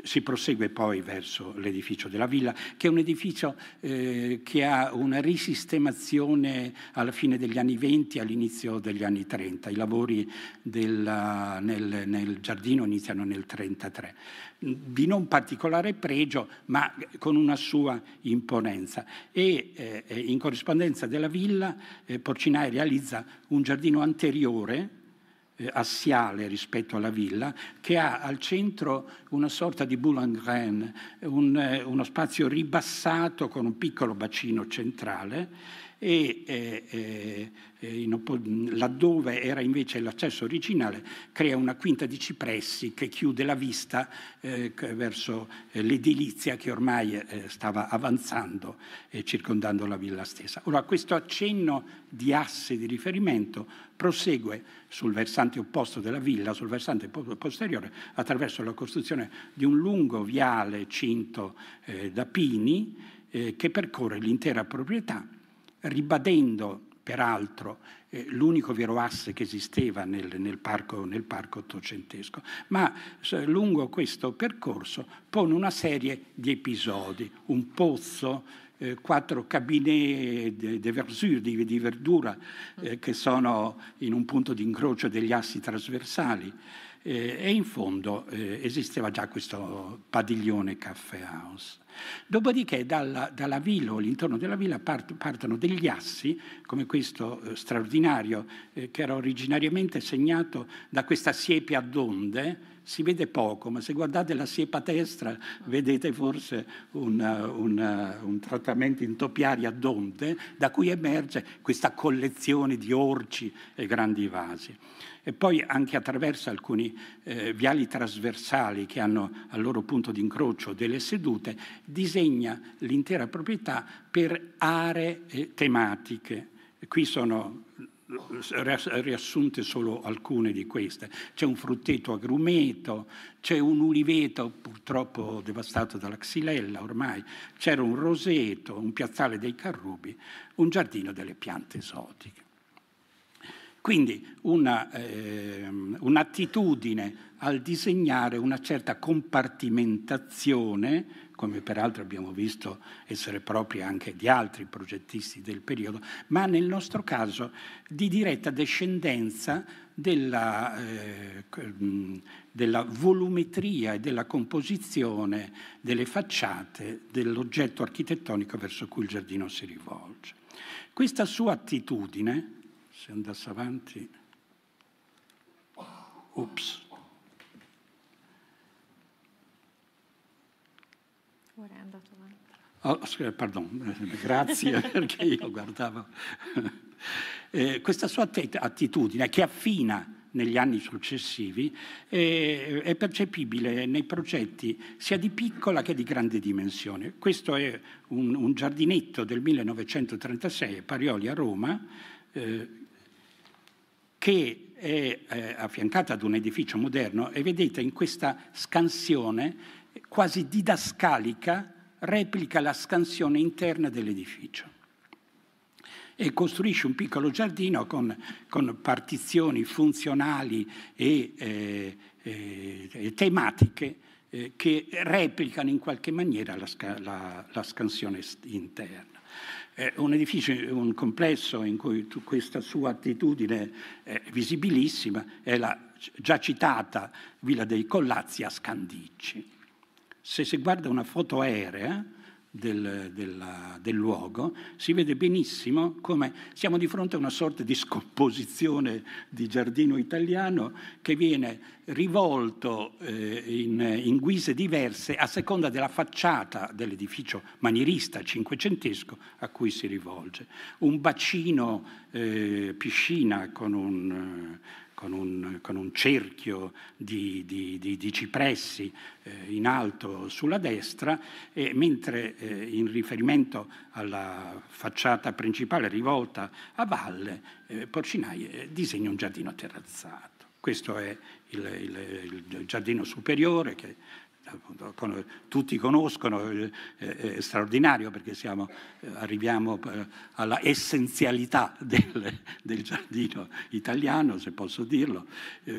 Si prosegue poi verso l'edificio della villa, che è un edificio eh, che ha una risistemazione alla fine degli anni 20 all'inizio degli anni 30. I lavori della, nel, nel, giardino iniziano nel 33. Di non particolare pregio, ma con una sua imponenza. E eh, eh in corrispondenza della villa eh, Porcinai realizza un giardino anteriore eh, assiale rispetto alla villa, che ha al centro una sorta di boulangrin, un, eh, uno spazio ribassato con un piccolo bacino centrale e eh, eh, oppo- laddove era invece l'accesso originale crea una quinta di cipressi che chiude la vista eh, verso eh, l'edilizia che ormai eh, stava avanzando e circondando la villa stessa. Ora questo accenno di asse di riferimento prosegue sul versante opposto della villa, sul versante posteriore, attraverso la costruzione di un lungo viale cinto eh, da pini che percorre l'intera proprietà ribadendo peraltro eh, l'unico vero asse che esisteva nel, nel, parco, nel parco ottocentesco, ma lungo questo percorso pone una serie di episodi, un pozzo, eh, quattro cabinet de, de versure, di, di verdura eh, che sono in un punto di incrocio degli assi trasversali, eh, e in fondo eh, esisteva già questo padiglione Caffè House. Dopodiché dalla, dalla villa o all'interno della villa part, partono degli assi, come questo eh, straordinario eh, che era originariamente segnato da questa siepe ad onde, si vede poco, ma se guardate la siepa destra vedete forse una, eh, una, eh, un trattamento in topiari a d'onde da cui emerge questa collezione di orci e grandi vasi. E poi anche attraverso alcuni eh, viali trasversali che hanno al loro punto di incrocio delle sedute, disegna l'intera proprietà per aree eh, tematiche. Qui sono riassunte solo alcune di queste. C'è un frutteto agrumeto, c'è un uliveto purtroppo devastato dalla xylella ormai, c'era un roseto, un piazzale dei carrubi, un giardino delle piante esotiche. Quindi una, eh, un'attitudine al disegnare una certa compartimentazione come peraltro abbiamo visto essere propria anche di altri progettisti del periodo, ma nel nostro caso di diretta descendenza della, eh, della volumetria e della composizione delle facciate dell'oggetto architettonico verso cui il giardino si rivolge. Questa sua attitudine, se andasse avanti, ups. Ora è andato avanti. Oh, pardon, <laughs> grazie <laughs> perché io guardavo. Eh, questa sua attitudine che affina negli anni successivi eh, è percepibile nei progetti sia di piccola che di grande dimensione. Questo è un, un giardinetto del 1936 Parioli a Roma eh, che è eh, affiancata ad un edificio moderno e vedete in questa scansione quasi didascalica, replica la scansione interna dell'edificio e costruisce un piccolo giardino con, con partizioni funzionali e, eh, eh, tematiche eh, che replicano in qualche maniera la, la, la scansione interna. un edificio, un complesso in cui questa sua attitudine è eh, visibilissima è la già citata Villa dei Collazzi a Scandicci. Se si guarda una foto aerea del, della, del luogo si vede benissimo come siamo di fronte a una sorta di scomposizione di giardino italiano che viene rivolto eh, in, in, guise diverse a seconda della facciata dell'edificio manierista cinquecentesco a cui si rivolge. Un bacino eh, piscina con un con un, con un cerchio di, di, di, di cipressi eh, in alto sulla destra, e mentre eh, in riferimento alla facciata principale rivolta a valle, eh, Porcinai eh, disegna un giardino terrazzato. Questo è il, il, il, giardino superiore che tutti conoscono, eh, è straordinario perché siamo, eh, arriviamo eh, alla essenzialità del, del, giardino italiano, se posso dirlo.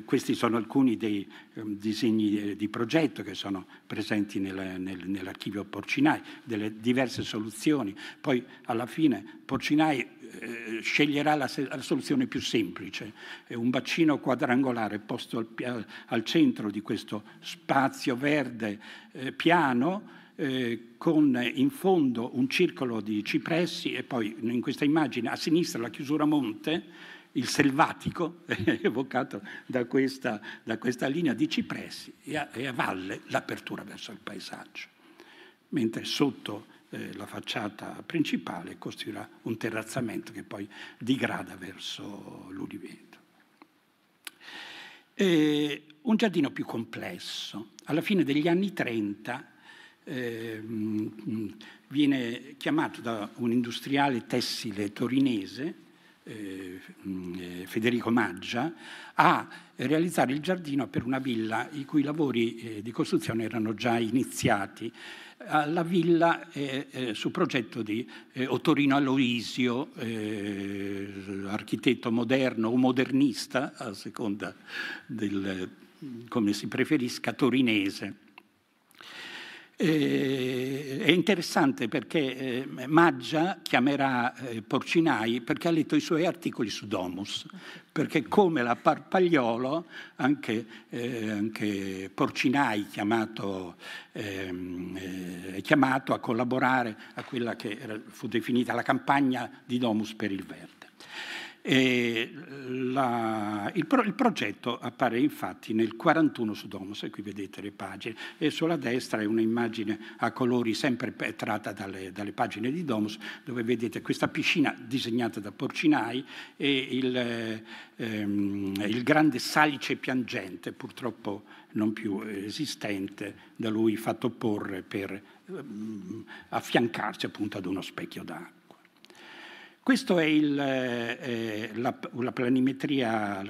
Questi sono alcuni dei ehm, disegni di progetto che sono presenti nel, nel, nell'archivio Porcinai, delle diverse soluzioni. Poi alla fine Porcinai sceglierà la, la, soluzione più semplice, è un bacino quadrangolare posto al, al centro di questo spazio verde verde eh, piano eh, con in fondo un circolo di cipressi e poi in questa immagine a sinistra la chiusura monte, il selvatico <laughs> evocato da questa, da questa, linea di cipressi e a, e a valle l'apertura verso il paesaggio, mentre sotto eh, la facciata principale costruirà un terrazzamento che poi digrada verso l'Uliveto. Eh, un giardino più complesso, alla fine degli anni 30 eh, viene chiamato da un industriale tessile torinese, eh, mm, eh, Federico Maggia, a realizzare il giardino per una villa i cui lavori eh, di costruzione erano già iniziati. La villa eh, eh, su progetto di eh, Ottorino Aloisio, architetto moderno o modernista, a seconda del come si preferisca, torinese. Eh, è interessante perché eh, Maggia chiamerà eh, Porcinai perché ha letto i suoi articoli su Domus, perché come la Parpagliolo, anche, eh, anche Porcinai chiamato, ehm, eh, è chiamato a collaborare a quella che era, fu definita la campagna di Domus per il Verde. La, il, pro, il, progetto appare infatti nel 41 su Domus, qui vedete le pagine, e sulla destra è un'immagine a colori sempre tratta dalle, dalle, pagine di Domus, dove vedete questa piscina disegnata da Porcinai e il, ehm, il grande salice piangente, purtroppo non più esistente, da lui fatto porre per ehm, affiancarsi appunto ad uno specchio d'acqua. Questa è il, eh, la, la, la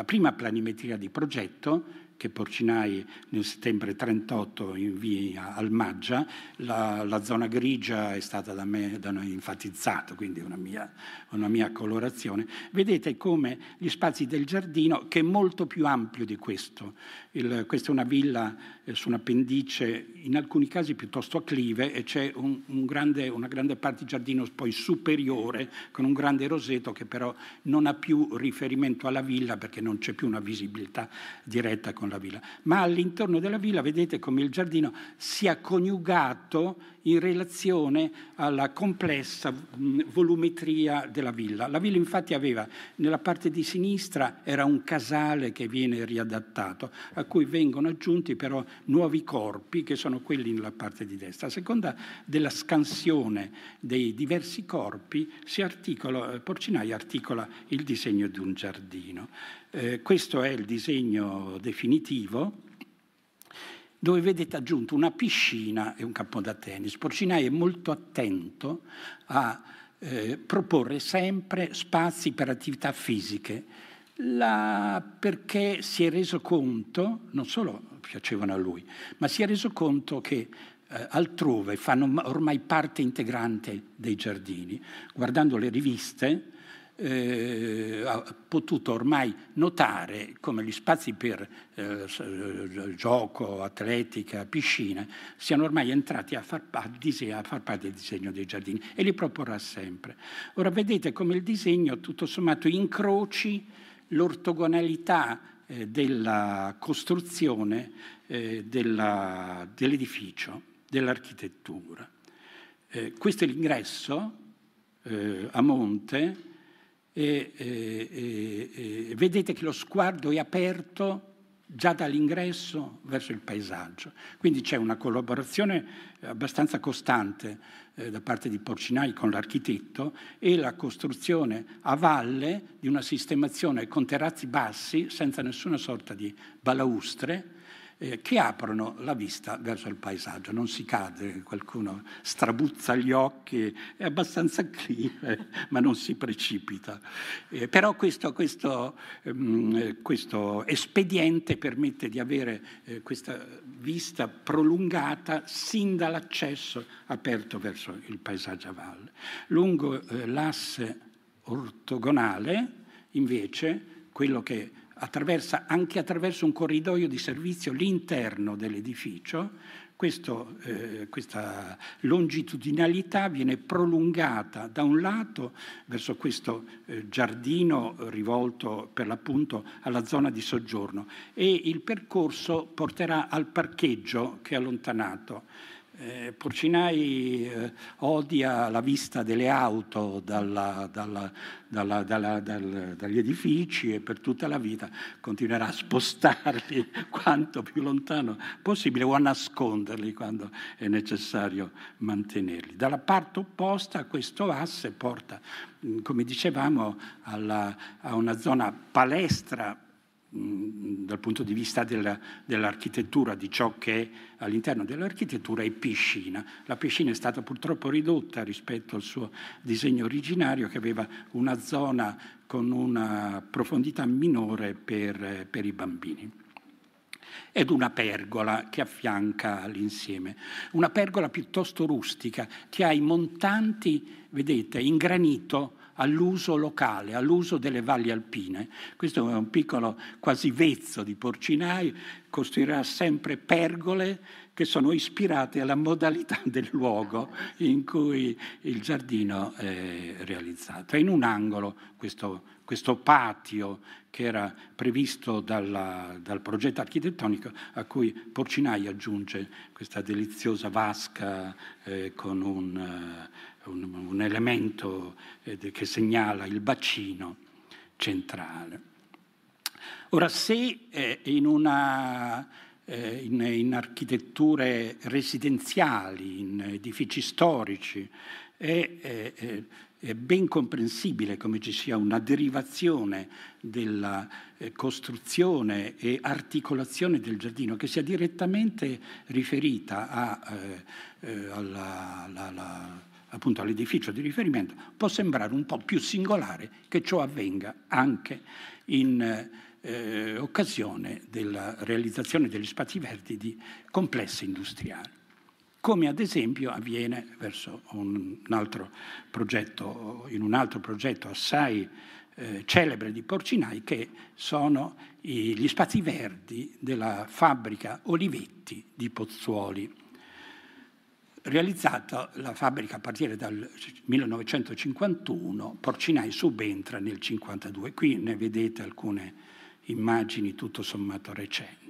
prima planimetria di progetto che Porcinai nel settembre 38 invia al Maggia, la, la, zona grigia è stata da me da noi enfatizzata, quindi una mia, una mia, colorazione. Vedete come gli spazi del giardino, che è molto più ampio di questo, Il, questa è una villa eh, su un appendice, in alcuni casi piuttosto acclive, e c'è un, un grande, una grande parte di giardino poi superiore con un grande roseto che però non ha più riferimento alla villa perché non c'è più una visibilità diretta con la villa. Ma all'interno della villa vedete come il giardino si è coniugato in relazione alla complessa volumetria della villa. La villa infatti aveva, nella parte di sinistra era un casale che viene riadattato, a cui vengono aggiunti però nuovi corpi che sono quelli nella parte di destra. A seconda della scansione dei diversi corpi articola, eh, Porcinai articola il disegno di un giardino. Eh, questo è il disegno definitivo dove vedete aggiunto una piscina e un campo da tennis. Porcinai è molto attento a eh, proporre sempre spazi per attività fisiche, la, perché si è reso conto, non solo piacevano a lui, ma si è reso conto che eh, altrove fanno ormai parte integrante dei giardini. Guardando le riviste, eh, ha potuto ormai notare come gli spazi per eh, gioco, atletica, piscina siano ormai entrati a far, a, dise- a far, parte del disegno dei giardini e li proporrà sempre. Ora vedete come il disegno tutto sommato incroci l'ortogonalità eh, della costruzione eh, della, dell'edificio, dell'architettura. Eh, questo è l'ingresso eh, a monte e, e, e, vedete che lo sguardo è aperto già dall'ingresso verso il paesaggio. Quindi c'è una collaborazione abbastanza costante eh, da parte di Porcinai con l'architetto e la costruzione a valle di una sistemazione con terrazzi bassi senza nessuna sorta di balaustre eh, che aprono la vista verso il paesaggio. Non si cade, qualcuno strabuzza gli occhi, è abbastanza <laughs> clive, ma non si precipita. Eh, però questo, questo, ehm, questo, espediente permette di avere eh, questa vista prolungata sin dall'accesso aperto verso il paesaggio a valle. Lungo eh, l'asse ortogonale, invece, quello che attraversa anche attraverso un corridoio di servizio l'interno dell'edificio, questo, eh, questa longitudinalità viene prolungata da un lato verso questo eh, giardino rivolto per l'appunto alla zona di soggiorno e il percorso porterà al parcheggio che è allontanato. Eh, Porcinai eh, odia la vista delle auto dalla, dalla, dalla, dal, dagli edifici e per tutta la vita continuerà a spostarli <laughs> quanto più lontano possibile o a nasconderli quando è necessario mantenerli. Dalla parte opposta questo asse porta, mm, come dicevamo, alla, a una zona palestra dal punto di vista della, dell'architettura, di ciò che è all'interno dell'architettura, è piscina. La piscina è stata purtroppo ridotta rispetto al suo disegno originario che aveva una zona con una profondità minore per, per i bambini ed una pergola che affianca l'insieme. Una pergola piuttosto rustica che ha i montanti, vedete, in granito all'uso locale, all'uso delle valli alpine. Questo è un piccolo quasi vezzo di porcinai, costruirà sempre pergole che sono ispirate alla modalità <laughs> del luogo in cui il giardino è realizzato. È In un angolo questo, questo patio che era previsto dalla, dal progetto architettonico a cui Porcinai aggiunge questa deliziosa vasca eh, con un... Eh, un, un elemento eh, che segnala il bacino centrale. Ora, se eh, in, una, eh, in, in, architetture residenziali, in edifici storici, è, è, è, ben comprensibile come ci sia una derivazione della costruzione e articolazione del giardino che sia direttamente riferita a, alla, alla, alla appunto all'edificio di riferimento, può sembrare un po' più singolare che ciò avvenga anche in eh, occasione della realizzazione degli spazi verdi di complessi industriali, come ad esempio avviene verso un, un altro progetto, in un altro progetto assai eh, celebre di Porcinai, che sono i, gli spazi verdi della fabbrica Olivetti di Pozzuoli Realizzata la fabbrica a partire dal 1951, Porcinai subentra nel 1952. Qui ne vedete alcune immagini tutto sommato recenti.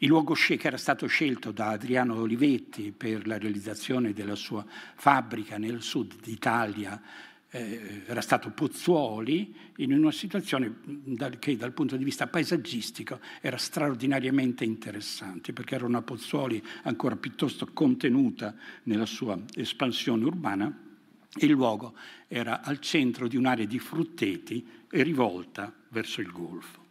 Il luogo che era stato scelto da Adriano Olivetti per la realizzazione della sua fabbrica nel sud d'Italia eh, era stato Pozzuoli in una situazione dal, che dal punto di vista paesaggistico era straordinariamente interessante, perché era una Pozzuoli ancora piuttosto contenuta nella sua espansione urbana e il luogo era al centro di un'area di frutteti e rivolta verso il golfo.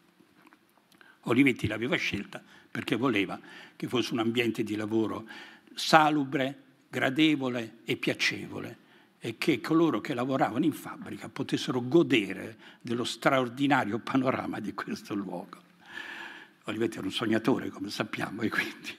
Olivetti l'aveva scelta perché voleva che fosse un ambiente di lavoro salubre, gradevole e piacevole e che coloro che lavoravano in fabbrica potessero godere dello straordinario panorama di questo luogo. Olivetti era un sognatore, come sappiamo, e quindi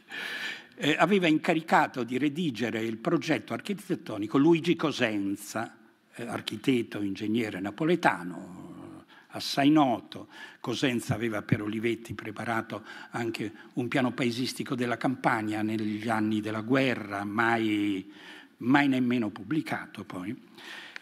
eh, aveva incaricato di redigere il progetto architettonico Luigi Cosenza, eh, architetto, ingegnere napoletano, assai noto. Cosenza aveva per Olivetti preparato anche un piano paesistico della campagna negli anni della guerra, mai mai nemmeno pubblicato poi,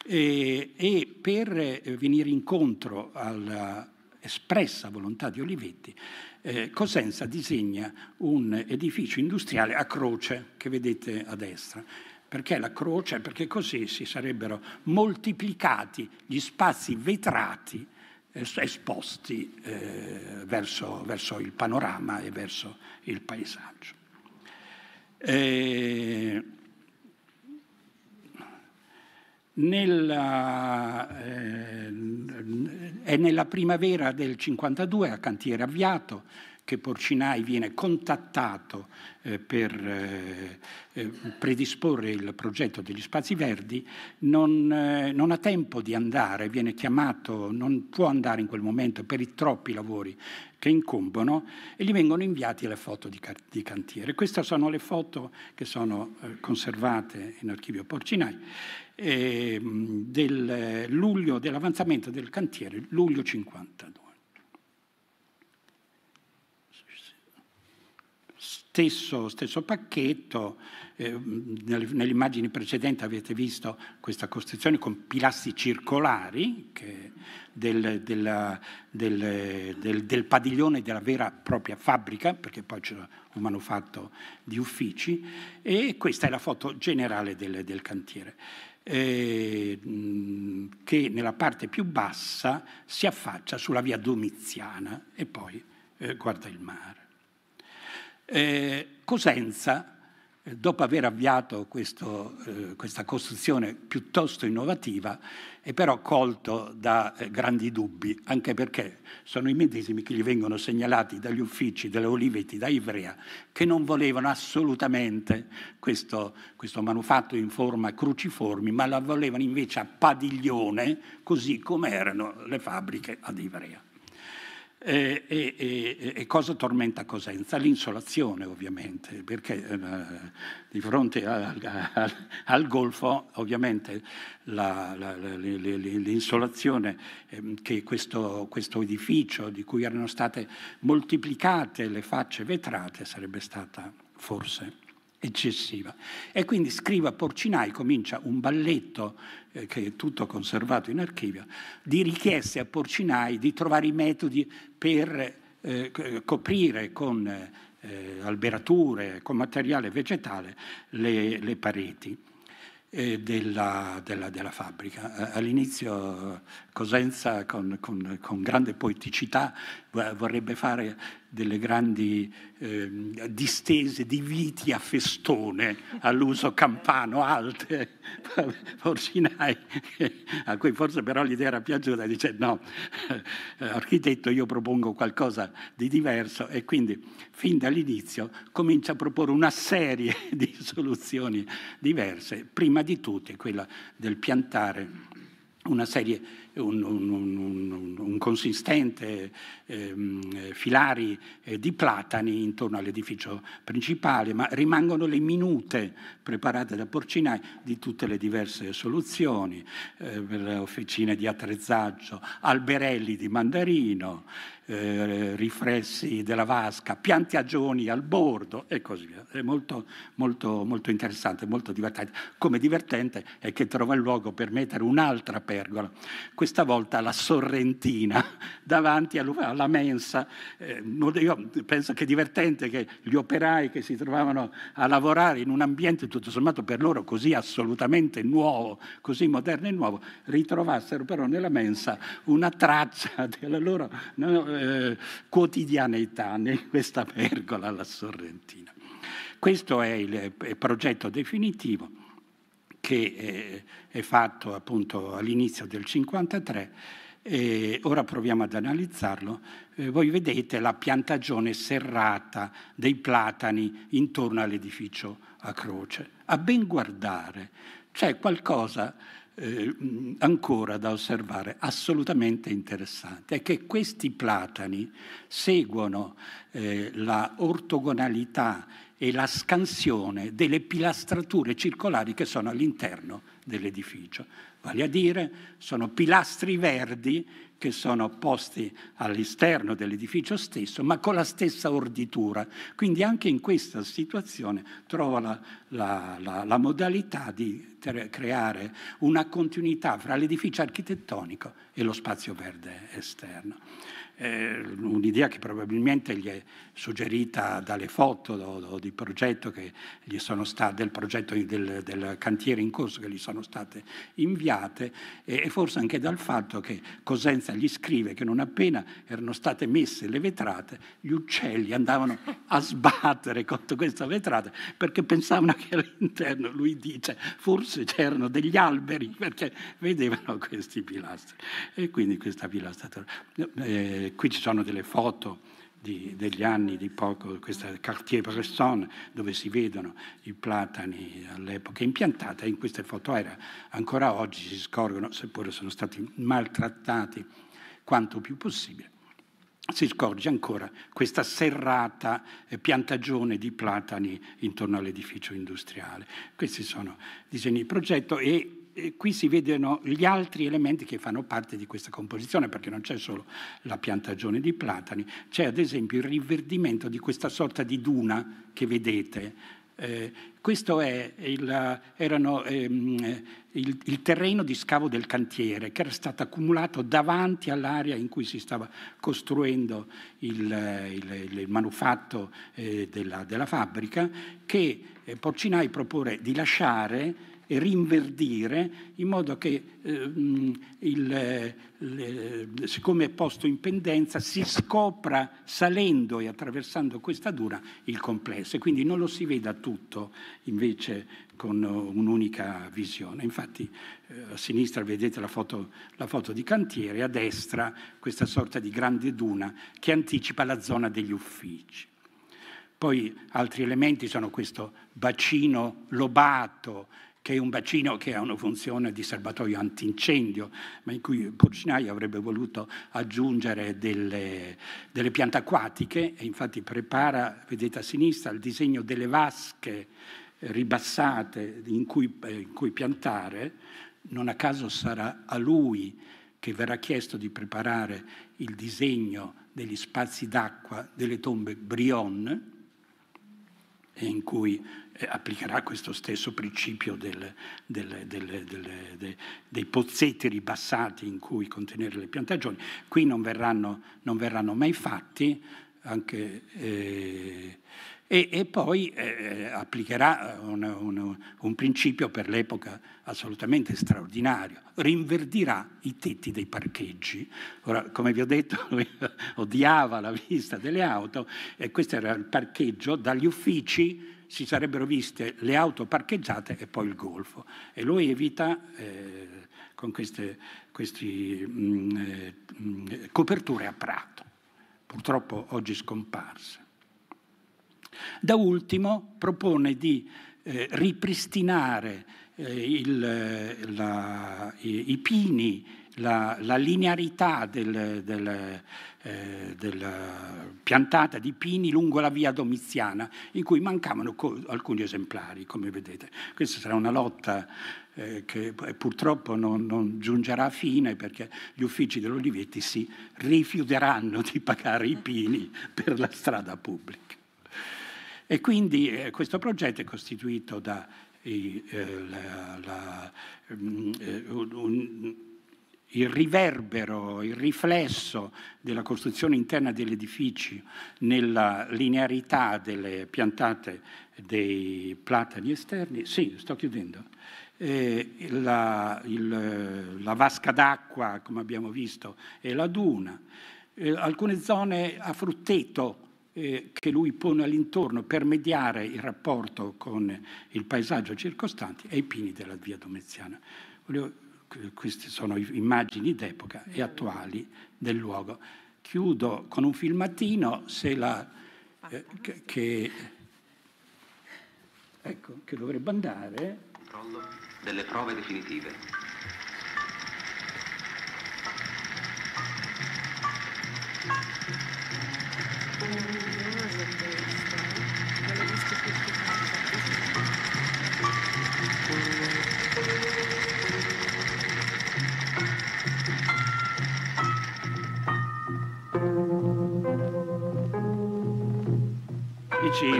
e, e per eh, venire incontro alla espressa volontà di Olivetti, eh, Cosenza disegna un edificio industriale a croce che vedete a destra. Perché la croce? Perché così si sarebbero moltiplicati gli spazi vetrati eh, esposti eh, verso, verso, il panorama e verso il paesaggio. Eh, nella, eh, è nella primavera del 52, a cantiere avviato, che Porcinai viene contattato eh, per eh, eh, predisporre il progetto degli spazi verdi, non, eh, non, ha tempo di andare, viene chiamato, non può andare in quel momento per i troppi lavori che incombono e gli vengono inviati le foto di, di, cantiere. Queste sono le foto che sono eh, conservate in archivio Porcinai Ehm, del luglio, dell'avanzamento del cantiere, luglio 52. Stesso, stesso pacchetto, eh, nell'immagine precedente avete visto questa costruzione con pilastri circolari del, della, del, del, del padiglione della vera e propria fabbrica, perché poi c'era un manufatto di uffici, e questa è la foto generale del, del cantiere. Eh, che nella parte più bassa si affaccia sulla via Domiziana e poi eh, guarda il mare. Eh, Cosenza eh, dopo aver avviato questo, eh, questa costruzione piuttosto innovativa, è però colto da eh, grandi dubbi, anche perché sono i medesimi che gli vengono segnalati dagli uffici delle Oliveti da Ivrea, che non volevano assolutamente questo, questo manufatto in forma cruciformi, ma la volevano invece a padiglione, così come erano le fabbriche ad Ivrea. E, e, e, cosa tormenta Cosenza? L'insolazione ovviamente, perché eh, di fronte al, al, al Golfo ovviamente la, la, la, l'insolazione eh, che questo, questo, edificio di cui erano state moltiplicate le facce vetrate sarebbe stata forse eccessiva. E quindi scriva Porcinai, comincia un balletto eh, che è tutto conservato in archivio, di richieste a Porcinai di trovare i metodi per eh, coprire con eh, alberature, con materiale vegetale le, le pareti. Eh, della, della, della, fabbrica. All'inizio Cosenza con, con, con grande poeticità vorrebbe fare delle grandi eh, distese di viti a festone all'uso campano, alte, porcinai, <laughs> a cui forse però l'idea era piaciuta, dice no, eh, architetto io propongo qualcosa di diverso e quindi fin dall'inizio comincia a proporre una serie <laughs> di soluzioni diverse, prima di tutte quella del piantare una serie, un, un, un, un consistente ehm, filari eh, di platani intorno all'edificio principale, ma rimangono le minute preparate da Porcinai di tutte le diverse soluzioni, eh, per le officine di attrezzaggio, alberelli di mandarino, eh, riflessi della vasca, piantagioni al bordo e così via. È molto, molto, molto interessante, molto divertente. Come divertente è che trova il luogo per mettere un'altra pergola, questa volta la sorrentina, <laughs> davanti alla mensa. Eh, io penso che è divertente che gli operai che si trovavano a lavorare in un ambiente tutto sommato per loro così assolutamente nuovo, così moderno e nuovo, ritrovassero però nella mensa una traccia <laughs> della loro... No, eh, quotidianità in questa pergola alla Sorrentina. Questo è il, il progetto definitivo che è, eh, è fatto appunto all'inizio del 1953 e ora proviamo ad analizzarlo, eh, voi vedete la piantagione serrata dei platani intorno all'edificio a croce. A ben guardare c'è qualcosa eh, ancora da osservare, assolutamente interessante, è che questi platani seguono eh, la ortogonalità e la scansione delle pilastrature circolari che sono all'interno dell'edificio. Vale a dire, sono pilastri verdi che sono posti all'esterno dell'edificio stesso, ma con la stessa orditura. Quindi anche in questa situazione trova la, la, la, la modalità di ter- creare una continuità fra l'edificio architettonico e lo spazio verde esterno eh, un'idea che probabilmente gli è suggerita dalle foto do, do, di progetto che gli sono sta, del progetto del, del, cantiere in corso che gli sono state inviate e, e, forse anche dal fatto che Cosenza gli scrive che non appena erano state messe le vetrate gli uccelli andavano a sbattere contro questa vetrata perché pensavano che all'interno, lui dice, forse c'erano degli alberi perché vedevano questi pilastri e quindi questa pilastra Eh, qui ci sono delle foto di, degli anni di poco, questa Cartier-Bresson, dove si vedono i platani all'epoca impiantata, in queste foto era ancora oggi si scorgono, seppure sono stati maltrattati quanto più possibile, si scorge ancora questa serrata eh, piantagione di platani intorno all'edificio industriale. Questi sono disegni di progetto e qui si vedono gli altri elementi che fanno parte di questa composizione, perché non c'è solo la piantagione di platani, c'è ad esempio il riverdimento di questa sorta di duna che vedete. Eh, questo è il, erano, ehm, il, il, terreno di scavo del cantiere che era stato accumulato davanti all'area in cui si stava costruendo il, il manufatto eh, della, della, fabbrica che eh, Porcinai propone di lasciare e rinverdire in modo che ehm, il, le, siccome è posto in pendenza si scopra salendo e attraversando questa dura il complesso e quindi non lo si veda tutto invece con un'unica visione. Infatti eh, a sinistra vedete la foto, la foto di cantiere, a destra questa sorta di grande duna che anticipa la zona degli uffici. Poi altri elementi sono questo bacino lobato che è un bacino che ha una funzione di serbatoio antincendio, ma in cui Porcinai avrebbe voluto aggiungere delle, delle piante acquatiche e infatti prepara, vedete a sinistra, il disegno delle vasche ribassate in cui, eh, in cui piantare, non a caso sarà a lui che verrà chiesto di preparare il disegno degli spazi d'acqua delle tombe Brionne, in cui eh, applicherà questo stesso principio del, del, del, dei pozzetti ribassati in cui contenere le piantagioni. Qui non verranno, non verranno mai fatti, anche eh, e, e poi eh, eh applicherà eh, un, un, un principio per l'epoca assolutamente straordinario, rinverdirà i tetti dei parcheggi. Ora, come vi ho detto, <laughs> lui odiava la vista delle auto e questo era il parcheggio, dagli uffici si sarebbero viste le auto parcheggiate e poi il golfo. E lui evita eh, con queste, queste mh, mm, eh, mh, mm, coperture a prato, purtroppo oggi scomparse. Da ultimo propone di eh, ripristinare eh, il, la, i, i, pini, la, la linearità del, del, eh, della piantata di pini lungo la via Domiziana, in cui mancavano co- alcuni esemplari, come vedete. Questa sarà una lotta eh, che purtroppo non, non, giungerà a fine perché gli uffici dell'Olivetti si rifiuteranno di pagare i pini per la strada pubblica. E quindi eh, questo progetto è costituito da eh, la, la, um, un, il riverbero, il riflesso della costruzione interna degli edifici nella linearità delle piantate dei platani esterni. Sì, sto chiudendo. Eh, la, il, la, vasca d'acqua, come abbiamo visto, è la duna. Eh, alcune zone a frutteto, eh, che lui pone all'intorno per mediare il rapporto con il paesaggio circostante e i pini della via Domeziana. queste sono immagini d'epoca e attuali del luogo. Chiudo con un filmatino se la, eh, che, ecco, che dovrebbe andare. Controllo delle prove definitive.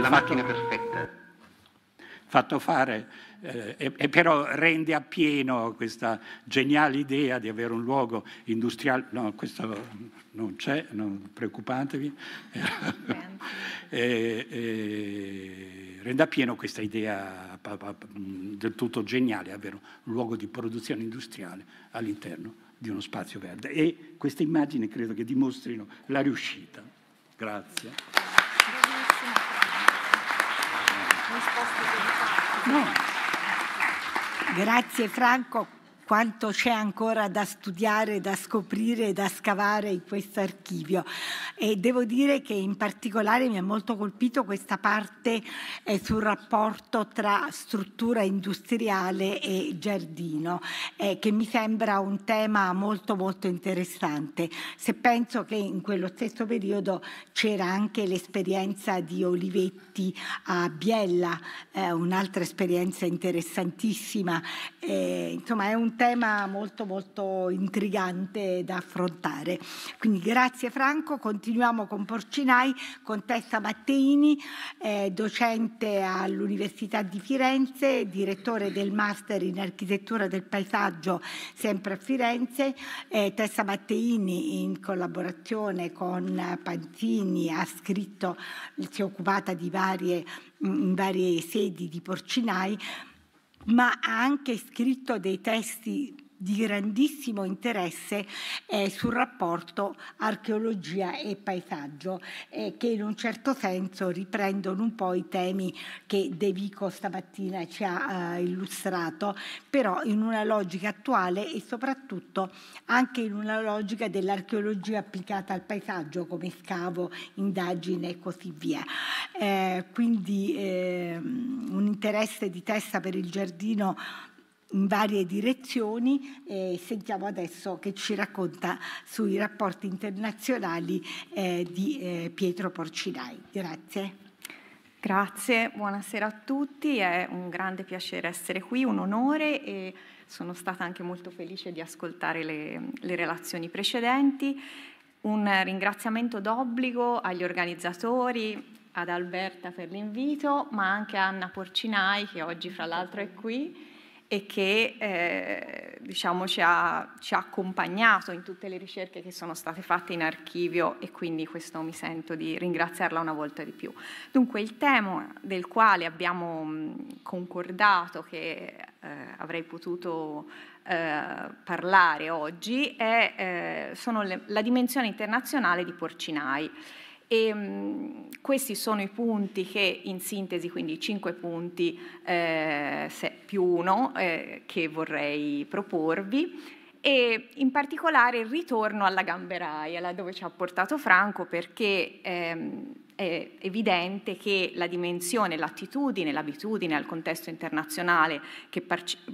la fatto, macchina perfetta. Fatto fare, eh, e, e però rende appieno questa geniale idea di avere un luogo industriale, no, questo non c'è, non preoccupatevi, e, <laughs> e, eh, eh, rende appieno questa idea del tutto geniale, avere un luogo di produzione industriale all'interno di uno spazio verde. E queste immagini credo che dimostrino la riuscita. Grazie risposte delicate. No. Grazie Franco quanto c'è ancora da studiare, da scoprire, da scavare in questo archivio. E devo dire che in particolare mi ha molto colpito questa parte eh, sul rapporto tra struttura industriale e giardino, eh, che mi sembra un tema molto molto interessante. Se penso che in quello stesso periodo c'era anche l'esperienza di Olivetti a Biella, eh, un'altra esperienza interessantissima. Eh, insomma, è un tema molto molto intrigante da affrontare. Quindi grazie Franco, continuiamo con Porcinai, con Tessa Matteini, eh, docente all'Università di Firenze, direttore del Master in Architettura del Paesaggio sempre a Firenze, eh, Tessa Matteini in collaborazione con Panzini ha scritto, si è occupata di varie, in varie sedi di Porcinai, ma ha anche scritto dei testi di grandissimo interesse eh, sul rapporto archeologia e paesaggio, eh, che in un certo senso riprendono un po' i temi che De Vico stamattina ci ha eh, illustrato, però in una logica attuale e soprattutto anche in una logica dell'archeologia applicata al paesaggio come scavo, indagine e così via. Eh, quindi ehm, un interesse di testa per il giardino in varie direzioni e sentiamo adesso che ci racconta sui rapporti internazionali eh, di eh, Pietro Porcinai. Grazie. Grazie, buonasera a tutti, è un grande piacere essere qui, un onore e sono stata anche molto felice di ascoltare le, le relazioni precedenti. Un ringraziamento d'obbligo agli organizzatori, ad Alberta per l'invito, ma anche a Anna Porcinai che oggi fra l'altro è qui e che eh, diciamo, ci, ha, ci, ha, accompagnato in tutte le ricerche che sono state fatte in archivio e quindi questo mi sento di ringraziarla una volta di più. Dunque il tema del quale abbiamo mm, concordato che eh, avrei potuto eh, parlare oggi è, eh, sono le, la dimensione internazionale di porcinai. E, ehm, mh, questi sono i punti che in sintesi, quindi i cinque punti eh, più uno eh, che vorrei proporvi e in particolare il ritorno alla gamberaia, là dove ci ha portato Franco perché ehm, è evidente che la dimensione, l'attitudine, l'abitudine al contesto internazionale che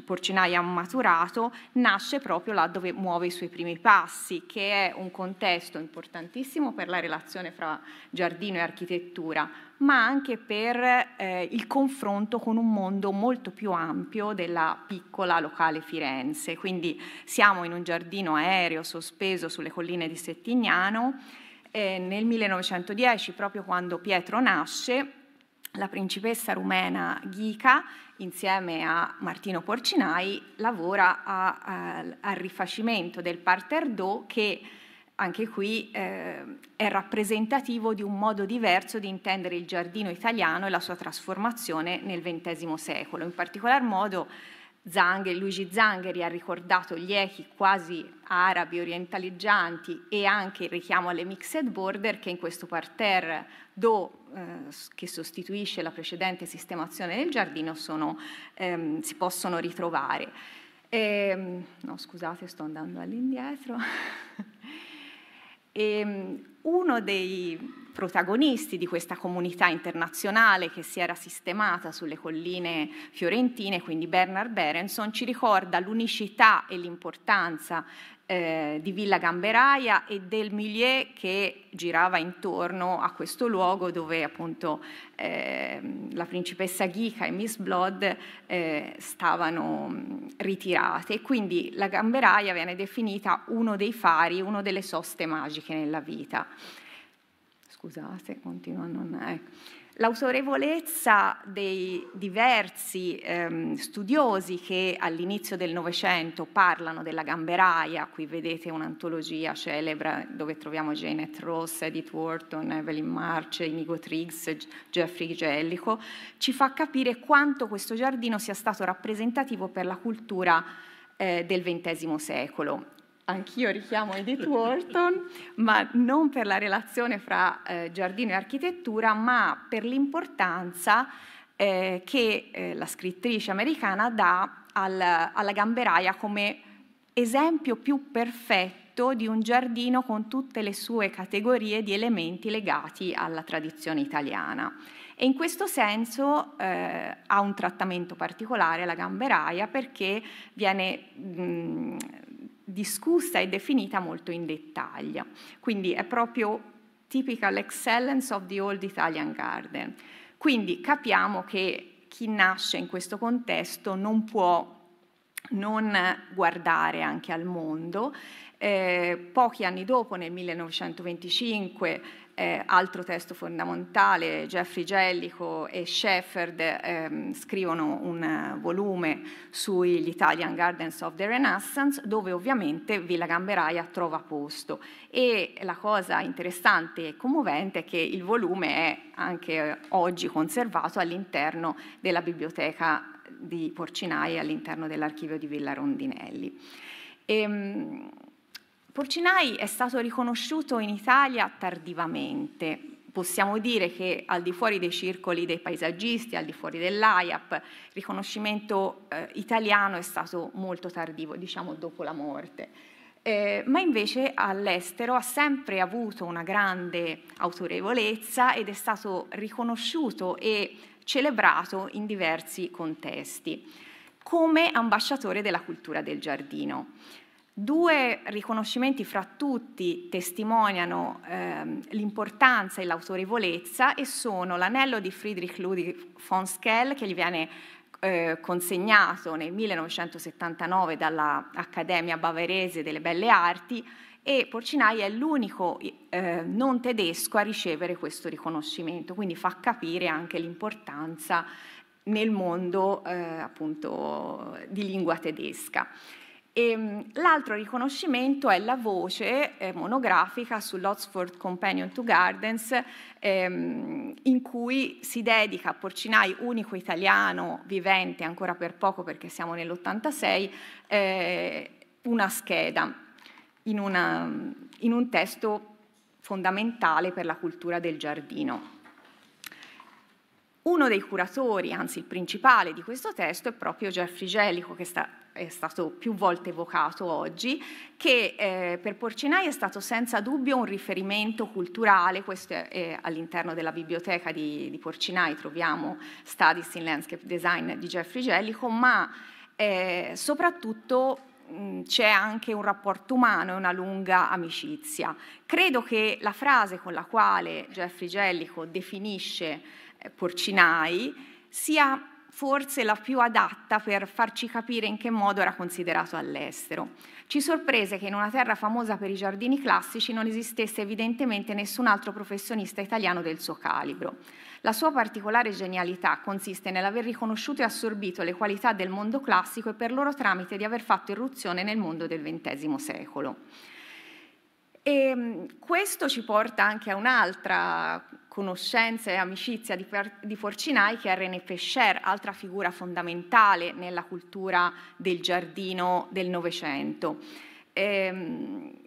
Porcinaia ha maturato nasce proprio là dove muove i suoi primi passi, che è un contesto importantissimo per la relazione fra giardino e architettura, ma anche per eh, il confronto con un mondo molto più ampio della piccola locale Firenze. Quindi siamo in un giardino aereo sospeso sulle colline di Settignano eh, nel 1910, proprio quando Pietro nasce, la principessa rumena Ghica, insieme a Martino Porcinai, lavora a, a, al rifacimento del Parterre d'eau che anche qui eh, è rappresentativo di un modo diverso di intendere il giardino italiano e la sua trasformazione nel XX secolo. In particolar modo Zangher, Luigi Zangheri ha ricordato gli echi quasi arabi orientaleggianti e anche il richiamo alle mixed border che in questo parterre do eh, che sostituisce la precedente sistemazione del giardino sono, ehm, si possono ritrovare. E, ehm, no, scusate, sto andando all'indietro. <laughs> e, ehm, uno dei, protagonisti di questa comunità internazionale che si era sistemata sulle colline fiorentine, quindi Bernard Berenson, ci ricorda l'unicità e l'importanza eh, di Villa Gamberaia e del milieu che girava intorno a questo luogo dove appunto eh, la principessa Ghica e Miss Blood eh, stavano ritirate. Quindi la Gamberaia viene definita uno dei fari, una delle soste magiche nella vita. Scusate, continuo a non... Eh, ecco. L'autorevolezza dei diversi ehm, studiosi che all'inizio del Novecento parlano della gamberaia, qui vedete un'antologia celebre dove troviamo Janet Ross, Edith Wharton, Evelyn March, Inigo Triggs, Geoffrey Gellico, ci fa capire quanto questo giardino sia stato rappresentativo per la cultura eh, del XX secolo anch'io richiamo Edith Wharton, ma non per la relazione fra eh, giardino e architettura, ma per l'importanza eh, che eh, la scrittrice americana dà al, alla gamberaia come esempio più perfetto di un giardino con tutte le sue categorie di elementi legati alla tradizione italiana. E in questo senso eh, ha un trattamento particolare la gamberaia perché viene mh, discussa e definita molto in dettaglio. Quindi è proprio typical excellence of the old Italian garden. Quindi capiamo che chi nasce in questo contesto non può non guardare anche al mondo. Eh, pochi anni dopo, nel 1925, eh, altro testo fondamentale, Jeffrey Gellico e Shepherd ehm, scrivono un volume sugli Italian Gardens of the Renaissance, dove ovviamente Villa Gamberaia trova posto. E la cosa interessante e commovente è che il volume è anche oggi conservato all'interno della biblioteca di Porcinai all'interno dell'archivio di Villa Rondinelli. E, ehm, Porcinai è stato riconosciuto in Italia tardivamente. Possiamo dire che al di fuori dei circoli dei paesaggisti, al di fuori dell'AIAP, il riconoscimento eh, italiano è stato molto tardivo, diciamo dopo la morte. Eh, ma invece all'estero ha sempre avuto una grande autorevolezza ed è stato riconosciuto e celebrato in diversi contesti come ambasciatore della cultura del giardino. Due riconoscimenti fra tutti testimoniano ehm, l'importanza e l'autorevolezza e sono l'anello di Friedrich Ludwig von Schell che gli viene eh, consegnato nel 1979 dall'Accademia Bavarese delle Belle Arti e Porcinai è l'unico eh, non tedesco a ricevere questo riconoscimento, quindi fa capire anche l'importanza nel mondo eh, appunto di lingua tedesca. Ehm, l'altro riconoscimento è la voce eh, monografica sull'Oxford Companion to Gardens, ehm, in cui si dedica a Porcinai, unico italiano vivente ancora per poco perché siamo nell'86, eh, una scheda in, una, in un testo fondamentale per la cultura del giardino. Uno dei curatori, anzi il principale di questo testo, è proprio Geoffrey Gellico, che sta, è stato più volte evocato oggi, che eh, per Porcinai è stato senza dubbio un riferimento culturale, questo è, eh, all'interno della biblioteca di, di Porcinai troviamo Studies in Landscape Design di Geoffrey Gellico, ma eh, soprattutto c'è anche un rapporto umano e una lunga amicizia. Credo che la frase con la quale Geoffrey Gellico definisce eh, porcinai sia forse la più adatta per farci capire in che modo era considerato all'estero. Ci sorprese che in una terra famosa per i giardini classici non esistesse evidentemente nessun altro professionista italiano del suo calibro. La sua particolare genialità consiste nell'aver riconosciuto e assorbito le qualità del mondo classico e per loro tramite di aver fatto irruzione nel mondo del XX secolo. E ehm, questo ci porta anche a un'altra conoscenza e amicizia di, di Forcinai che è René Pescher, altra figura fondamentale nella cultura del giardino del Novecento. Ehm,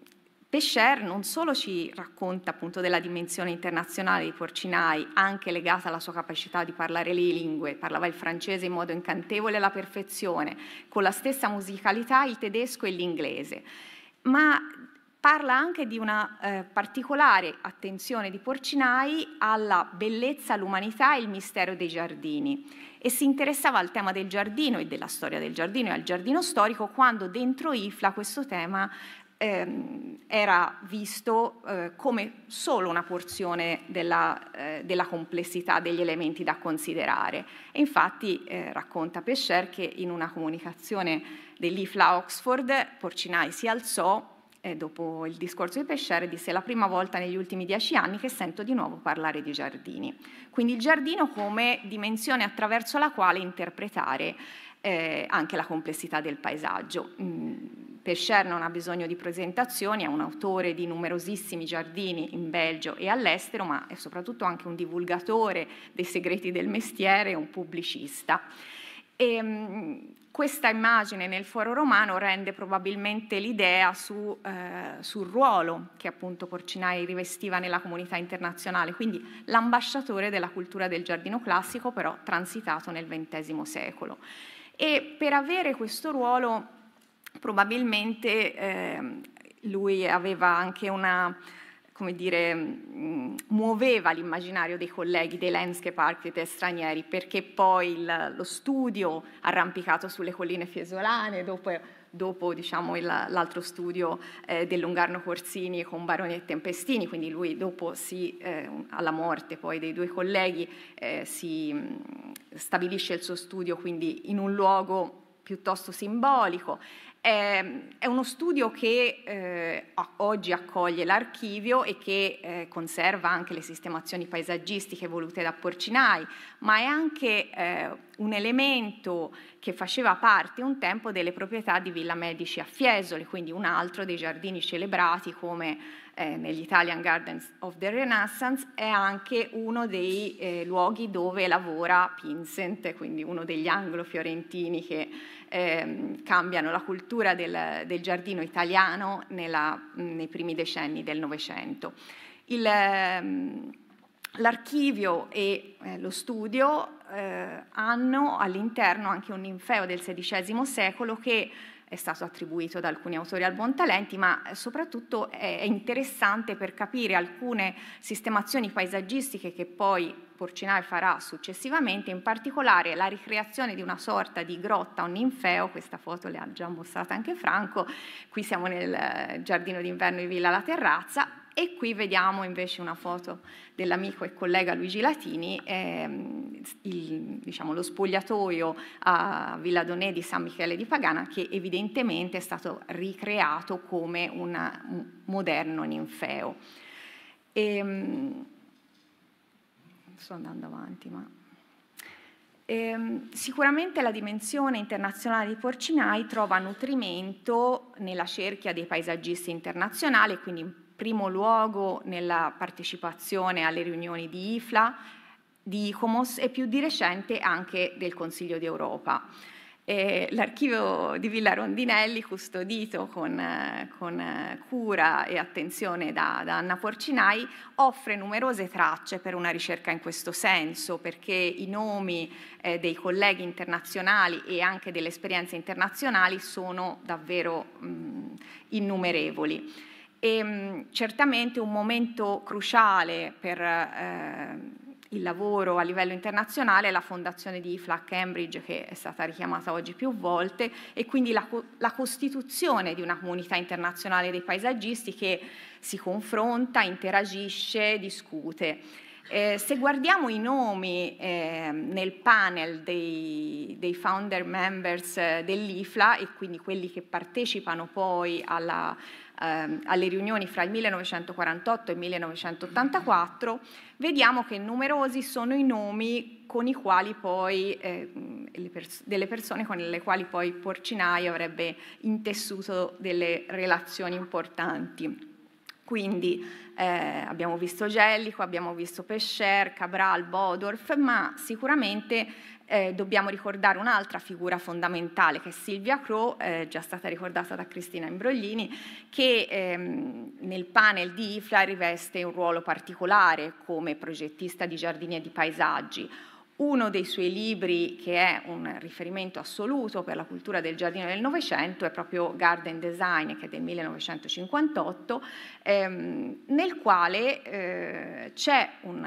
Pescher non solo ci racconta appunto della dimensione internazionale di Porcinai, anche legata alla sua capacità di parlare le lingue, parlava il francese in modo incantevole alla perfezione, con la stessa musicalità il tedesco e l'inglese, ma parla anche di una eh, particolare attenzione di Porcinai alla bellezza, all'umanità e al mistero dei giardini e si interessava al tema del giardino e della storia del giardino e al giardino storico quando dentro IFLA questo tema ehm, era visto eh, come solo una porzione della, eh, della, complessità degli elementi da considerare. E infatti eh, racconta Pescher che in una comunicazione dell'IFLA Oxford Porcinai si alzò eh, dopo il discorso di Pescere, disse è la prima volta negli ultimi dieci anni che sento di nuovo parlare di giardini. Quindi il giardino come dimensione attraverso la quale interpretare eh, anche la complessità del paesaggio. Mm. Pescher non ha bisogno di presentazioni, è un autore di numerosissimi giardini in Belgio e all'estero, ma è soprattutto anche un divulgatore dei segreti del mestiere, un pubblicista. E, ehm, questa immagine nel foro romano rende probabilmente l'idea su, eh, sul ruolo che appunto Porcinai rivestiva nella comunità internazionale, quindi l'ambasciatore della cultura del giardino classico però transitato nel XX secolo. E per avere questo ruolo probabilmente eh, lui aveva anche una come dire, muoveva l'immaginario dei colleghi, dei landscape architect stranieri, perché poi il, lo studio arrampicato sulle colline fiesolane, dopo, dopo diciamo, il, l'altro studio eh, dell'Ungarno Corsini con Baroni e Tempestini, quindi lui dopo si, eh, alla morte poi dei due colleghi eh, si stabilisce il suo studio quindi in un luogo piuttosto simbolico Ehm, è uno studio che eh, oggi accoglie l'archivio e che eh, conserva anche le sistemazioni paesaggistiche volute da Porcinai, ma è anche eh, un elemento che faceva parte un tempo delle proprietà di Villa Medici a Fiesole, quindi un altro dei giardini celebrati come eh, negli Italian Gardens of the Renaissance, è anche uno dei eh, luoghi dove lavora Pinsent, quindi uno degli anglo-fiorentini che eh, cambiano la cultura del, del giardino italiano nella, nei primi decenni del Novecento. Ehm, l'archivio e eh, lo studio eh, hanno all'interno anche un ninfeo del XVI secolo che è stato attribuito da alcuni autori al Buontalenti, ma soprattutto è interessante per capire alcune sistemazioni paesaggistiche che poi Porcinai farà successivamente, in particolare la ricreazione di una sorta di grotta o ninfeo, questa foto le ha già mostrata anche Franco, qui siamo nel eh, giardino d'inverno di Villa La Terrazza, e qui vediamo invece una foto dell'amico e collega Luigi Latini, ehm, il, diciamo, lo spogliatoio a Villa Donè di San Michele di Pagana che evidentemente è stato ricreato come una, un moderno ninfeo. E, ehm, sto andando avanti, ma... Ehm, sicuramente la dimensione internazionale di Porcinai trova nutrimento nella cerchia dei paesaggisti internazionali, quindi primo luogo nella partecipazione alle riunioni di IFLA, di ICOMOS e più di recente anche del Consiglio d'Europa. l'archivio di Villa Rondinelli, custodito con, con cura e attenzione da, da, Anna Porcinai, offre numerose tracce per una ricerca in questo senso, perché i nomi eh, dei colleghi internazionali e anche delle esperienze internazionali sono davvero mh, innumerevoli. E, mm, certamente un momento cruciale per eh, il lavoro a livello internazionale è la fondazione di IFLA a Cambridge che è stata richiamata oggi più volte e quindi la, la costituzione di una comunità internazionale dei paesaggisti che si confronta, interagisce, discute. Eh, se guardiamo i nomi eh, nel panel dei, dei founder members eh, dell'IFLA e quindi quelli che partecipano poi alla ehm, alle riunioni fra il 1948 e il 1984, vediamo che numerosi sono i nomi con poi, eh, pers delle persone con le quali poi Porcinai avrebbe intessuto delle relazioni importanti. Quindi eh, abbiamo visto Gellico, abbiamo visto Pescher, Cabral, Bodorf, ma sicuramente eh, dobbiamo ricordare un'altra figura fondamentale che è Silvia Crow, eh, già stata ricordata da Cristina Imbroglini, che ehm, nel panel di IFLA riveste un ruolo particolare come progettista di giardini e di paesaggi. Uno dei suoi libri, che è un riferimento assoluto per la cultura del giardino del Novecento, è proprio Garden Design, che è del 1958, ehm, nel quale eh, c'è un,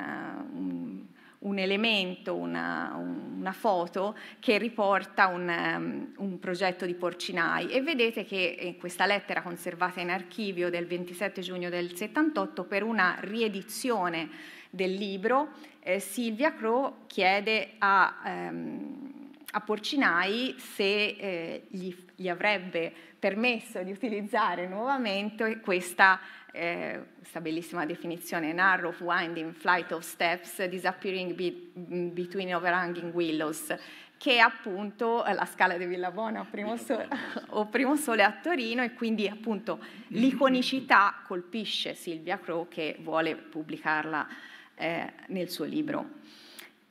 un un elemento, una, una, foto che riporta un, um, un, progetto di Porcinai e vedete che in eh, questa lettera conservata in archivio del 27 giugno del 78 per una riedizione del libro eh, Silvia Crow chiede a, ehm, a Porcinai se eh, gli, gli avrebbe permesso di utilizzare nuovamente questa eh, questa bellissima definizione, narrow, winding, flight of steps, disappearing be between overhanging willows, che è appunto eh, la scala di Villabona primo sole, <laughs> o Primo Sole a Torino e quindi appunto l'iconicità colpisce Silvia Crow che vuole pubblicarla eh, nel suo libro.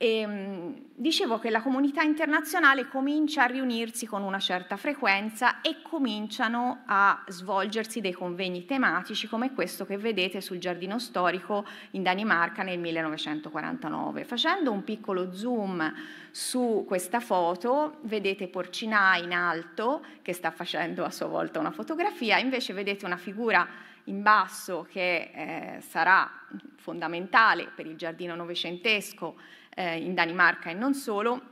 E, ehm, dicevo che la comunità internazionale comincia a riunirsi con una certa frequenza e cominciano a svolgersi dei convegni tematici come questo che vedete sul giardino storico in Danimarca nel 1949. Facendo un piccolo zoom su questa foto, vedete Porcinà in alto che sta facendo a sua volta una fotografia, invece vedete una figura in basso che eh, sarà fondamentale per il giardino novecentesco eh, in Danimarca e non solo,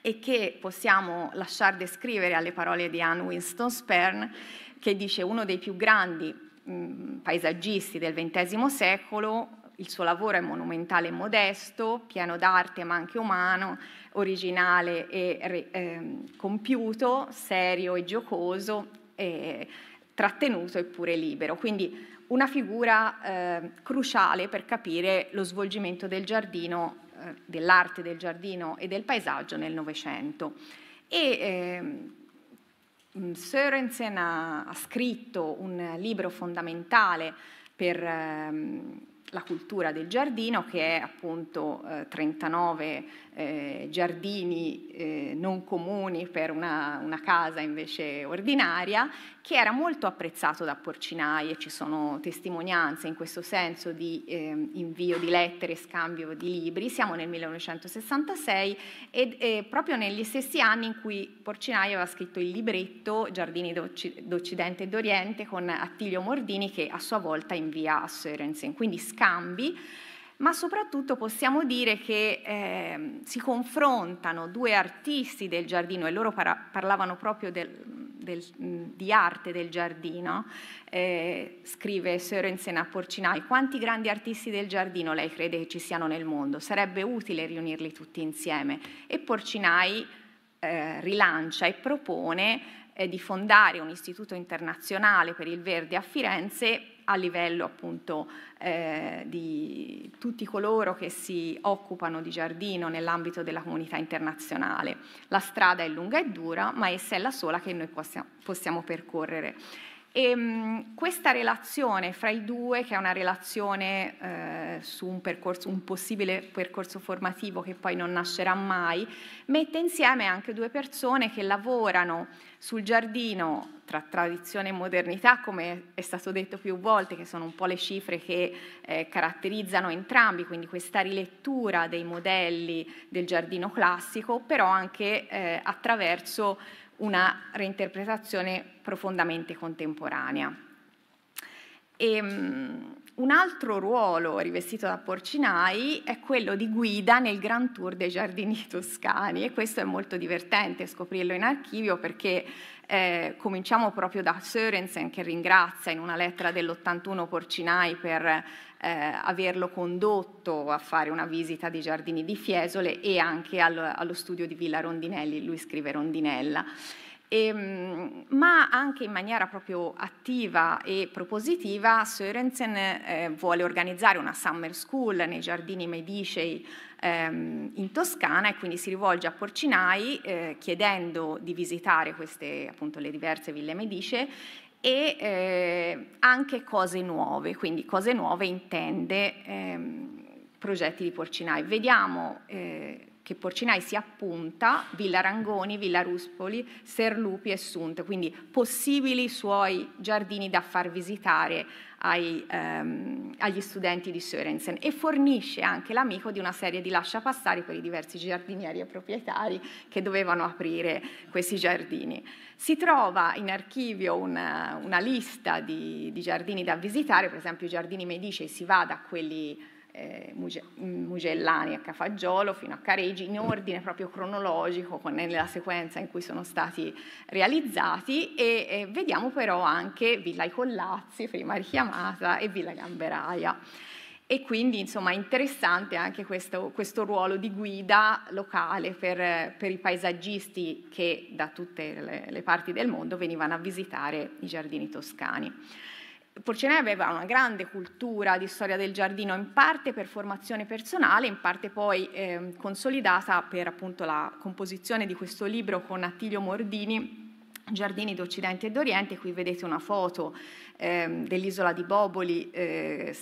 e che possiamo lasciar descrivere alle parole di Anne Winston Spern, che dice uno dei più grandi mh, paesaggisti del XX secolo, il suo lavoro è monumentale e modesto, pieno d'arte ma anche umano, originale e eh, compiuto, serio e giocoso, e trattenuto eppure libero. Quindi una figura eh, cruciale per capire lo svolgimento del giardino dell'arte del giardino e del paesaggio nel Novecento. E eh, Sørensen ha, ha, scritto un libro fondamentale per eh, la cultura del giardino che è appunto eh, 39 eh, giardini eh, non comuni per una, una, casa invece ordinaria, che era molto apprezzato da e ci sono testimonianze in questo senso di eh, invio di lettere, scambio di libri, siamo nel 1966 e eh, proprio negli stessi anni in cui Porcinaia aveva scritto il libretto Giardini d'Occidente e d'Oriente con Attilio Mordini che a sua volta invia a Sørensen, quindi scambi ma soprattutto possiamo dire che eh, si confrontano due artisti del giardino, e loro para- parlavano proprio del, del, di arte del giardino, eh, scrive Sørensen a Porcinai, quanti grandi artisti del giardino lei crede che ci siano nel mondo? Sarebbe utile riunirli tutti insieme. E Porcinai eh, rilancia e propone eh, di fondare un istituto internazionale per il verde a Firenze a livello appunto eh, di tutti coloro che si occupano di giardino nell'ambito della comunità internazionale. La strada è lunga e dura, ma essa è la sola che noi possiamo, percorrere. E, ehm, questa relazione fra i due, che è una relazione eh, su un, percorso, un possibile percorso formativo che poi non nascerà mai, mette insieme anche due persone che lavorano sul giardino tra tradizione e modernità, come è stato detto più volte, che sono un po' le cifre che eh, caratterizzano entrambi, quindi questa rilettura dei modelli del giardino classico, però anche eh, attraverso una reinterpretazione profondamente contemporanea. E, ehm, mh, un altro ruolo rivestito da Porcinai è quello di guida nel Grand Tour dei giardini toscani e questo è molto divertente scoprirlo in archivio perché eh, cominciamo proprio da Sørensen che ringrazia in una lettera dell'81 Porcinai per eh, averlo condotto a fare una visita dei giardini di Fiesole e anche al, allo studio di Villa Rondinelli, lui scrive Rondinella. E, ehm, ma anche in maniera proprio attiva e propositiva Sørensen eh, vuole organizzare una summer school nei giardini Medicei ehm, in Toscana e quindi si rivolge a Porcinai eh, chiedendo di visitare queste, appunto, le diverse ville medicee e eh, anche cose nuove, quindi cose nuove intende ehm, progetti di Porcinai. Vediamo eh, che Porcinai si appunta Villa Rangoni, Villa Ruspoli, Serlupi e Sunt, quindi possibili suoi giardini da far visitare ai, ehm, agli studenti di Sørensen e fornisce anche l'amico di una serie di lasciapassari per i diversi giardinieri e proprietari che dovevano aprire questi giardini. Si trova in archivio una, una lista di, di giardini da visitare, per esempio i giardini Medice, si va da quelli eh, Mugellani a Cafaggiolo fino a Careggi, in ordine proprio cronologico, con, nella sequenza in cui sono stati realizzati, e eh, vediamo però anche Villa I Collazzi, prima richiamata, e Villa Gamberaia. E quindi insomma è interessante anche questo, questo, ruolo di guida locale per, per i paesaggisti che da tutte le, le parti del mondo venivano a visitare i giardini toscani. Porcene aveva una grande cultura di storia del giardino, in parte per formazione personale, in parte poi eh, consolidata per appunto la composizione di questo libro con Attilio Mordini, Giardini d'Occidente e d'Oriente, qui vedete una foto eh, dell'isola di Boboli eh,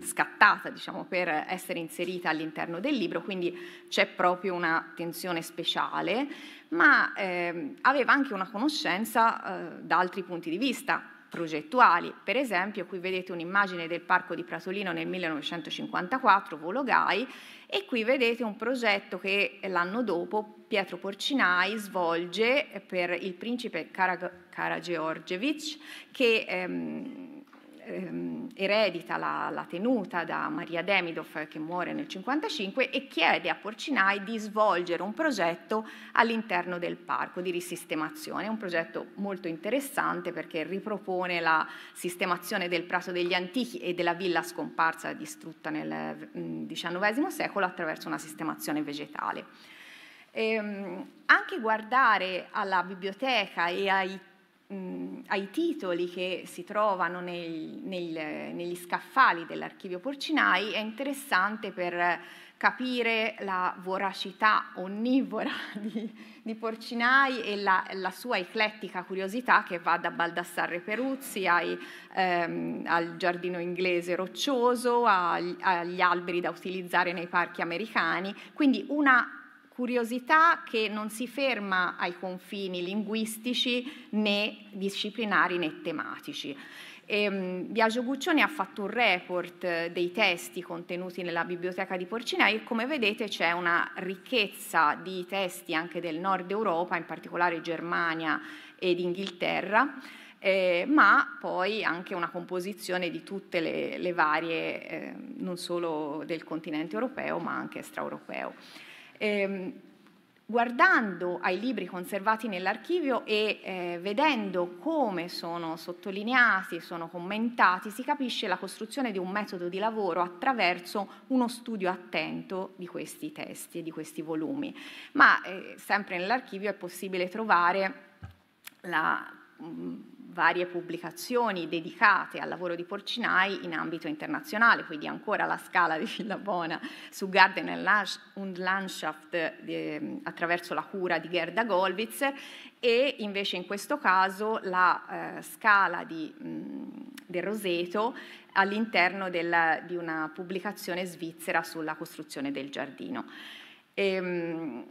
scattata diciamo, per essere inserita all'interno del libro, quindi c'è proprio una tensione speciale, ma eh, aveva anche una conoscenza eh, da altri punti di vista, progettuali. Per esempio, qui vedete un'immagine del parco di Pratolino nel 1954, Vologai, e qui vedete un progetto che l'anno dopo Pietro Porcinai svolge per il principe Karageorgievic, che ehm, ehm, eredita la, la, tenuta da Maria Demidoff che muore nel 1955 e chiede a Porcinai di svolgere un progetto all'interno del parco di risistemazione, un progetto molto interessante perché ripropone la sistemazione del Prato degli Antichi e della villa scomparsa distrutta nel XIX mm, secolo attraverso una sistemazione vegetale. Ehm, anche guardare alla biblioteca e ai mh, ai titoli che si trovano nel, nel, negli scaffali dell'archivio Porcinai è interessante per capire la voracità onnivora <laughs> di, di Porcinai e la, la, sua eclettica curiosità che va da Baldassarre Peruzzi ai, ehm, al giardino inglese roccioso, agli, agli alberi da utilizzare nei parchi americani, quindi una curiosità che non si ferma ai confini linguistici né disciplinari né tematici. E, ehm, Biagio Guccioni ha fatto un report eh, dei testi contenuti nella biblioteca di Porcina e come vedete c'è una ricchezza di testi anche del nord Europa, in particolare Germania ed Inghilterra, eh, ma poi anche una composizione di tutte le, le varie, eh, non solo del continente europeo ma anche extraeuropeo ehm, guardando ai libri conservati nell'archivio e eh, vedendo come sono sottolineati, sono commentati, si capisce la costruzione di un metodo di lavoro attraverso uno studio attento di questi testi e di questi volumi. Ma eh, sempre nell'archivio è possibile trovare la... Mh, mm, varie pubblicazioni dedicate al lavoro di Porcinai in ambito internazionale, quindi ancora la scala di Villabona su Garden und Landschaft eh, attraverso la cura di Gerda Golwitzer e invece in questo caso la eh, scala di, mh, del Roseto all'interno di una pubblicazione svizzera sulla costruzione del giardino. E, ehm, mh,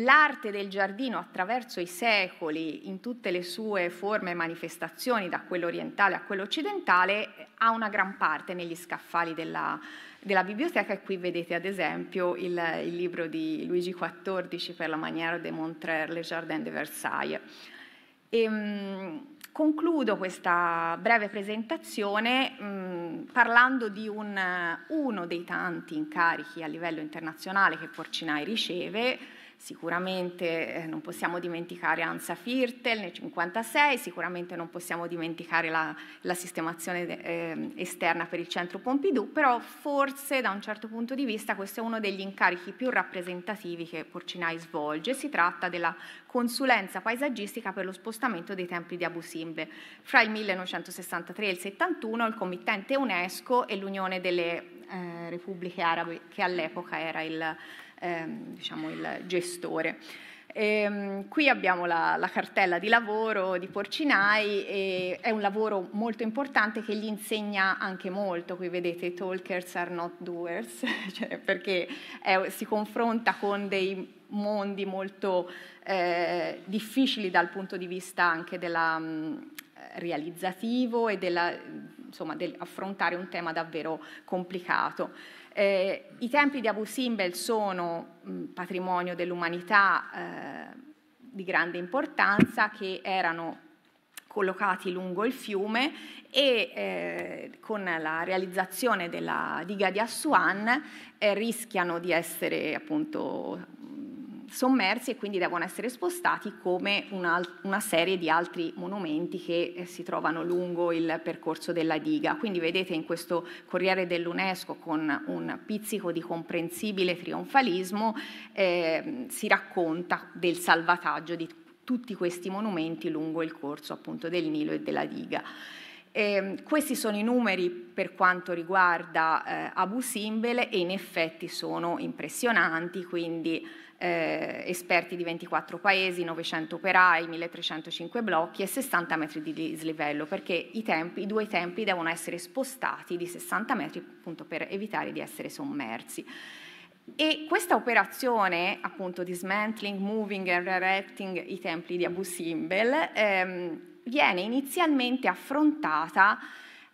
L'arte del giardino attraverso i secoli, in tutte le sue forme e manifestazioni, da quello orientale a quello occidentale, ha una gran parte negli scaffali della, della biblioteca e qui vedete ad esempio il, il, libro di Luigi XIV per la maniera de Montrer, Le Jardin de Versailles. E, ehm, mh, concludo questa breve presentazione mh, parlando di un, uno dei tanti incarichi a livello internazionale che Porcinai riceve, Sicuramente eh, non possiamo dimenticare Ansa Firtel nel 1956, sicuramente non possiamo dimenticare la, la sistemazione eh, esterna per il centro Pompidou, però forse da un certo punto di vista questo è uno degli incarichi più rappresentativi che Porcinai svolge. Si tratta della consulenza paesaggistica per lo spostamento dei templi di Abu Simbel. Fra il 1963 e il 1971 il committente UNESCO e l'Unione delle eh, Repubbliche Arabe, che all'epoca era il ehm, diciamo, il gestore. E, ehm, qui abbiamo la, la, cartella di lavoro di Porcinai, e è un lavoro molto importante che gli insegna anche molto. Qui vedete: talkers are not doers, <laughs> cioè perché è, si confronta con dei mondi molto eh, difficili dal punto di vista anche della, mh, mm, realizzativo e insomma, dell'affrontare un tema davvero complicato. Eh, I templi di Abu Simbel sono mh, patrimonio dell'umanità eh, di grande importanza che erano collocati lungo il fiume e eh, con la realizzazione della diga di Assuan eh, rischiano di essere appunto sommersi e quindi devono essere spostati come una, una serie di altri monumenti che eh, si trovano lungo il percorso della diga. Quindi vedete in questo Corriere dell'UNESCO con un pizzico di comprensibile trionfalismo eh, si racconta del salvataggio di tutti questi monumenti lungo il corso appunto del Nilo e della diga. Eh, questi sono i numeri per quanto riguarda eh, Abu Simbel e in effetti sono impressionanti, quindi eh, esperti di 24 paesi, 900 operai, 1305 blocchi e 60 metri di dislivello, perché i, tempi, i due tempi devono essere spostati di 60 metri appunto per evitare di essere sommersi. E questa operazione, appunto, dismantling, moving and re-erecting i templi di Abu Simbel, ehm, viene inizialmente affrontata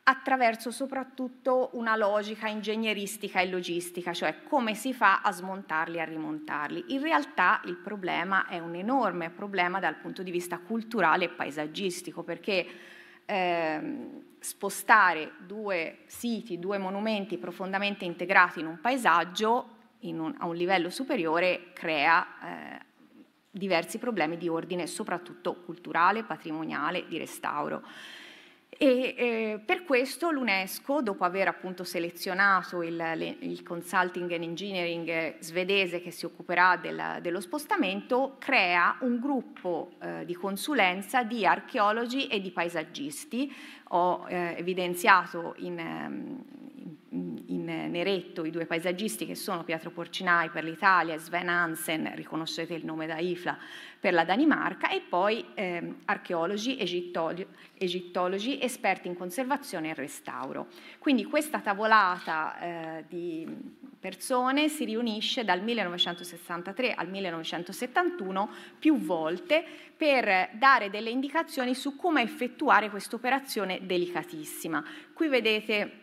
attraverso soprattutto una logica ingegneristica e logistica, cioè come si fa a smontarli e a rimontarli. In realtà il problema è un enorme problema dal punto di vista culturale e paesaggistico, perché ehm, spostare due siti, due monumenti profondamente integrati in un paesaggio in un, a un livello superiore crea eh, diversi problemi di ordine soprattutto culturale, patrimoniale, di restauro. E, eh, per questo l'UNESCO, dopo aver appunto selezionato il, le, il consulting and engineering svedese che si occuperà del, dello spostamento, crea un gruppo eh, di consulenza di archeologi e di paesaggisti. Ho eh, evidenziato in, ehm, in neretto i due paesaggisti che sono Pietro Porcinai per l'Italia e Sven Hansen, riconoscete il nome da IFLA, per la Danimarca e poi eh, archeologi, egittologi, egittologi, esperti in conservazione e restauro. Quindi questa tavolata eh, di persone si riunisce dal 1963 al 1971 più volte per dare delle indicazioni su come effettuare questa operazione delicatissima. Qui vedete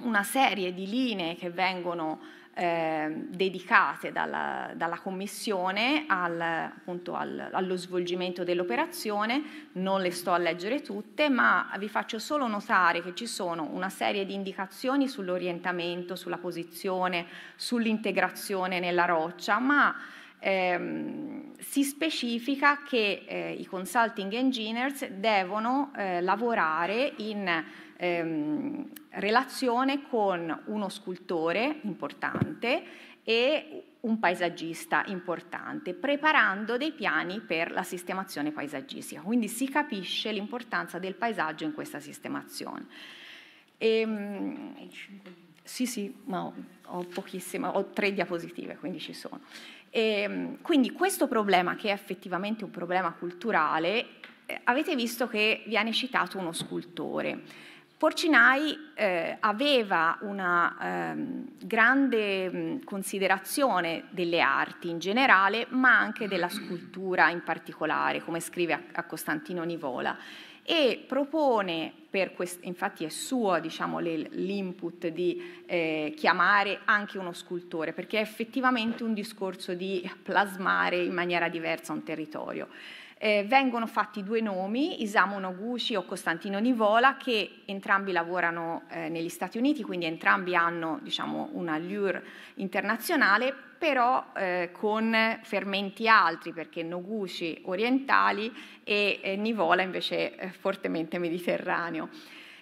una serie di linee che vengono eh, dedicate dalla, dalla Commissione al, appunto, al, allo svolgimento dell'operazione, non le sto a leggere tutte, ma vi faccio solo notare che ci sono una serie di indicazioni sull'orientamento, sulla posizione, sull'integrazione nella roccia, ma ehm, si specifica che eh, i consulting engineers devono eh, lavorare in ehm, relazione con uno scultore importante e un paesaggista importante, preparando dei piani per la sistemazione paesaggistica. Quindi si capisce l'importanza del paesaggio in questa sistemazione. E, ehm, sì, sì, ma ho, ho pochissime, ho tre diapositive, quindi ci sono. E, ehm, quindi questo problema, che è effettivamente un problema culturale, eh, avete visto che viene citato uno scultore. Porcinai eh, aveva una ehm, grande mm, considerazione delle arti in generale, ma anche della scultura in particolare, come scrive a, a Costantino Nivola, e propone, quest- infatti è suo diciamo, le- l'input di eh, chiamare anche uno scultore, perché è effettivamente un discorso di plasmare in maniera diversa un territorio. Eh, vengono fatti due nomi, Isamu Noguchi o Costantino Nivola, che entrambi lavorano eh, negli Stati Uniti, quindi entrambi hanno diciamo, una allure internazionale, però eh, con fermenti altri, perché Noguchi orientali e Nivola invece eh, fortemente mediterraneo.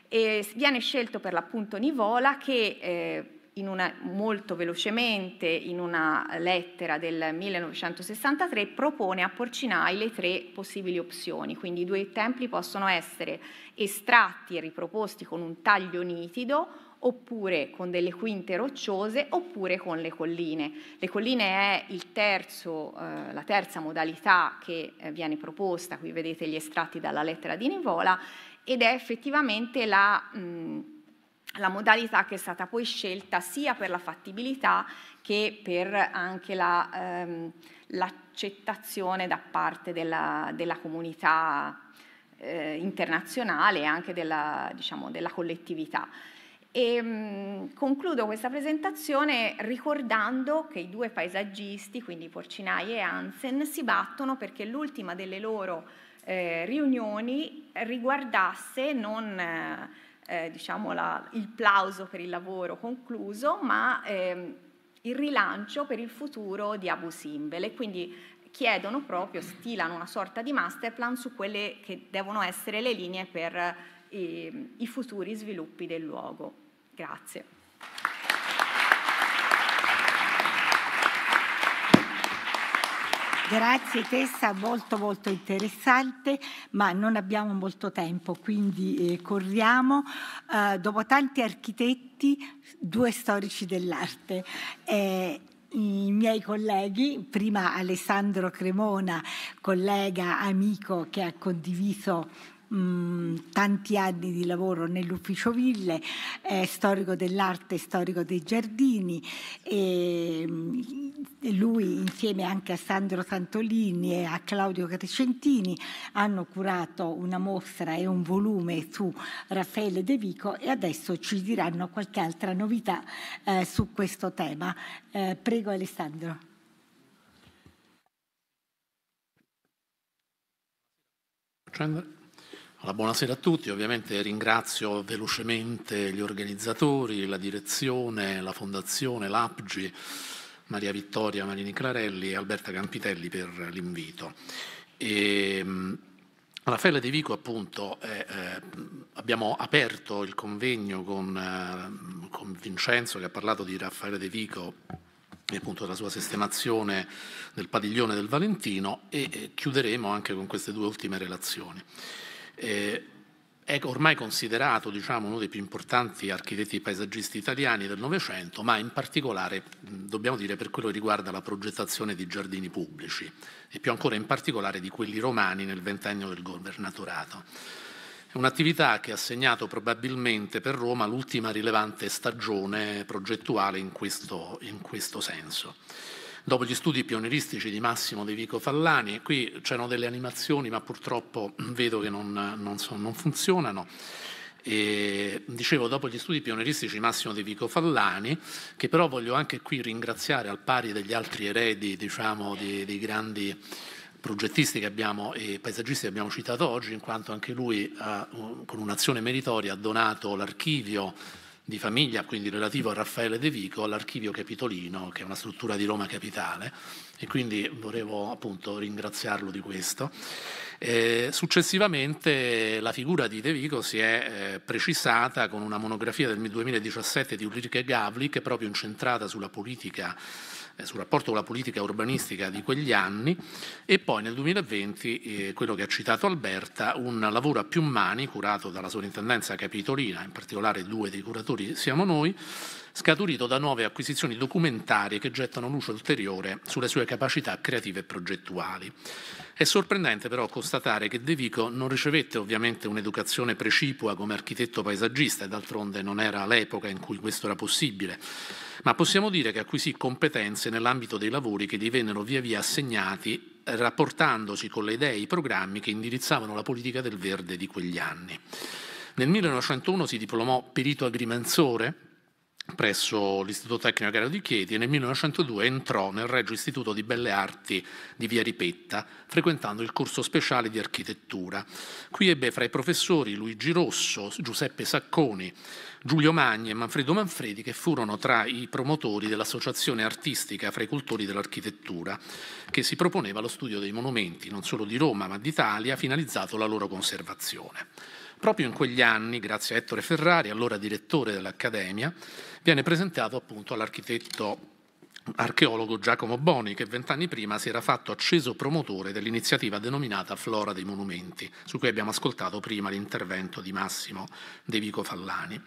E viene scelto per l'appunto Nivola che eh, una, molto velocemente in una lettera del 1963 propone a Porcinai le tre possibili opzioni, quindi i due templi possono essere estratti e riproposti con un taglio nitido oppure con delle quinte rocciose oppure con le colline. Le colline è terzo, eh, la terza modalità che eh, viene proposta, qui vedete gli estratti dalla lettera di Nivola ed è effettivamente la... Mh, la modalità che è stata poi scelta sia per la fattibilità che per anche la, ehm, l'accettazione da parte della, della comunità eh, internazionale e anche della, diciamo, della collettività. E, ehm, mh, concludo questa presentazione ricordando che i due paesaggisti, quindi Porcinai e Hansen, si battono perché l'ultima delle loro eh, riunioni riguardasse non... Eh, eh, diciamo la, il plauso per il lavoro concluso, ma ehm, il rilancio per il futuro di Abu Simbel e quindi chiedono proprio, stilano una sorta di master plan su quelle che devono essere le linee per eh, i futuri sviluppi del luogo. Grazie. Grazie Tessa, molto molto interessante, ma non abbiamo molto tempo, quindi eh, corriamo. Uh, dopo tanti architetti, due storici dell'arte. Eh, i miei colleghi, prima Alessandro Cremona, collega, amico che ha condiviso Mm, tanti anni di lavoro nell'ufficio Ville, è storico dell'arte, storico dei giardini mm, e lui insieme anche a Sandro Santolini e a Claudio Crescentini hanno curato una mostra e un volume su Raffaele De Vico e adesso ci diranno qualche altra novità eh, su questo tema. Eh, prego Alessandro. Trying allora, buonasera a tutti, ovviamente ringrazio velocemente gli organizzatori, la direzione, la fondazione, l'APGI, Maria Vittoria Marini Clarelli e Alberta Campitelli per l'invito. E, ehm, Raffaele De Vico appunto eh, abbiamo aperto il convegno con, eh, con, Vincenzo che ha parlato di Raffaele De Vico e appunto della sua sistemazione del padiglione del Valentino e eh, chiuderemo anche con queste due ultime relazioni. Eh, è ormai considerato diciamo, uno dei più importanti architetti paesaggisti italiani del Novecento, ma in particolare, dobbiamo dire, per quello che riguarda la progettazione di giardini pubblici e più ancora in particolare di quelli romani nel ventennio del governatorato. È un'attività che ha segnato probabilmente per Roma l'ultima rilevante stagione progettuale in questo, in questo senso dopo gli studi pionieristici di Massimo De Vico Fallani, qui c'erano delle animazioni ma purtroppo vedo che non, non, so, non funzionano. E, dicevo, dopo gli studi pionieristici Massimo De Vico Fallani, che però voglio anche qui ringraziare al pari degli altri eredi diciamo, dei, dei grandi progettisti abbiamo, e paesaggisti che abbiamo citato oggi, in quanto anche lui ha, con un'azione meritoria ha donato l'archivio di famiglia, quindi relativo a Raffaele De Vico, all'archivio capitolino, che è una struttura di Roma Capitale, e quindi volevo appunto ringraziarlo di questo. Eh, successivamente la figura di De Vico si è eh, precisata con una monografia del 2017 di Ulrike Gavlik, proprio incentrata sulla politica eh, sul rapporto con la politica urbanistica di quegli anni e poi nel 2020 eh, quello che ha citato Alberta, un lavoro a più mani curato dalla sovrintendenza capitolina, in particolare due dei curatori siamo noi, scaturito da nuove acquisizioni documentarie che gettano luce ulteriore sulle sue capacità creative e progettuali. È sorprendente però constatare che De Vico non ricevette ovviamente un'educazione precipua come architetto paesaggista, e d'altronde non era l'epoca in cui questo era possibile, ma possiamo dire che acquisì competenze nell'ambito dei lavori che gli vennero via via assegnati eh, rapportandosi con le idee e i programmi che indirizzavano la politica del verde di quegli anni. Nel 1901 si diplomò perito agrimensore presso l'Istituto Tecnico Agrario di Chieti e nel 1902 entrò nel Regio Istituto di Belle Arti di Via Ripetta, frequentando il corso speciale di architettura. Qui ebbe fra i professori Luigi Rosso, Giuseppe Sacconi, Giulio Magni e Manfredo Manfredi, che furono tra i promotori dell'Associazione Artistica fra i Cultori dell'Architettura, che si proponeva lo studio dei monumenti, non solo di Roma ma d'Italia, finalizzato alla loro conservazione. Proprio in quegli anni, grazie a Ettore Ferrari, allora direttore dell'Accademia, viene presentato appunto all'architetto archeologo Giacomo Boni che vent'anni prima si era fatto acceso promotore dell'iniziativa denominata Flora dei Monumenti, su cui abbiamo ascoltato prima l'intervento di Massimo De Vico Fallani.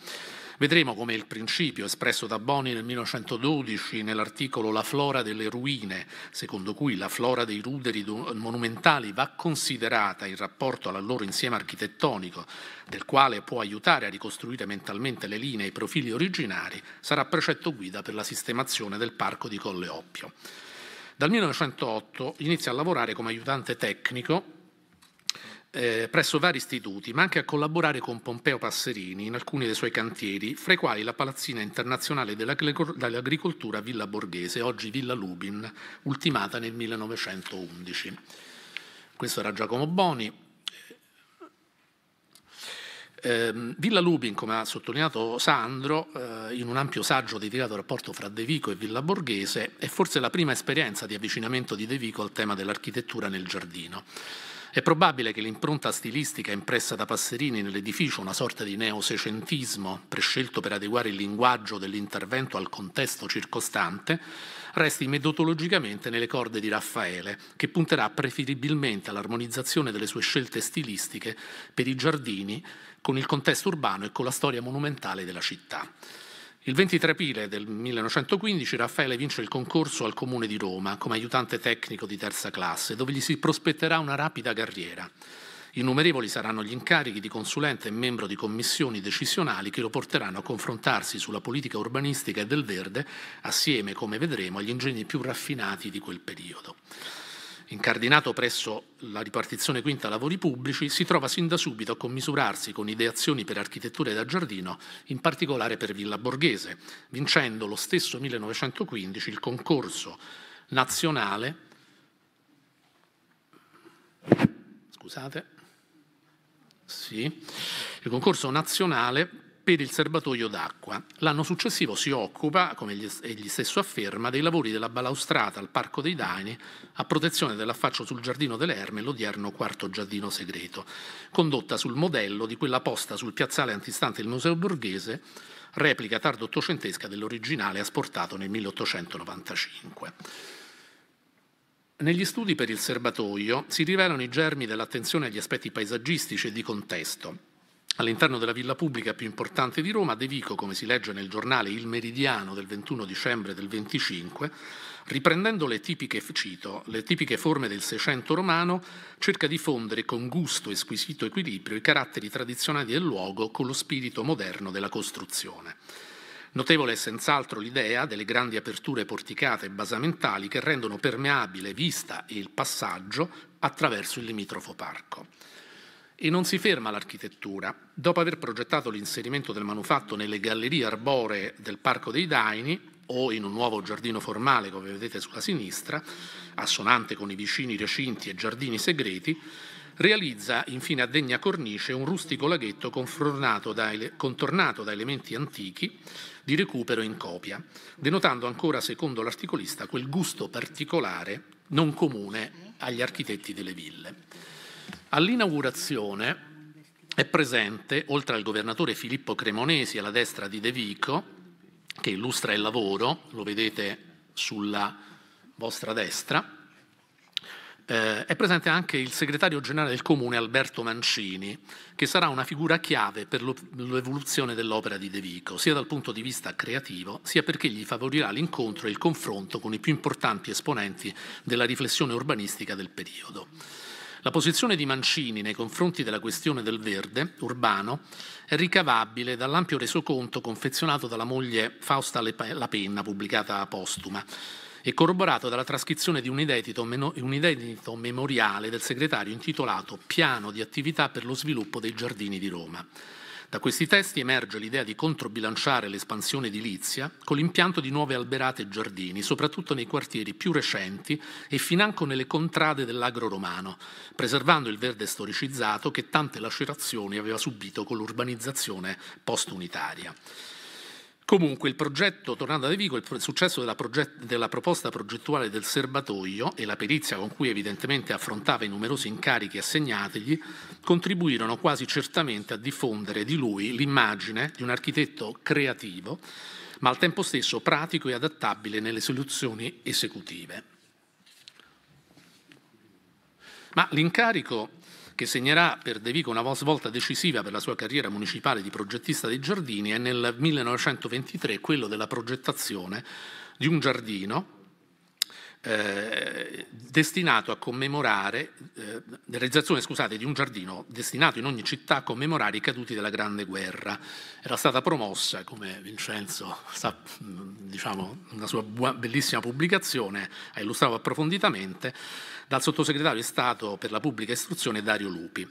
Vedremo come il principio espresso da Boni nel 1912 nell'articolo La flora delle ruine, secondo cui la flora dei ruderi monumentali va considerata in rapporto al loro insieme architettonico, del quale può aiutare a ricostruire mentalmente le linee e i profili originari, sarà precetto guida per la sistemazione del parco di Colle Oppio. Dal 1908 inizia a lavorare come aiutante tecnico eh, presso vari istituti, ma anche a collaborare con Pompeo Passerini in alcuni dei suoi cantieri, fra i quali la Palazzina Internazionale dell'Agricoltura Villa Borghese, oggi Villa Lubin, ultimata nel 1911. Questo era Giacomo Boni. Eh, Villa Lubin, come ha sottolineato Sandro, eh, in un ampio saggio dedicato al rapporto fra De Vico e Villa Borghese, è forse la prima esperienza di avvicinamento di De Vico al tema dell'architettura nel giardino. È probabile che l'impronta stilistica impressa da Passerini nell'edificio, una sorta di neosecentismo prescelto per adeguare il linguaggio dell'intervento al contesto circostante, resti metodologicamente nelle corde di Raffaele, che punterà preferibilmente all'armonizzazione delle sue scelte stilistiche per i giardini con il contesto urbano e con la storia monumentale della città. Il 23 aprile del 1915 Raffaele vince il concorso al Comune di Roma come aiutante tecnico di terza classe, dove gli si prospetterà una rapida carriera. Innumerevoli saranno gli incarichi di consulente e membro di commissioni decisionali che lo porteranno a confrontarsi sulla politica urbanistica e del verde, assieme, come vedremo, agli ingegni più raffinati di quel periodo. Incardinato presso la ripartizione quinta lavori pubblici, si trova sin da subito a commisurarsi con ideazioni per architettura da giardino, in particolare per Villa Borghese, vincendo lo stesso 1915 il concorso nazionale scusate, sì, il concorso nazionale per il serbatoio d'acqua. L'anno successivo si occupa, come egli stesso afferma, dei lavori della balaustrata al Parco dei Daini a protezione dell'affaccio sul Giardino delle Erme, l'odierno quarto giardino segreto, condotta sul modello di quella posta sul piazzale antistante il Museo Borghese, replica tardo ottocentesca dell'originale asportato nel 1895. Negli studi per il serbatoio si rivelano i germi dell'attenzione agli aspetti paesaggistici e di contesto, All'interno della villa pubblica più importante di Roma, De Vico, come si legge nel giornale Il Meridiano del 21 dicembre del 25, riprendendo le tipiche, cito, le tipiche forme del Seicento romano, cerca di fondere con gusto e squisito equilibrio i caratteri tradizionali del luogo con lo spirito moderno della costruzione. Notevole è senz'altro l'idea delle grandi aperture porticate e basamentali che rendono permeabile vista e il passaggio attraverso il limitrofo parco. E non si ferma l'architettura. Dopo aver progettato l'inserimento del manufatto nelle gallerie arboree del Parco dei Daini, o in un nuovo giardino formale, come vedete sulla sinistra, assonante con i vicini recinti e giardini segreti, realizza infine a degna cornice un rustico laghetto da, contornato da elementi antichi di recupero in copia, denotando ancora, secondo l'articolista, quel gusto particolare non comune agli architetti delle ville. All'inaugurazione è presente, oltre al governatore Filippo Cremonesi alla destra di De Vico, che illustra il lavoro, lo vedete sulla vostra destra, eh, è presente anche il segretario generale del comune Alberto Mancini, che sarà una figura chiave per l'evoluzione dell'opera di De Vico, sia dal punto di vista creativo, sia perché gli favorirà l'incontro e il confronto con i più importanti esponenti della riflessione urbanistica del periodo. La posizione di Mancini nei confronti della questione del verde urbano è ricavabile dall'ampio resoconto confezionato dalla moglie Fausta La Penna, pubblicata postuma, e corroborato dalla trascrizione di un identito, un inedito memoriale del segretario intitolato Piano di attività per lo sviluppo dei giardini di Roma. Da questi testi emerge l'idea di controbilanciare l'espansione edilizia con l'impianto di nuove alberate e giardini, soprattutto nei quartieri più recenti e financo nelle contrade dell'agro romano, preservando il verde storicizzato che tante lacerazioni aveva subito con l'urbanizzazione post-unitaria. Comunque il progetto, tornando a De Vico, il successo della, della, proposta progettuale del serbatoio e la perizia con cui evidentemente affrontava i numerosi incarichi assegnatigli contribuirono quasi certamente a diffondere di lui l'immagine di un architetto creativo, ma al tempo stesso pratico e adattabile nelle soluzioni esecutive. Ma l'incarico che segnerà per De Vico una svolta decisiva per la sua carriera municipale di progettista dei giardini, è nel 1923 quello della progettazione di un giardino eh, destinato a commemorare, eh, realizzazione scusate, di un giardino destinato in ogni città a commemorare i caduti della Grande Guerra. Era stata promossa, come Vincenzo sa, mm, diciamo, una sua bellissima pubblicazione ha illustrato approfonditamente, dal sottosegretario di Stato per la pubblica istruzione Dario Lupi.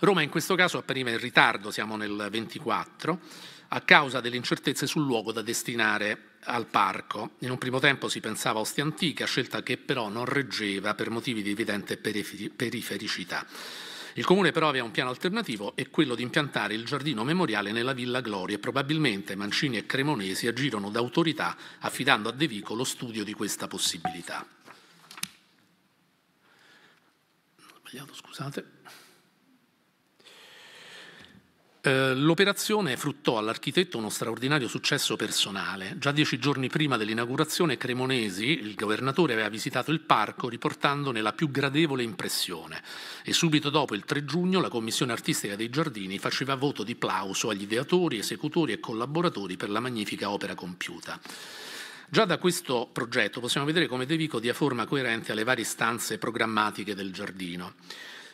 Roma in questo caso appariva in ritardo, siamo nel 24, a causa delle incertezze sul luogo da destinare al parco. In un primo tempo si pensava a Ostia Antica, scelta che però non reggeva per motivi di evidente perifericità. Il comune però aveva un piano alternativo e quello di impiantare il giardino memoriale nella Villa Gloria e probabilmente Mancini e Cremonesi agirono d'autorità affidando a De Vico lo studio di questa possibilità. sbagliato, scusate. Eh, l'operazione fruttò all'architetto uno straordinario successo personale. Già dieci giorni prima dell'inaugurazione, Cremonesi, il governatore, aveva visitato il parco riportandone la più gradevole impressione e subito dopo, il 3 giugno, la Commissione Artistica dei Giardini faceva voto di plauso agli ideatori, esecutori e collaboratori per la magnifica opera compiuta. Già da questo progetto possiamo vedere come De Vico dia forma coerente alle varie stanze programmatiche del giardino.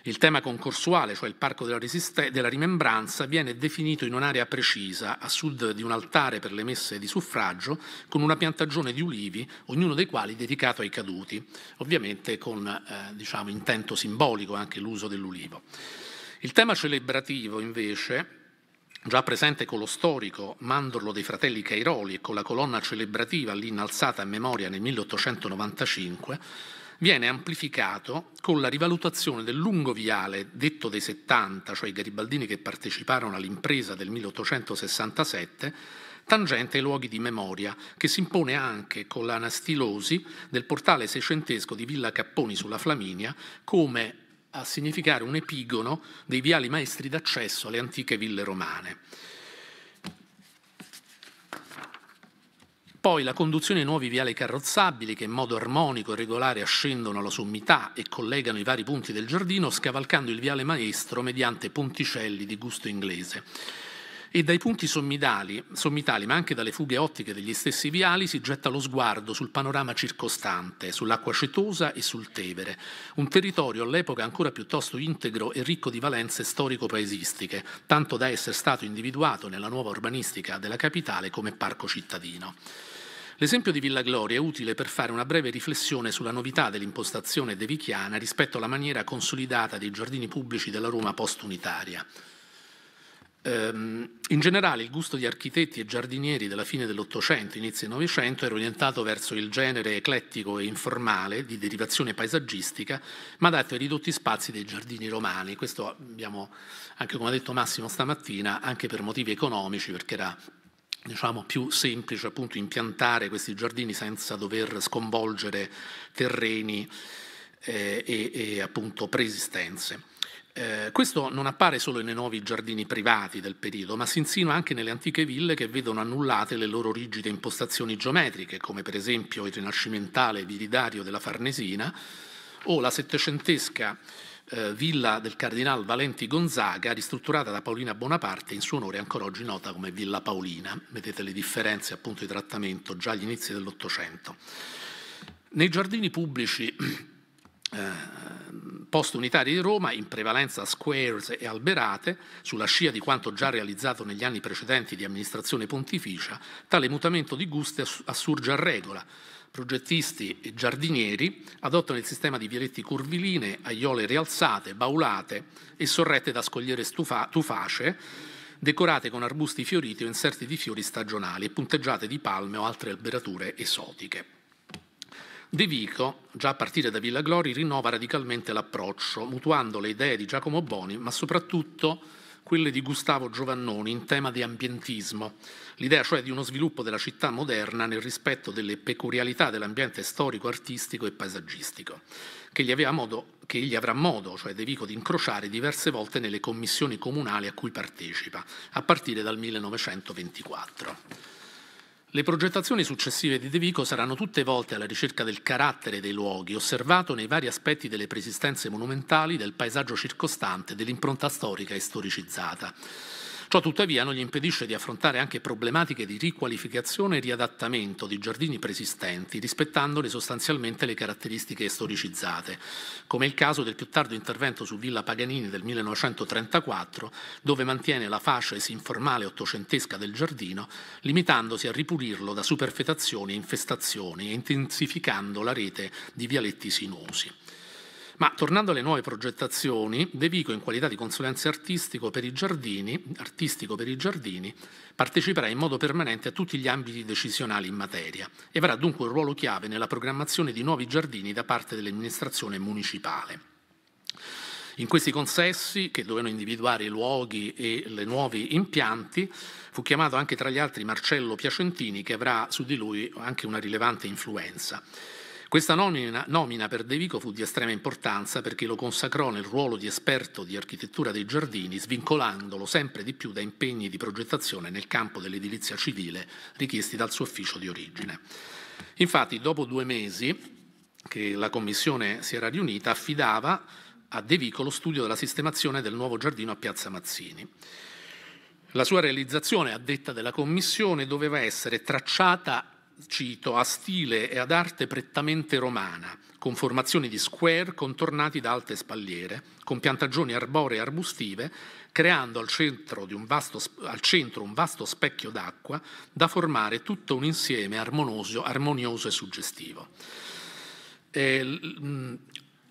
Il tema concorsuale, cioè il Parco della, Resiste- della Rimembranza, viene definito in un'area precisa, a sud di un altare per le messe di suffragio, con una piantagione di ulivi, ognuno dei quali dedicato ai caduti, ovviamente con eh, diciamo, intento simbolico anche l'uso dell'ulivo. Il tema celebrativo, invece, già presente con lo storico mandorlo dei fratelli Cairoli e con la colonna celebrativa lì innalzata a memoria nel 1895, viene amplificato con la rivalutazione del lungo viale detto dei 70, cioè i garibaldini che parteciparono all'impresa del 1867, tangente ai luoghi di memoria, che si impone anche con l'anastilosi del portale seicentesco di Villa Capponi sulla Flaminia come a significare un epigono dei viali maestri d'accesso alle antiche ville romane. Poi la conduzione ai nuovi viali carrozzabili che in modo armonico e regolare ascendono alla sommità e collegano i vari punti del giardino, scavalcando il viale maestro mediante ponticelli di gusto inglese e dai punti sommitali, sommitali, ma anche dalle fughe ottiche degli stessi viali, si getta lo sguardo sul panorama circostante, sull'acqua cetosa e sul Tevere, un territorio all'epoca ancora piuttosto integro e ricco di valenze storico-paesistiche, tanto da essere stato individuato nella nuova urbanistica della capitale come parco cittadino. L'esempio di Villa Gloria è utile per fare una breve riflessione sulla novità dell'impostazione devichiana rispetto alla maniera consolidata dei giardini pubblici della Roma post-unitaria. Ehm, in generale il gusto di architetti e giardinieri della fine dell'Ottocento, inizio del Novecento, era orientato verso il genere eclettico e informale di derivazione paesaggistica, ma adatto ai ridotti spazi dei giardini romani. Questo abbiamo, anche come ha detto Massimo stamattina, anche per motivi economici, perché era diciamo, più semplice appunto impiantare questi giardini senza dover sconvolgere terreni eh, e, e appunto preesistenze. Eh, questo non appare solo nei nuovi giardini privati del periodo, ma si insinua anche nelle antiche ville che vedono annullate le loro rigide impostazioni geometriche, come per esempio il rinascimentale viridario della Farnesina o la settecentesca eh, villa del cardinale Valenti Gonzaga, ristrutturata da Paolina Bonaparte, in suo onore ancora oggi nota come Villa Paolina. Vedete le differenze appunto di trattamento già agli inizi dell'Ottocento. Nei giardini pubblici <clears throat> eh, post unitarie di Roma, in prevalenza squares e alberate, sulla scia di quanto già realizzato negli anni precedenti di amministrazione pontificia, tale mutamento di gusti assurge a regola. Progettisti e giardinieri adottano il sistema di vialetti curviline, aiole rialzate, baulate e sorrette da scogliere stufa- tufacee, decorate con arbusti fioriti o inserti di fiori stagionali e punteggiate di palme o altre alberature esotiche. De Vico, già a partire da Villa Glori, rinnova radicalmente l'approccio, mutuando le idee di Giacomo Boni, ma soprattutto quelle di Gustavo Giovannoni in tema di ambientismo, l'idea cioè di uno sviluppo della città moderna nel rispetto delle peculiarità dell'ambiente storico, artistico e paesaggistico, che egli, modo, che egli avrà modo, cioè De Vico, di incrociare diverse volte nelle commissioni comunali a cui partecipa, a partire dal 1924. Le progettazioni successive di De Vico saranno tutte volte alla ricerca del carattere dei luoghi, osservato nei vari aspetti delle preesistenze monumentali, del paesaggio circostante, dell'impronta storica e storicizzata. Ciò tuttavia non gli impedisce di affrontare anche problematiche di riqualificazione e riadattamento di giardini preesistenti, rispettandone sostanzialmente le caratteristiche storicizzate, come il caso del più tardo intervento su Villa Paganini del 1934, dove mantiene la fascia informale ottocentesca del giardino, limitandosi a ripulirlo da superfetazioni e infestazioni e intensificando la rete di vialetti sinuosi. Ma tornando alle nuove progettazioni, De Vico in qualità di consulenza artistico per i giardini, artistico per i giardini parteciperà in modo permanente a tutti gli ambiti decisionali in materia e avrà dunque un ruolo chiave nella programmazione di nuovi giardini da parte dell'amministrazione municipale. In questi consessi, che dovevano individuare i luoghi e le nuovi impianti, fu chiamato anche tra gli altri Marcello Piacentini, che avrà su di lui anche una rilevante influenza. Questa nomina, nomina per De Vico fu di estrema importanza perché lo consacrò nel ruolo di esperto di architettura dei giardini, svincolandolo sempre di più da impegni di progettazione nel campo dell'edilizia civile richiesti dal suo ufficio di origine. Infatti, dopo due mesi che la commissione si era riunita, affidava a De Vico lo studio della sistemazione del nuovo giardino a Piazza Mazzini. La sua realizzazione, a detta della Commissione, doveva essere tracciata cito, a stile e ad arte prettamente romana, con formazioni di square contornati da alte spalliere, con piantagioni arboree e arbustive, creando al centro, un vasto, al centro un vasto specchio d'acqua da formare tutto un insieme armonioso, armonioso e suggestivo. Eh,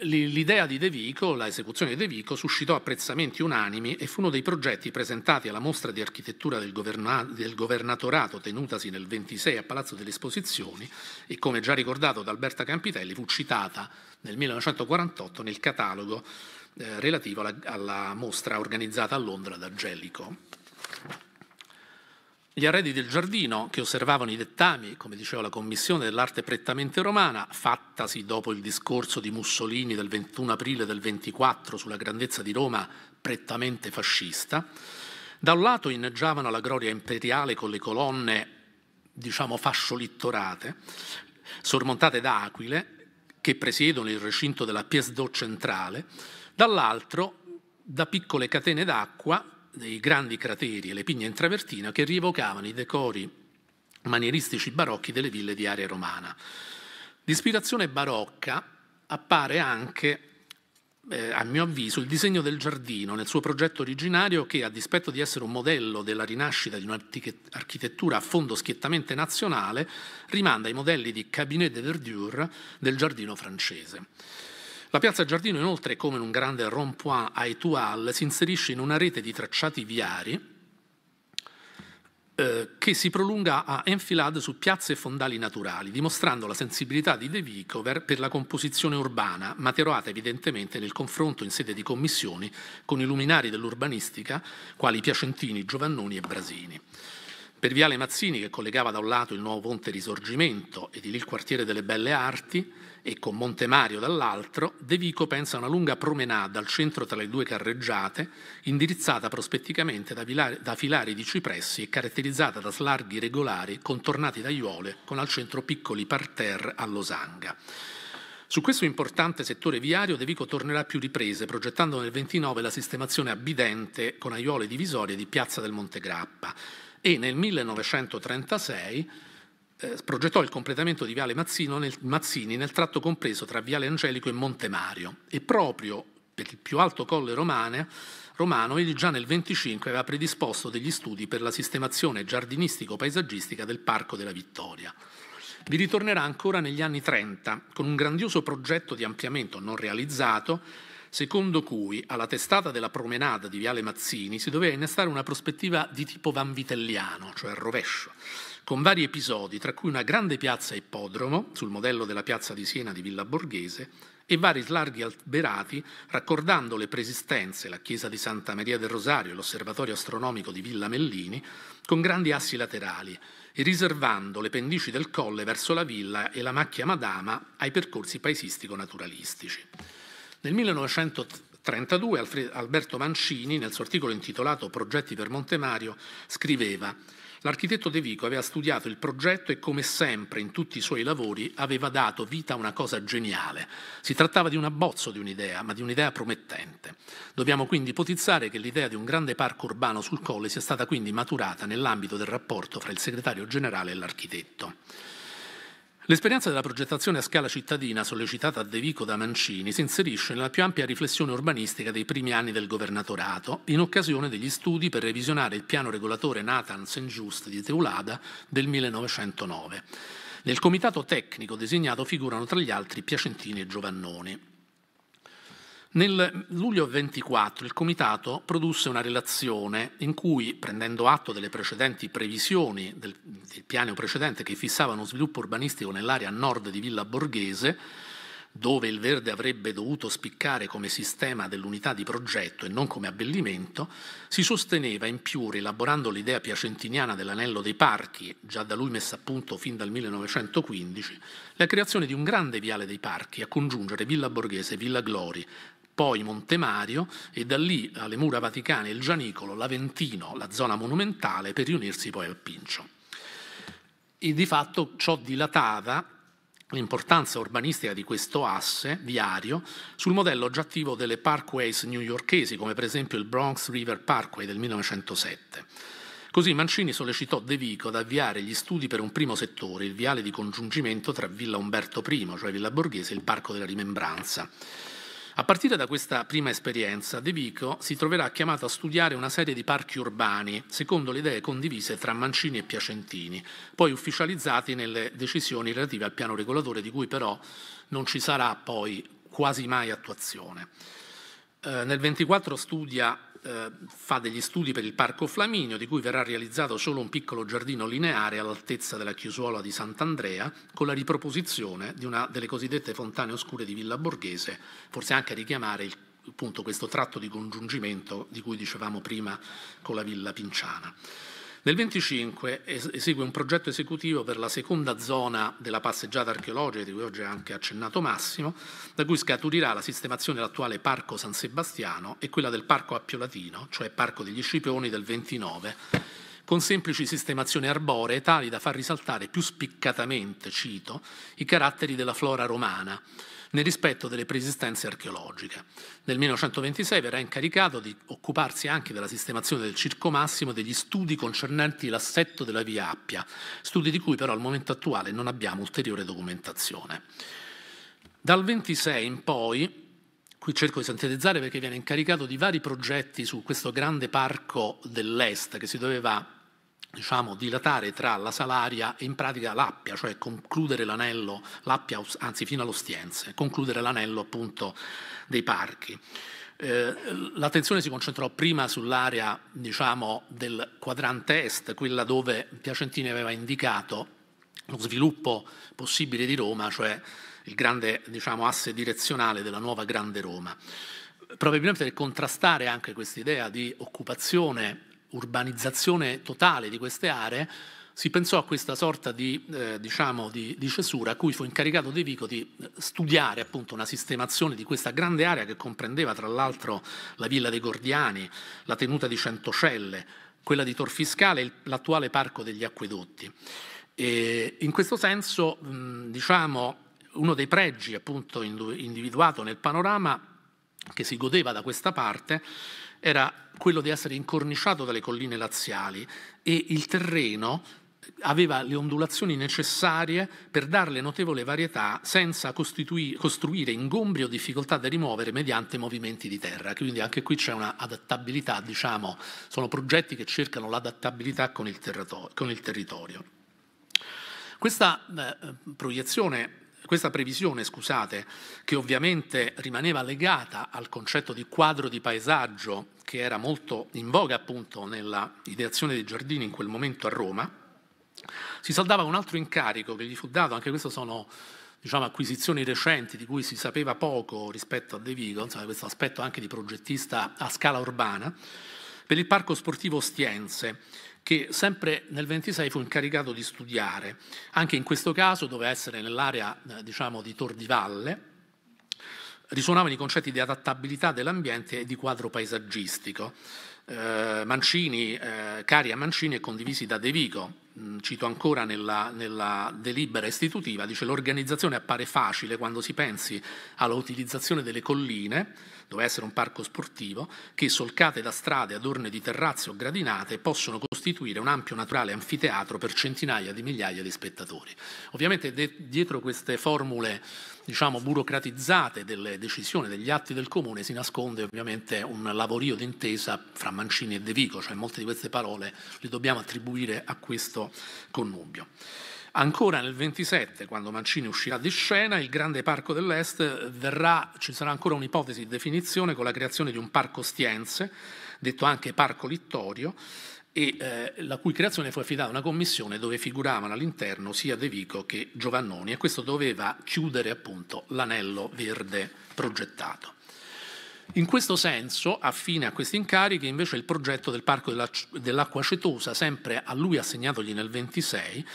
L'idea di De Vico, l'esecuzione di De Vico, suscitò apprezzamenti unanimi e fu uno dei progetti presentati alla mostra di architettura del, governa- del governatorato tenutasi nel 26 a Palazzo delle Esposizioni e come già ricordato da Alberta Campitelli fu citata nel 1948 nel catalogo eh, relativo alla, alla mostra organizzata a Londra da Gellico. Gli arredi del giardino, che osservavano i dettami, come diceva la Commissione dell'arte prettamente romana, fattasi dopo il discorso di Mussolini del 21 aprile del 24 sulla grandezza di Roma prettamente fascista, da un lato inneggiavano la gloria imperiale con le colonne, diciamo, fasciolettorate, sormontate da aquile, che presiedono il recinto della Piesdo centrale, dall'altro da piccole catene d'acqua dei grandi crateri e le pigne in travertina che rievocavano i decori manieristici barocchi delle ville di area romana. Di ispirazione barocca appare anche eh, a mio avviso, il disegno del giardino nel suo progetto originario che, a dispetto di essere un modello della rinascita di un'architettura a fondo schiettamente nazionale, rimanda ai modelli di cabinet de verdure del giardino francese. La piazza Giardino inoltre, come in un grande rond-point a Etoile, si inserisce in una rete di tracciati viari eh, che si prolunga a enfilade su piazze e fondali naturali, dimostrando la sensibilità di De Vicover per la composizione urbana, materiata evidentemente nel confronto in sede di commissioni con i luminari dell'urbanistica, quali Piacentini, Giovannoni e Brasini. Per Viale Mazzini, che collegava da un lato il nuovo ponte Risorgimento e di lì il quartiere delle Belle Arti, e con Montemario dall'altro, De Vico pensa a una lunga promenade al centro tra le due carreggiate, indirizzata prospetticamente da, vilari, da filari di cipressi e caratterizzata da slarghi regolari contornati da aiuole, con al centro piccoli parterre a losanga. Su questo importante settore viario De Vico tornerà a più riprese, progettando nel 29 la sistemazione abbidente con aiuole divisorie di Piazza del Monte Grappa e nel 1936 eh, progettò il completamento di Viale Mazzino nel, Mazzini nel tratto compreso tra Viale Angelico e Monte Mario e proprio per il più alto colle romane, romano egli già nel 25 aveva predisposto degli studi per la sistemazione giardinistico-paesaggistica del Parco della Vittoria. Vi ritornerà ancora negli anni 30 con un grandioso progetto di ampliamento non realizzato secondo cui alla testata della promenada di Viale Mazzini si doveva innestare una prospettiva di tipo vanvitelliano, cioè rovescio, con vari episodi, tra cui una grande piazza ippodromo, sul modello della piazza di Siena di Villa Borghese, e vari slarghi alberati, raccordando le preesistenze, la chiesa di Santa Maria del Rosario e l'osservatorio astronomico di Villa Mellini, con grandi assi laterali, e riservando le pendici del colle verso la villa e la macchia Madama ai percorsi paesistico-naturalistici. Nel 1932 Alberto Mancini, nel suo articolo intitolato Progetti per Montemario, scriveva L'architetto De Vico aveva studiato il progetto e come sempre in tutti i suoi lavori aveva dato vita a una cosa geniale. Si trattava di un abbozzo di un'idea, ma di un'idea promettente. Dobbiamo quindi ipotizzare che l'idea di un grande parco urbano sul colle sia stata quindi maturata nell'ambito del rapporto fra il segretario generale e l'architetto. L'esperienza della progettazione a scala cittadina sollecitata a De Vico da Mancini si inserisce nella più ampia riflessione urbanistica dei primi anni del governatorato, in occasione degli studi per revisionare il piano regolatore Nathan Saint-Just di Teulada del 1909. Nel comitato tecnico designato figurano tra gli altri Piacentini e Giovannoni. Nel luglio 24 il Comitato produsse una relazione in cui, prendendo atto delle precedenti previsioni del, del piano precedente che fissava uno sviluppo urbanistico nell'area nord di Villa Borghese, dove il verde avrebbe dovuto spiccare come sistema dell'unità di progetto e non come abbellimento, si sosteneva in più, rielaborando l'idea piacentiniana dell'anello dei parchi, già da lui messa a punto fin dal 1915, la creazione di un grande viale dei parchi a congiungere Villa Borghese e Villa Glori, poi Montemario e da lì alle mura vaticane il Gianicolo, l'Aventino, la zona monumentale per riunirsi poi al Pincio. E di fatto ciò dilatava l'importanza urbanistica di questo asse viario sul modello già attivo delle parkways newyorkesi, come per esempio il Bronx River Parkway del 1907. Così Mancini sollecitò De Vico ad avviare gli studi per un primo settore, il viale di congiungimento tra Villa Umberto I, cioè Villa Borghese, e il Parco della Rimembranza a partire da questa prima esperienza, De Vico si troverà chiamato a studiare una serie di parchi urbani, secondo le idee condivise tra Mancini e Piacentini, poi ufficializzati nelle decisioni relative al piano regolatore di cui però non ci sarà poi quasi mai attuazione. Eh, nel 24 studia eh, fa degli studi per il Parco Flaminio, di cui verrà realizzato solo un piccolo giardino lineare all'altezza della chiusuola di Sant'Andrea, con la riproposizione di una delle cosiddette fontane oscure di Villa Borghese, forse anche a richiamare il, appunto, questo tratto di congiungimento di cui dicevamo prima con la Villa Pinciana. Nel 25 esegue un progetto esecutivo per la seconda zona della passeggiata archeologica, di cui oggi ha anche accennato Massimo, da cui scaturirà la sistemazione dell'attuale Parco San Sebastiano e quella del Parco Appio Latino, cioè Parco degli Scipioni del 29, con semplici sistemazioni arboree tali da far risaltare più spiccatamente, cito, i caratteri della flora romana nel rispetto delle preesistenze archeologiche. Nel 1926 verrà incaricato di occuparsi anche della sistemazione del Circo Massimo e degli studi concernenti l'assetto della via Appia, studi di cui però al momento attuale non abbiamo ulteriore documentazione. Dal 26 in poi qui cerco di sintetizzare perché viene incaricato di vari progetti su questo grande parco dell'Est che si doveva diciamo, dilatare tra la Salaria e in pratica l'Appia, cioè concludere l'anello, l'Appia anzi fino all'Ostiense, concludere l'anello appunto dei parchi. Eh, l'attenzione si concentrò prima sull'area diciamo, del quadrante est, quella dove Piacentini aveva indicato lo sviluppo possibile di Roma, cioè il grande diciamo, asse direzionale della nuova Grande Roma. Probabilmente per contrastare anche questa idea di occupazione urbanizzazione totale di queste aree, si pensò a questa sorta di, eh, diciamo di, di, cesura a cui fu incaricato De Vico di eh, studiare appunto una sistemazione di questa grande area che comprendeva tra l'altro la villa dei Gordiani, la tenuta di Centocelle, quella di Torfiscale e l'attuale parco degli acquedotti. E in questo senso, mh, diciamo, uno dei pregi appunto individuato nel panorama che si godeva da questa parte era quello di essere incorniciato dalle colline laziali e il terreno aveva le ondulazioni necessarie per darle notevole varietà senza costruire ingombri o difficoltà da rimuovere mediante movimenti di terra. Quindi anche qui c'è una adattabilità, diciamo, sono progetti che cercano l'adattabilità con il, con il territorio. Questa eh, proiezione questa previsione, scusate, che ovviamente rimaneva legata al concetto di quadro di paesaggio che era molto in voga appunto nella ideazione dei giardini in quel momento a Roma, si saldava un altro incarico che gli fu dato, anche questo sono diciamo, acquisizioni recenti di cui si sapeva poco rispetto a De Vigo, insomma, questo aspetto anche di progettista a scala urbana, per il parco sportivo Stiense che sempre nel 26 fu incaricato di studiare. Anche in questo caso doveva essere nell'area eh, diciamo, di Tordivalle. Risuonavano i concetti di adattabilità dell'ambiente e di quadro paesaggistico. Eh, Mancini, eh, cari a Mancini e condivisi da De Vico, mm, cito ancora nella, nella delibera istitutiva, dice l'organizzazione appare facile quando si pensi alla utilizzazione delle colline doveva essere un parco sportivo, che solcate da strade, adorne di terrazze o gradinate possono costituire un ampio naturale anfiteatro per centinaia di migliaia di spettatori. Ovviamente dietro queste formule diciamo, burocratizzate delle decisioni, degli atti del comune si nasconde ovviamente un lavorio d'intesa fra Mancini e De Vico, cioè molte di queste parole le dobbiamo attribuire a questo connubio. Ancora nel 27, quando Mancini uscirà di scena, il Grande Parco dell'Est verrà, ci sarà ancora un'ipotesi di definizione con la creazione di un parco Stienze, detto anche Parco Littorio, e, eh, la cui creazione fu affidata a una commissione dove figuravano all'interno sia De Vico che Giovannoni e questo doveva chiudere appunto l'anello verde progettato. In questo senso, affine a questi incarichi, invece il progetto del Parco dell'Acqua Cetosa, sempre a lui assegnatogli nel 26,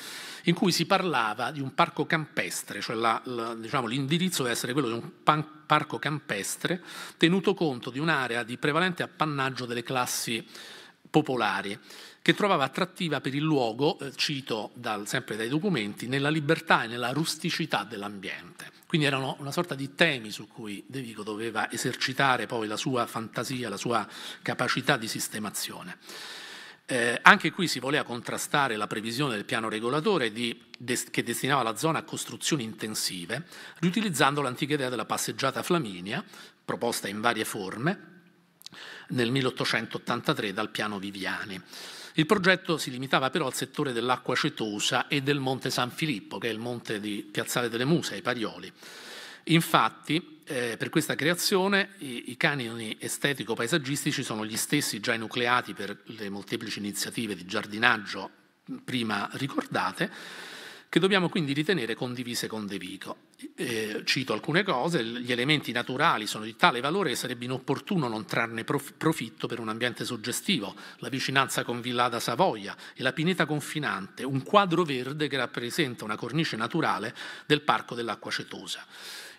in cui si parlava di un parco campestre, cioè la, la, diciamo, l'indirizzo deve essere quello di un pan, parco campestre, tenuto conto di un'area di prevalente appannaggio delle classi popolari che trovava attrattiva per il luogo, eh, cito dal, sempre dai documenti, nella libertà e nella rusticità dell'ambiente. Quindi erano una sorta di temi su cui De Vico doveva esercitare poi la sua fantasia, la sua capacità di sistemazione. Eh, anche qui si voleva contrastare la previsione del piano regolatore di, des, che destinava la zona a costruzioni intensive, riutilizzando l'antica idea della passeggiata Flaminia, proposta in varie forme, nel 1883 dal piano Viviani. Il progetto si limitava però al settore dell'acqua cetosa e del Monte San Filippo, che è il monte di Piazzale delle Muse, ai Parioli. Infatti, eh, per questa creazione i, i canoni estetico-paesaggistici sono gli stessi già enucleati per le molteplici iniziative di giardinaggio prima ricordate, che dobbiamo quindi ritenere condivise con De Vico. Eh, cito alcune cose, gli elementi naturali sono di tale valore che sarebbe inopportuno non trarne prof profitto per un ambiente suggestivo, la vicinanza con Villada Savoia e la pineta confinante, un quadro verde che rappresenta una cornice naturale del parco dell'acqua cetosa.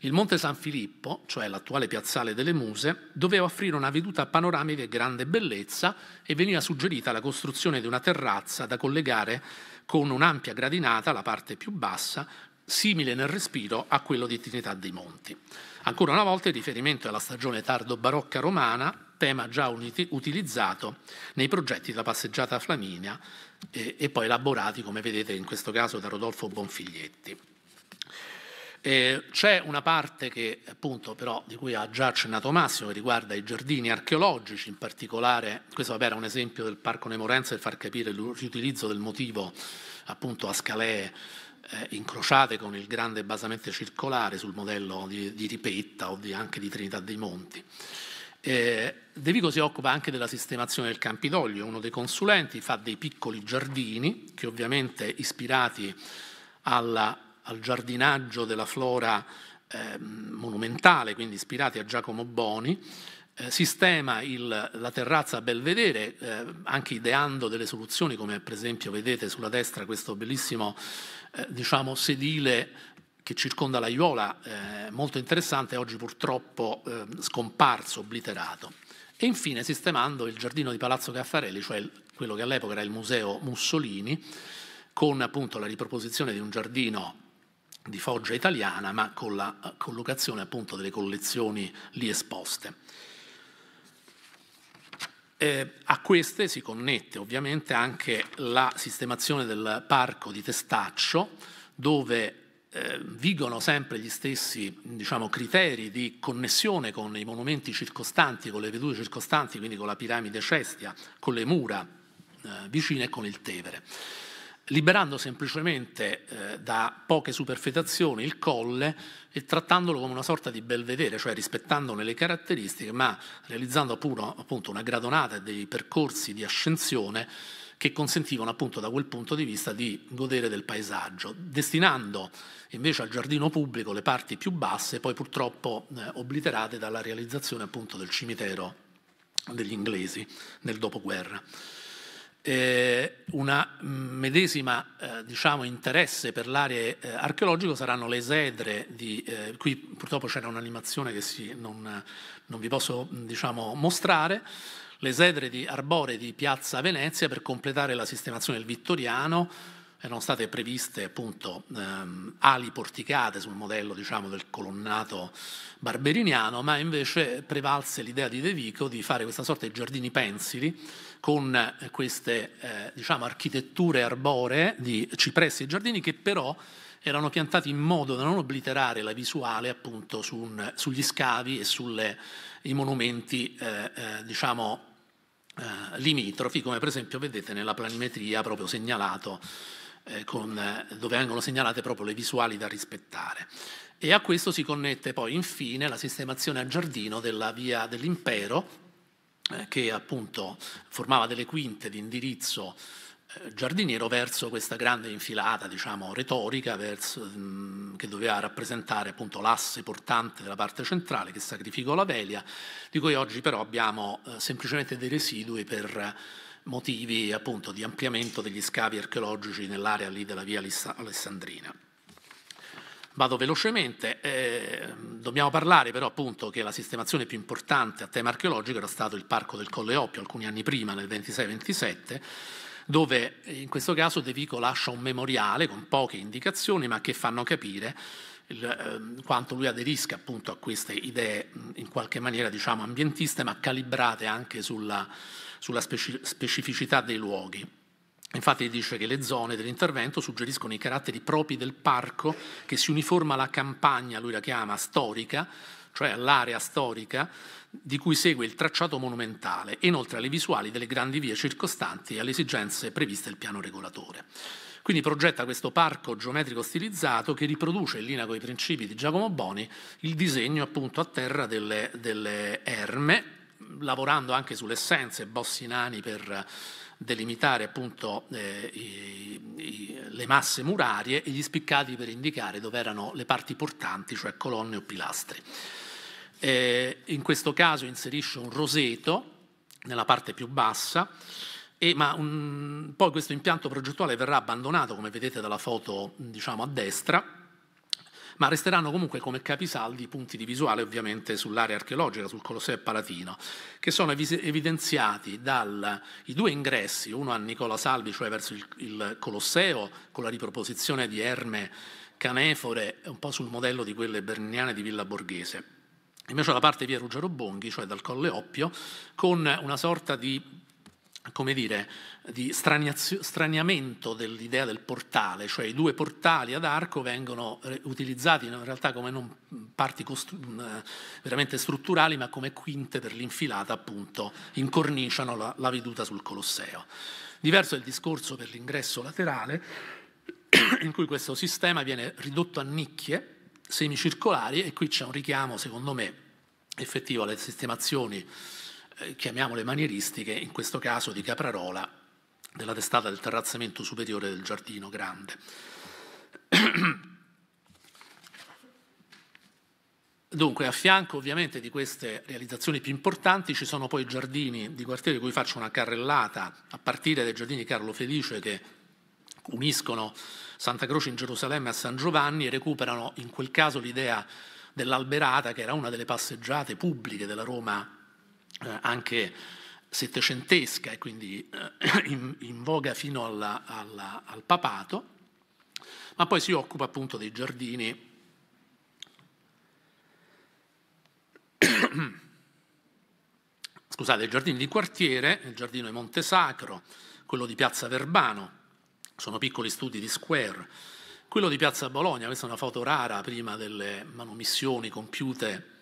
Il Monte San Filippo, cioè l'attuale piazzale delle Muse, doveva offrire una veduta panoramica e grande bellezza e veniva suggerita la costruzione di una terrazza da collegare con un'ampia gradinata, la parte più bassa, simile nel respiro a quello di Trinità dei Monti. Ancora una volta il riferimento alla stagione tardo-barocca romana, tema già utilizzato nei progetti della passeggiata Flaminia e, e poi elaborati, come vedete in questo caso, da Rodolfo Bonfiglietti. Eh, c'è una parte che, appunto, però, di cui ha già accennato Massimo, che riguarda i giardini archeologici, in particolare, questo vabbè, era un esempio del Parco Nemorenza per far capire il riutilizzo del motivo appunto a scalee eh, incrociate con il grande basamento circolare sul modello di, di Ripetta o di, anche di Trinità dei Monti. Eh, De Vico si occupa anche della sistemazione del Campidoglio, uno dei consulenti, fa dei piccoli giardini che ovviamente ispirati alla al giardinaggio della flora eh, monumentale, quindi ispirati a Giacomo Boni, eh, sistema il, la terrazza a Belvedere, eh, anche ideando delle soluzioni come per esempio vedete sulla destra questo bellissimo eh, diciamo, sedile che circonda la l'Aiola, eh, molto interessante, oggi purtroppo ehm, scomparso, obliterato. E infine sistemando il giardino di Palazzo Caffarelli, cioè il, quello che all'epoca era il museo Mussolini, con appunto la riproposizione di un giardino di Foggia italiana, ma con la eh, collocazione appunto delle collezioni lì esposte. Eh, a queste si connette ovviamente anche la sistemazione del parco di Testaccio, dove eh, vigono sempre gli stessi diciamo, criteri di connessione con i monumenti circostanti, con le vedute circostanti, quindi con la piramide Cestia, con le mura eh, vicine e con il Tevere liberando semplicemente eh, da poche superfetazioni il colle e trattandolo come una sorta di belvedere, cioè rispettandone le caratteristiche, ma realizzando appunto, appunto una gradonata dei percorsi di ascensione che consentivano appunto da quel punto di vista di godere del paesaggio, destinando invece al giardino pubblico le parti più basse, poi purtroppo eh, obliterate dalla realizzazione appunto del cimitero degli inglesi nel dopoguerra. Eh, una medesima eh, diciamo, interesse per l'area eh, archeologica saranno le esedre, di, eh, qui purtroppo c'era un'animazione che si, non, non, vi posso diciamo, mostrare, le esedre di Arbore di Piazza Venezia per completare la sistemazione del Vittoriano, erano state previste appunto ehm, ali porticate sul modello diciamo, del colonnato barberiniano, ma invece prevalse l'idea di De Vico di fare questa sorta di giardini pensili con eh, queste eh, diciamo, architetture arboree di cipressi e giardini che però erano piantati in modo da non obliterare la visuale appunto su un, sugli scavi e sui monumenti eh, eh, diciamo, eh, limitrofi, come per esempio vedete nella planimetria proprio segnalato eh, con, dove vengono segnalate proprio le visuali da rispettare. E a questo si connette poi infine la sistemazione a giardino della via dell'impero, eh, che appunto formava delle quinte di indirizzo eh, giardiniero verso questa grande infilata diciamo, retorica verso, mm, che doveva rappresentare appunto l'asse portante della parte centrale che sacrificò la Velia, di cui oggi però abbiamo eh, semplicemente dei residui per motivi appunto di ampliamento degli scavi archeologici nell'area lì della via Alessandrina. Vado velocemente, eh, dobbiamo parlare però appunto che la sistemazione più importante a tema archeologico era stato il Parco del Colle Oppio alcuni anni prima, nel 26-27, dove in questo caso De Vico lascia un memoriale con poche indicazioni ma che fanno capire il, eh, quanto lui aderisca appunto a queste idee in qualche maniera diciamo ambientiste ma calibrate anche sulla, sulla specificità dei luoghi. Infatti dice che le zone dell'intervento suggeriscono i caratteri propri del parco che si uniforma alla campagna, lui la chiama storica, cioè all'area storica di cui segue il tracciato monumentale e inoltre alle visuali delle grandi vie circostanti e alle esigenze previste del piano regolatore. Quindi progetta questo parco geometrico stilizzato che riproduce in linea con i principi di Giacomo Boni il disegno appunto a terra delle, delle erme, lavorando anche sulle essenze bossi nani per delimitare appunto eh, i, i, le masse murarie e gli spiccati per indicare dove erano le parti portanti, cioè colonne o pilastri. Eh, in questo caso inserisce un roseto nella parte più bassa, e, ma un, poi questo impianto progettuale verrà abbandonato, come vedete dalla foto diciamo, a destra, ma resteranno comunque come capisaldi punti di visuale ovviamente sull'area archeologica, sul Colosseo Palatino, che sono evidenziati dai due ingressi, uno a Nicola Salvi, cioè verso il, il Colosseo, con la riproposizione di erme canefore, un po' sul modello di quelle berniane di Villa Borghese. Invece la parte via Ruggero Bonghi, cioè dal Colle Oppio, con una sorta di come dire, di straniamento dell'idea del portale, cioè i due portali ad arco vengono eh, utilizzati in realtà come non mm, parti costru- mm, eh, veramente strutturali, ma come quinte per l'infilata, appunto, incorniciano la, la veduta sul Colosseo. Diverso è il discorso per l'ingresso laterale, <clears throat> in cui questo sistema viene ridotto a nicchie semicircolari e qui c'è un richiamo, secondo me, effettivo alle sistemazioni eh, chiamiamole manieristiche, in questo caso di Caprarola, della testata del terrazzamento superiore del giardino grande. <clears throat> Dunque, a fianco ovviamente di queste realizzazioni più importanti ci sono poi giardini di quartiere di cui faccio una carrellata, a partire dai giardini Carlo Felice che uniscono Santa Croce in Gerusalemme a San Giovanni e recuperano in quel caso l'idea dell'alberata che era una delle passeggiate pubbliche della Roma eh, anche settecentesca e quindi eh, <clears throat> in, in, voga fino alla, alla, al papato, ma poi si occupa appunto dei giardini <clears throat> scusate, i giardini di quartiere, il giardino di Monte Sacro, quello di Piazza Verbano, sono piccoli studi di Square, quello di Piazza Bologna, questa è una foto rara prima delle manomissioni compiute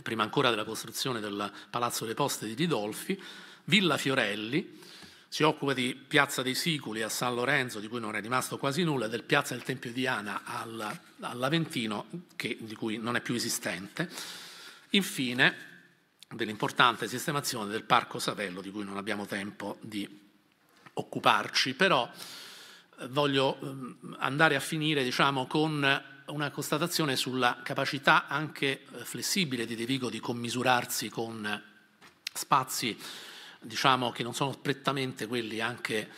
prima ancora della costruzione del Palazzo delle Poste di Ridolfi, Villa Fiorelli, si occupa di Piazza dei Siculi a San Lorenzo, di cui non è rimasto quasi nulla, del Piazza del Tempio di Ana all'Aventino, che, di cui non è più esistente. Infine, dell'importante sistemazione del Parco Savello, di cui non abbiamo tempo di occuparci, però eh, voglio ehm, andare a finire diciamo, con una constatazione sulla capacità anche eh, flessibile di De Vigo di commisurarsi con eh, spazi diciamo, che non sono prettamente quelli anche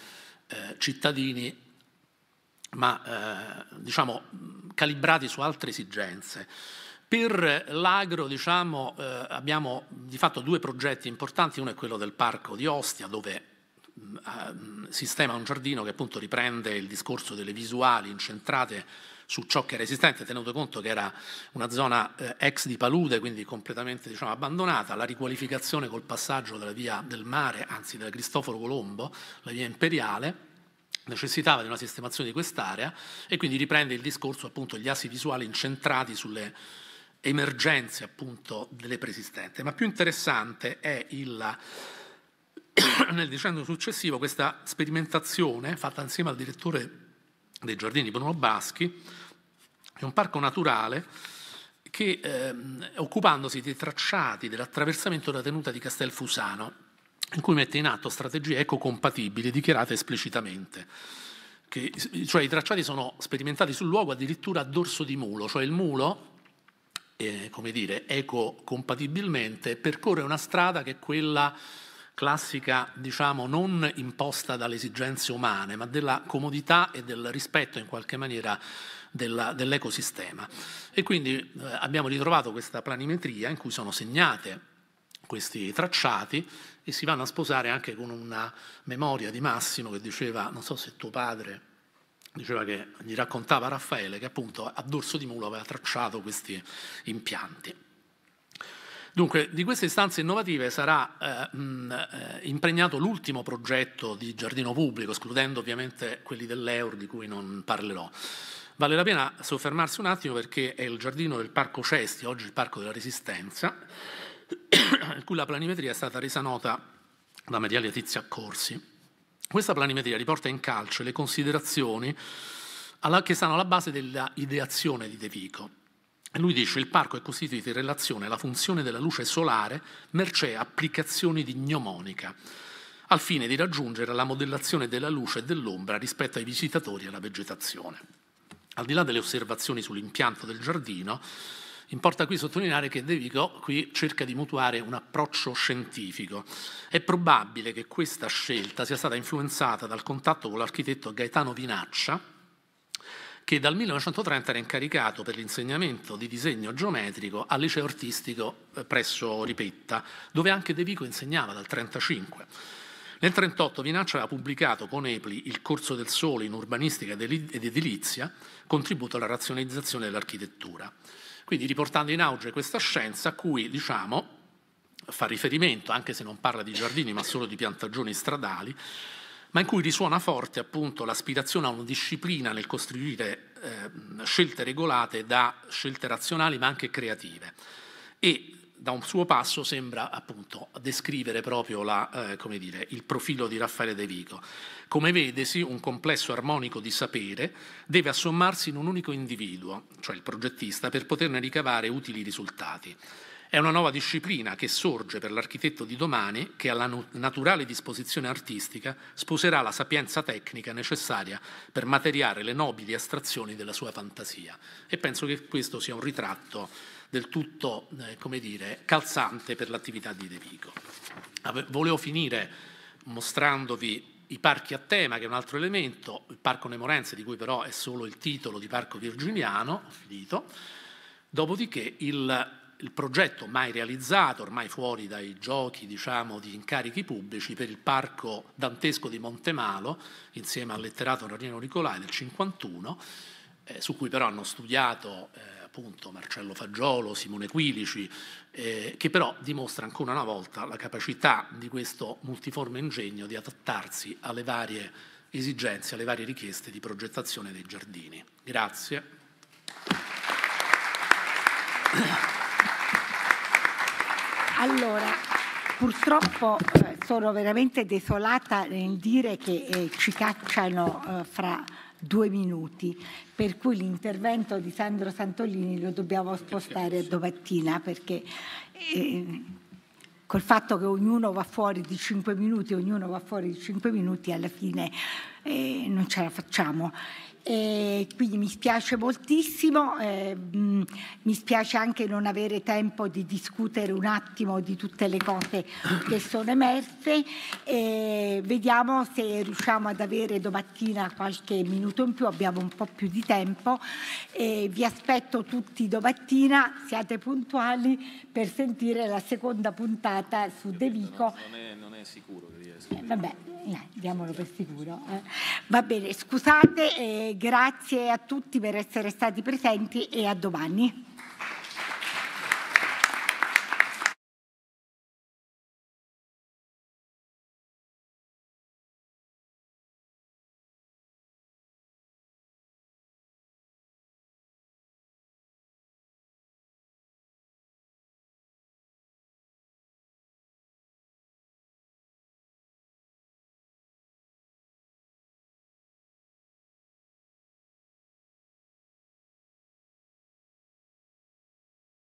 eh, cittadini, ma eh, diciamo, calibrati su altre esigenze. Per l'agro diciamo, eh, abbiamo di fatto due progetti importanti, uno è quello del parco di Ostia dove mh, mm, eh, mm, sistema un giardino che appunto riprende il discorso delle visuali incentrate su ciò che era esistente, tenuto conto che era una zona eh, ex di palude, quindi completamente diciamo, abbandonata, la riqualificazione col passaggio della via del mare, anzi della Cristoforo Colombo, la via imperiale, necessitava di una sistemazione di quest'area e quindi riprende il discorso appunto gli assi visuali incentrati sulle emergenze appunto delle preesistenti. Ma più interessante è il, <coughs> nel dicembre successivo questa sperimentazione fatta insieme al direttore dei giardini Bruno Baschi, è un parco naturale che, ehm, occupandosi dei tracciati dell'attraversamento della tenuta di Castelfusano, in cui mette in atto strategie ecocompatibili dichiarate esplicitamente. Che, cioè i tracciati sono sperimentati sul luogo addirittura a dorso di mulo, cioè il mulo, eh, come dire, ecocompatibilmente percorre una strada che è quella classica, diciamo, non imposta dalle esigenze umane, ma della comodità e del rispetto in qualche maniera della, dell'ecosistema. E quindi eh, abbiamo ritrovato questa planimetria in cui sono segnate questi tracciati e si vanno a sposare anche con una memoria di Massimo che diceva, non so se tuo padre diceva che gli raccontava Raffaele che appunto a dorso di mulo aveva tracciato questi impianti. Dunque, di queste istanze innovative sarà eh, mh, eh, impregnato l'ultimo progetto di giardino pubblico, escludendo ovviamente quelli dell'Eur di cui non parlerò. Vale la pena soffermarsi un attimo perché è il giardino del Parco Cesti, oggi il Parco della Resistenza, <coughs> in cui la planimetria è stata resa nota da Maria Letizia Corsi. Questa planimetria riporta in calce le considerazioni alla, che stanno alla base dell'ideazione di De Vico lui dice il parco è costituito in relazione alla funzione della luce solare mercé applicazioni di gnomonica, al fine di raggiungere la modellazione della luce e dell'ombra rispetto ai visitatori e alla vegetazione. Al di là delle osservazioni sull'impianto del giardino, Importa qui sottolineare che De Vico qui cerca di mutuare un approccio scientifico. È probabile che questa scelta sia stata influenzata dal contatto con l'architetto Gaetano Vinaccia, che dal 1930 era incaricato per l'insegnamento di disegno geometrico al liceo artistico eh, presso Ripetta, dove anche De Vico insegnava dal 1935. Nel 1938 Vinaccia aveva pubblicato con Epli Il corso del sole in urbanistica ed edilizia, contributo alla razionalizzazione dell'architettura. Quindi riportando in auge questa scienza a cui, diciamo, fa riferimento, anche se non parla di giardini ma solo di piantagioni stradali, ma in cui risuona forte appunto l'aspirazione a una disciplina nel costruire eh, scelte regolate da scelte razionali ma anche creative. E da un suo passo sembra appunto descrivere proprio la, eh, dire, il profilo di Raffaele De Vico. Come vedesi, un complesso armonico di sapere deve assommarsi in un unico individuo, cioè il progettista, per poterne ricavare utili risultati. È una nuova disciplina che sorge per l'architetto di domani che alla naturale disposizione artistica sposerà la sapienza tecnica necessaria per materiare le nobili astrazioni della sua fantasia. E penso che questo sia un ritratto del tutto, eh, come dire, calzante per l'attività di De Vico. Volevo finire mostrandovi i parchi a tema, che è un altro elemento, il Parco Nemorense, di cui però è solo il titolo di Parco Virginiano, finito, dopodiché il il progetto mai realizzato, ormai fuori dai giochi diciamo, di incarichi pubblici, per il parco dantesco di Montemalo, insieme al letterato Raniero Nicolai del 51, eh, su cui però hanno studiato eh, appunto Marcello Fagiolo, Simone Quilici, eh, che però dimostra ancora una volta la capacità di questo multiforme ingegno di adattarsi alle varie esigenze, alle varie richieste di progettazione dei giardini. Grazie. Allora, purtroppo eh, sono veramente desolata nel dire che eh, ci cacciano eh, fra due minuti, per cui l'intervento di Sandro Santolini lo dobbiamo spostare a domattina perché eh, col fatto che ognuno va fuori di cinque minuti, ognuno va fuori di cinque minuti, alla fine eh, non ce la facciamo. E quindi mi spiace moltissimo, eh, mm, mi spiace anche non avere tempo di discutere un attimo di tutte le cose che sono emerse. E vediamo se riusciamo ad avere domattina qualche minuto in più, abbiamo un po' più di tempo. E vi aspetto tutti domattina, siate puntuali per sentire la seconda puntata su De Vico. Non è, non è sicuro che riesca. Eh, vabbè. Dai, diamolo per sicuro. Eh. Va bene, scusate, eh, grazie a tutti per essere stati presenti e a domani.